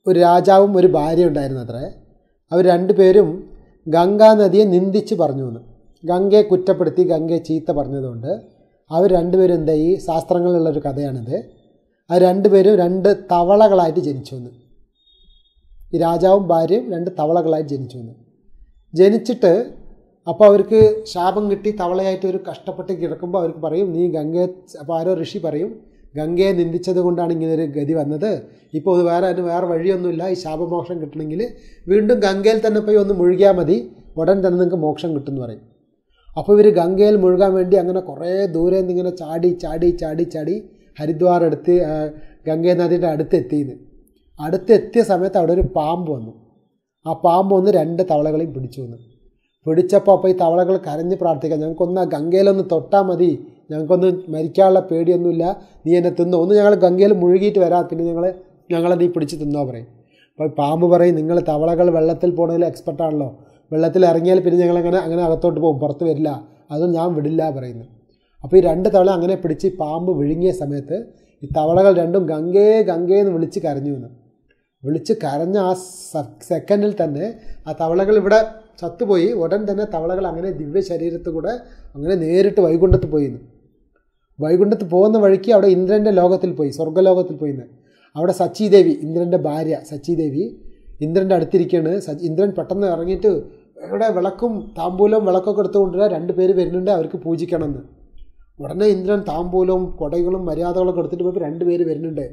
ഒരു രാജാവും ഒരു ഭാര്യ ഉണ്ടായിരുന്നു അത്രേ അവർ രണ്ടു പേരും ഗംഗാനദിയെ നിന്ദിച്ച് പറഞ്ഞു എന്ന് ഗംഗയെ കുറ്റപ്പെടുത്തി ഗംഗയെ ചീത്ത പറഞ്ഞതുകൊണ്ട് അവർ രണ്ടുപേരും എന്താ ഈ ശാസ്ത്രങ്ങളിലുള്ളൊരു കഥയാണിത് ആ രണ്ടുപേരും രണ്ട് തവളകളായിട്ട് ജനിച്ചു എന്ന് ഈ രാജാവും ഭാര്യയും രണ്ട് തവളകളായിട്ട് ജനിച്ചു എന്ന് ജനിച്ചിട്ട് അപ്പോൾ അവർക്ക് ശാപം കിട്ടി തവളയായിട്ട് ഒരു കഷ്ടപ്പെട്ട് കിടക്കുമ്പോൾ അവർക്ക് പറയും നീ ഗംഗയെ അപ്പോൾ ആരോ ഋഷി പറയും ഗംഗയെ നിന്ദിച്ചത് കൊണ്ടാണ് ഇങ്ങനൊരു ഗതി വന്നത് ഇപ്പോൾ അത് വേറെ അതിന് വേറെ വഴിയൊന്നുമില്ല ഈ ശാപമോക്ഷം കിട്ടണമെങ്കിൽ വീണ്ടും ഗംഗയിൽ തന്നെ പോയി ഒന്ന് മുഴുകിയാൽ മതി ഉടൻ തന്നെ നിങ്ങൾക്ക് മോക്ഷം കിട്ടും എന്ന് പറയും അപ്പോൾ ഇവർ ഗംഗയിൽ മുഴുകാൻ വേണ്ടി അങ്ങനെ കുറേ ദൂരെ നിന്നിങ്ങനെ ചാടി ചാടി ചാടി ചാടി ഹരിദ്വാർ എടുത്ത് ഗംഗേ നദിയുടെ അടുത്തെത്തിയെന്ന് അടുത്തെത്തിയ സമയത്ത് അവിടെ ഒരു പാമ്പ് വന്നു ആ പാമ്പ് വന്ന് രണ്ട് തവളകളെയും പിടിച്ചു വന്നു പിടിച്ചപ്പോൾ അപ്പോൾ ഈ തവളകൾ കരഞ്ഞ് പ്രാർത്ഥിക്കാം ഞങ്ങൾക്കൊന്ന് ആ ഗംഗയിലൊന്ന് തൊട്ടാൽ മതി ഞങ്ങൾക്കൊന്നും മരിക്കാനുള്ള പേടിയൊന്നുമില്ല നീ എന്നെ തിന്നോ ഒന്ന് ഞങ്ങൾ ഗംഗയിൽ മുഴുകിയിട്ട് വരാത്തിന് ഞങ്ങൾ ഞങ്ങളെ നീ പിടിച്ച് തിന്നോ പറയും അപ്പോൾ പാമ്പ് പറയും നിങ്ങൾ തവളകൾ വെള്ളത്തിൽ എക്സ്പെർട്ട് എക്സ്പെർട്ടാണല്ലോ വെള്ളത്തിൽ ഇറങ്ങിയാൽ പിന്നെ ഞങ്ങൾ അങ്ങനെ അകത്തോട്ട് പോകും പുറത്ത് വരില്ല അതും ഞാൻ വിടില്ല പറയുന്നു അപ്പോൾ ഈ രണ്ട് തവള അങ്ങനെ പിടിച്ച് പാമ്പ് വിഴുങ്ങിയ സമയത്ത് ഈ തവളകൾ രണ്ടും ഗംഗേ ഗംഗയെന്ന് വിളിച്ച് കരഞ്ഞു വന്നു വിളിച്ച് കരഞ്ഞ ആ സെക്കൻഡിൽ തന്നെ ആ തവളകൾ ഇവിടെ ചത്തുപോയി ഉടൻ തന്നെ തവളകൾ അങ്ങനെ ദിവ്യ ശരീരത്തിൽ കൂടെ അങ്ങനെ നേരിട്ട് വൈകുണ്ഠത്ത് പോയിന്ന് വൈകുണ്ഠത്ത് പോകുന്ന വഴിക്ക് അവിടെ ഇന്ദ്രൻ്റെ ലോകത്തിൽ പോയി സ്വർഗ്ഗലോകത്തിൽ പോയി അവിടെ സച്ചിദേവി ഇന്ദ്രൻ്റെ ഭാര്യ സച്ചിദേവി ഇന്ദ്രൻ്റെ അടുത്തിരിക്കുകയാണ് സച്ചി ഇന്ദ്രൻ പെട്ടെന്ന് ഇറങ്ങിയിട്ട് ഇവിടെ വിളക്കും താമ്പൂലവും വിളക്കൊക്കെ എടുത്തുകൊണ്ടുവരാ രണ്ട് പേര് വരുന്നുണ്ട് അവർക്ക് പൂജിക്കണമെന്ന് ഉടനെ ഇന്ദ്രൻ താമ്പൂലവും കൊടകളും മര്യാദകളൊക്കെ എടുത്തിട്ട് പോയപ്പോൾ രണ്ട് പേര് വരുന്നുണ്ട്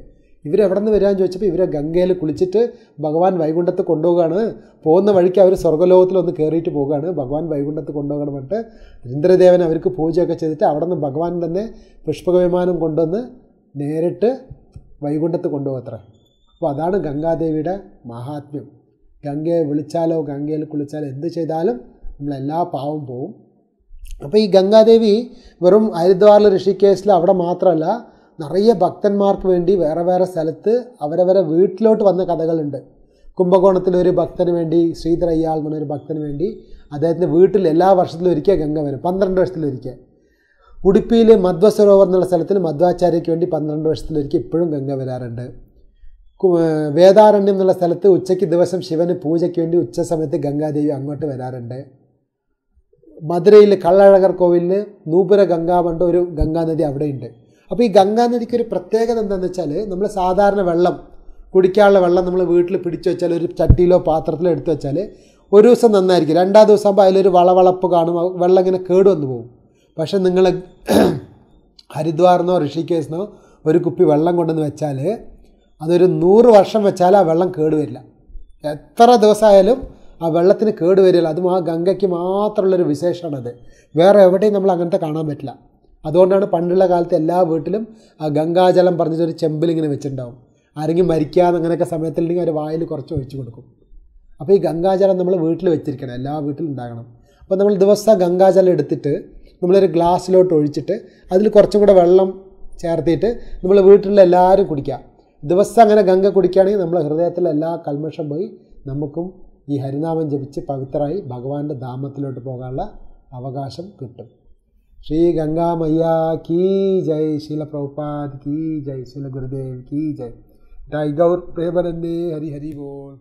ഇവരെവിടെ നിന്ന് വരാമെന്ന് ചോദിച്ചപ്പോൾ ഇവരെ ഗംഗയിൽ കുളിച്ചിട്ട് ഭഗവാൻ വൈകുണ്ഠത്ത് കൊണ്ടുപോകുകയാണ് പോകുന്ന വഴിക്ക് അവർ സ്വർഗ്ഗലോകത്തിലൊന്ന് കയറിയിട്ട് പോവുകയാണ് ഭഗവാൻ വൈകുണ്ഠത്ത് കൊണ്ടുപോകണം പറഞ്ഞിട്ട് ഇന്ദ്രദേവൻ അവർക്ക് പൂജയൊക്കെ ചെയ്തിട്ട് അവിടെ നിന്ന് ഭഗവാൻ തന്നെ പുഷ്പകവിമാനം കൊണ്ടുവന്ന് നേരിട്ട് വൈകുണ്ഠത്ത് കൊണ്ടുപോകത്ര അപ്പോൾ അതാണ് ഗംഗാദേവിയുടെ മഹാത്മ്യം ഗംഗയെ വിളിച്ചാലോ ഗംഗയിൽ കുളിച്ചാലോ എന്ത് ചെയ്താലും നമ്മളെല്ലാ പാവം പോവും അപ്പോൾ ഈ ഗംഗാദേവി വെറും ഹരിദ്വാറിൽ ഋഷികേസിൽ അവിടെ മാത്രമല്ല നിറയെ ഭക്തന്മാർക്ക് വേണ്ടി വേറെ വേറെ സ്ഥലത്ത് അവരവരെ വീട്ടിലോട്ട് വന്ന കഥകളുണ്ട് കുംഭകോണത്തിലെ ഒരു ഭക്തന് വേണ്ടി ശ്രീധർ അയ്യാൾ ഭക്തന് വേണ്ടി അദ്ദേഹത്തിൻ്റെ വീട്ടിൽ എല്ലാ വർഷത്തിലും ഒരിക്കൽ ഗംഗ വരും പന്ത്രണ്ട് വർഷത്തിലൊരിക്കൽ ഉടുപ്പിയിൽ മധ്വ സരോവർ എന്നുള്ള സ്ഥലത്തിൽ മധ്വാചാര്യയ്ക്ക് വേണ്ടി പന്ത്രണ്ട് വർഷത്തിലൊരിക്കൽ ഇപ്പോഴും ഗംഗ വരാറുണ്ട് വേദാരണ്യം എന്നുള്ള സ്ഥലത്ത് ഉച്ചയ്ക്ക് ദിവസം ശിവന് പൂജയ്ക്ക് വേണ്ടി ഉച്ച സമയത്ത് ഗംഗാദേവി അങ്ങോട്ട് വരാറുണ്ട് മധുരയിൽ കള്ളഴകർ കോവിലിന് നൂപുര ഗംഗാ പണ്ട് ഒരു ഗംഗാനദി അവിടെയുണ്ട് അപ്പോൾ ഈ ഗംഗാ നദിക്ക് ഒരു പ്രത്യേകത എന്താണെന്ന് വെച്ചാൽ നമ്മൾ സാധാരണ വെള്ളം കുടിക്കാനുള്ള വെള്ളം നമ്മൾ വീട്ടിൽ പിടിച്ചു വെച്ചാൽ ഒരു ചട്ടിയിലോ പാത്രത്തിലോ എടുത്തു വെച്ചാൽ ഒരു ദിവസം നന്നായിരിക്കും രണ്ടാം ദിവസം ആകുമ്പോൾ അതിലൊരു വളവളപ്പ് കാണും വെള്ളം ഇങ്ങനെ കേട് വന്നു പോകും പക്ഷേ നിങ്ങൾ [CLEARS THROAT] ഹരിദ്വാറിനോ ഋഷിക്കേസിനോ ഒരു കുപ്പി വെള്ളം കൊണ്ടുവന്ന് വെച്ചാൽ അതൊരു നൂറ് വർഷം വെച്ചാൽ ആ വെള്ളം കേട് വരില്ല എത്ര ദിവസമായാലും ആ വെള്ളത്തിന് കേട് വരില്ല അതും ആ ഗംഗയ്ക്ക് മാത്രമുള്ളൊരു വിശേഷമാണത് വേറെ എവിടെയും നമ്മൾ അങ്ങനത്തെ കാണാൻ പറ്റില്ല അതുകൊണ്ടാണ് പണ്ടുള്ള കാലത്ത് എല്ലാ വീട്ടിലും ആ ഗംഗാജലം പറഞ്ഞൊരു ഇങ്ങനെ വെച്ചിട്ടുണ്ടാവും ആരെങ്കിലും മരിക്കാതെ അങ്ങനെയൊക്കെ സമയത്തിലുണ്ടെങ്കിൽ അവർ വായിൽ കുറച്ച് ഒഴിച്ചു കൊടുക്കും അപ്പോൾ ഈ ഗംഗാജലം നമ്മൾ വീട്ടിൽ വെച്ചിരിക്കണം എല്ലാ വീട്ടിലും ഉണ്ടാകണം അപ്പോൾ നമ്മൾ ദിവസം ഗംഗാജലം എടുത്തിട്ട് നമ്മളൊരു ഗ്ലാസ്സിലോട്ട് ഒഴിച്ചിട്ട് അതിൽ കുറച്ചും കൂടെ വെള്ളം ചേർത്തിട്ട് നമ്മൾ വീട്ടിലുള്ള എല്ലാവരും കുടിക്കുക ദിവസം അങ്ങനെ ഗംഗ കുടിക്കുകയാണെങ്കിൽ നമ്മളെ ഹൃദയത്തിലെ എല്ലാ കൽമഷം പോയി നമുക്കും ഈ ഹരിനാമം ജപിച്ച് പവിത്രമായി ഭഗവാന്റെ ധാമത്തിലോട്ട് പോകാനുള്ള അവകാശം കിട്ടും श्री गंगा मैया की जय शिल प्रभुपाद की जय शिल गुरुदेव की जय डाई गौर प्रेमानंदे हरि हरि बोल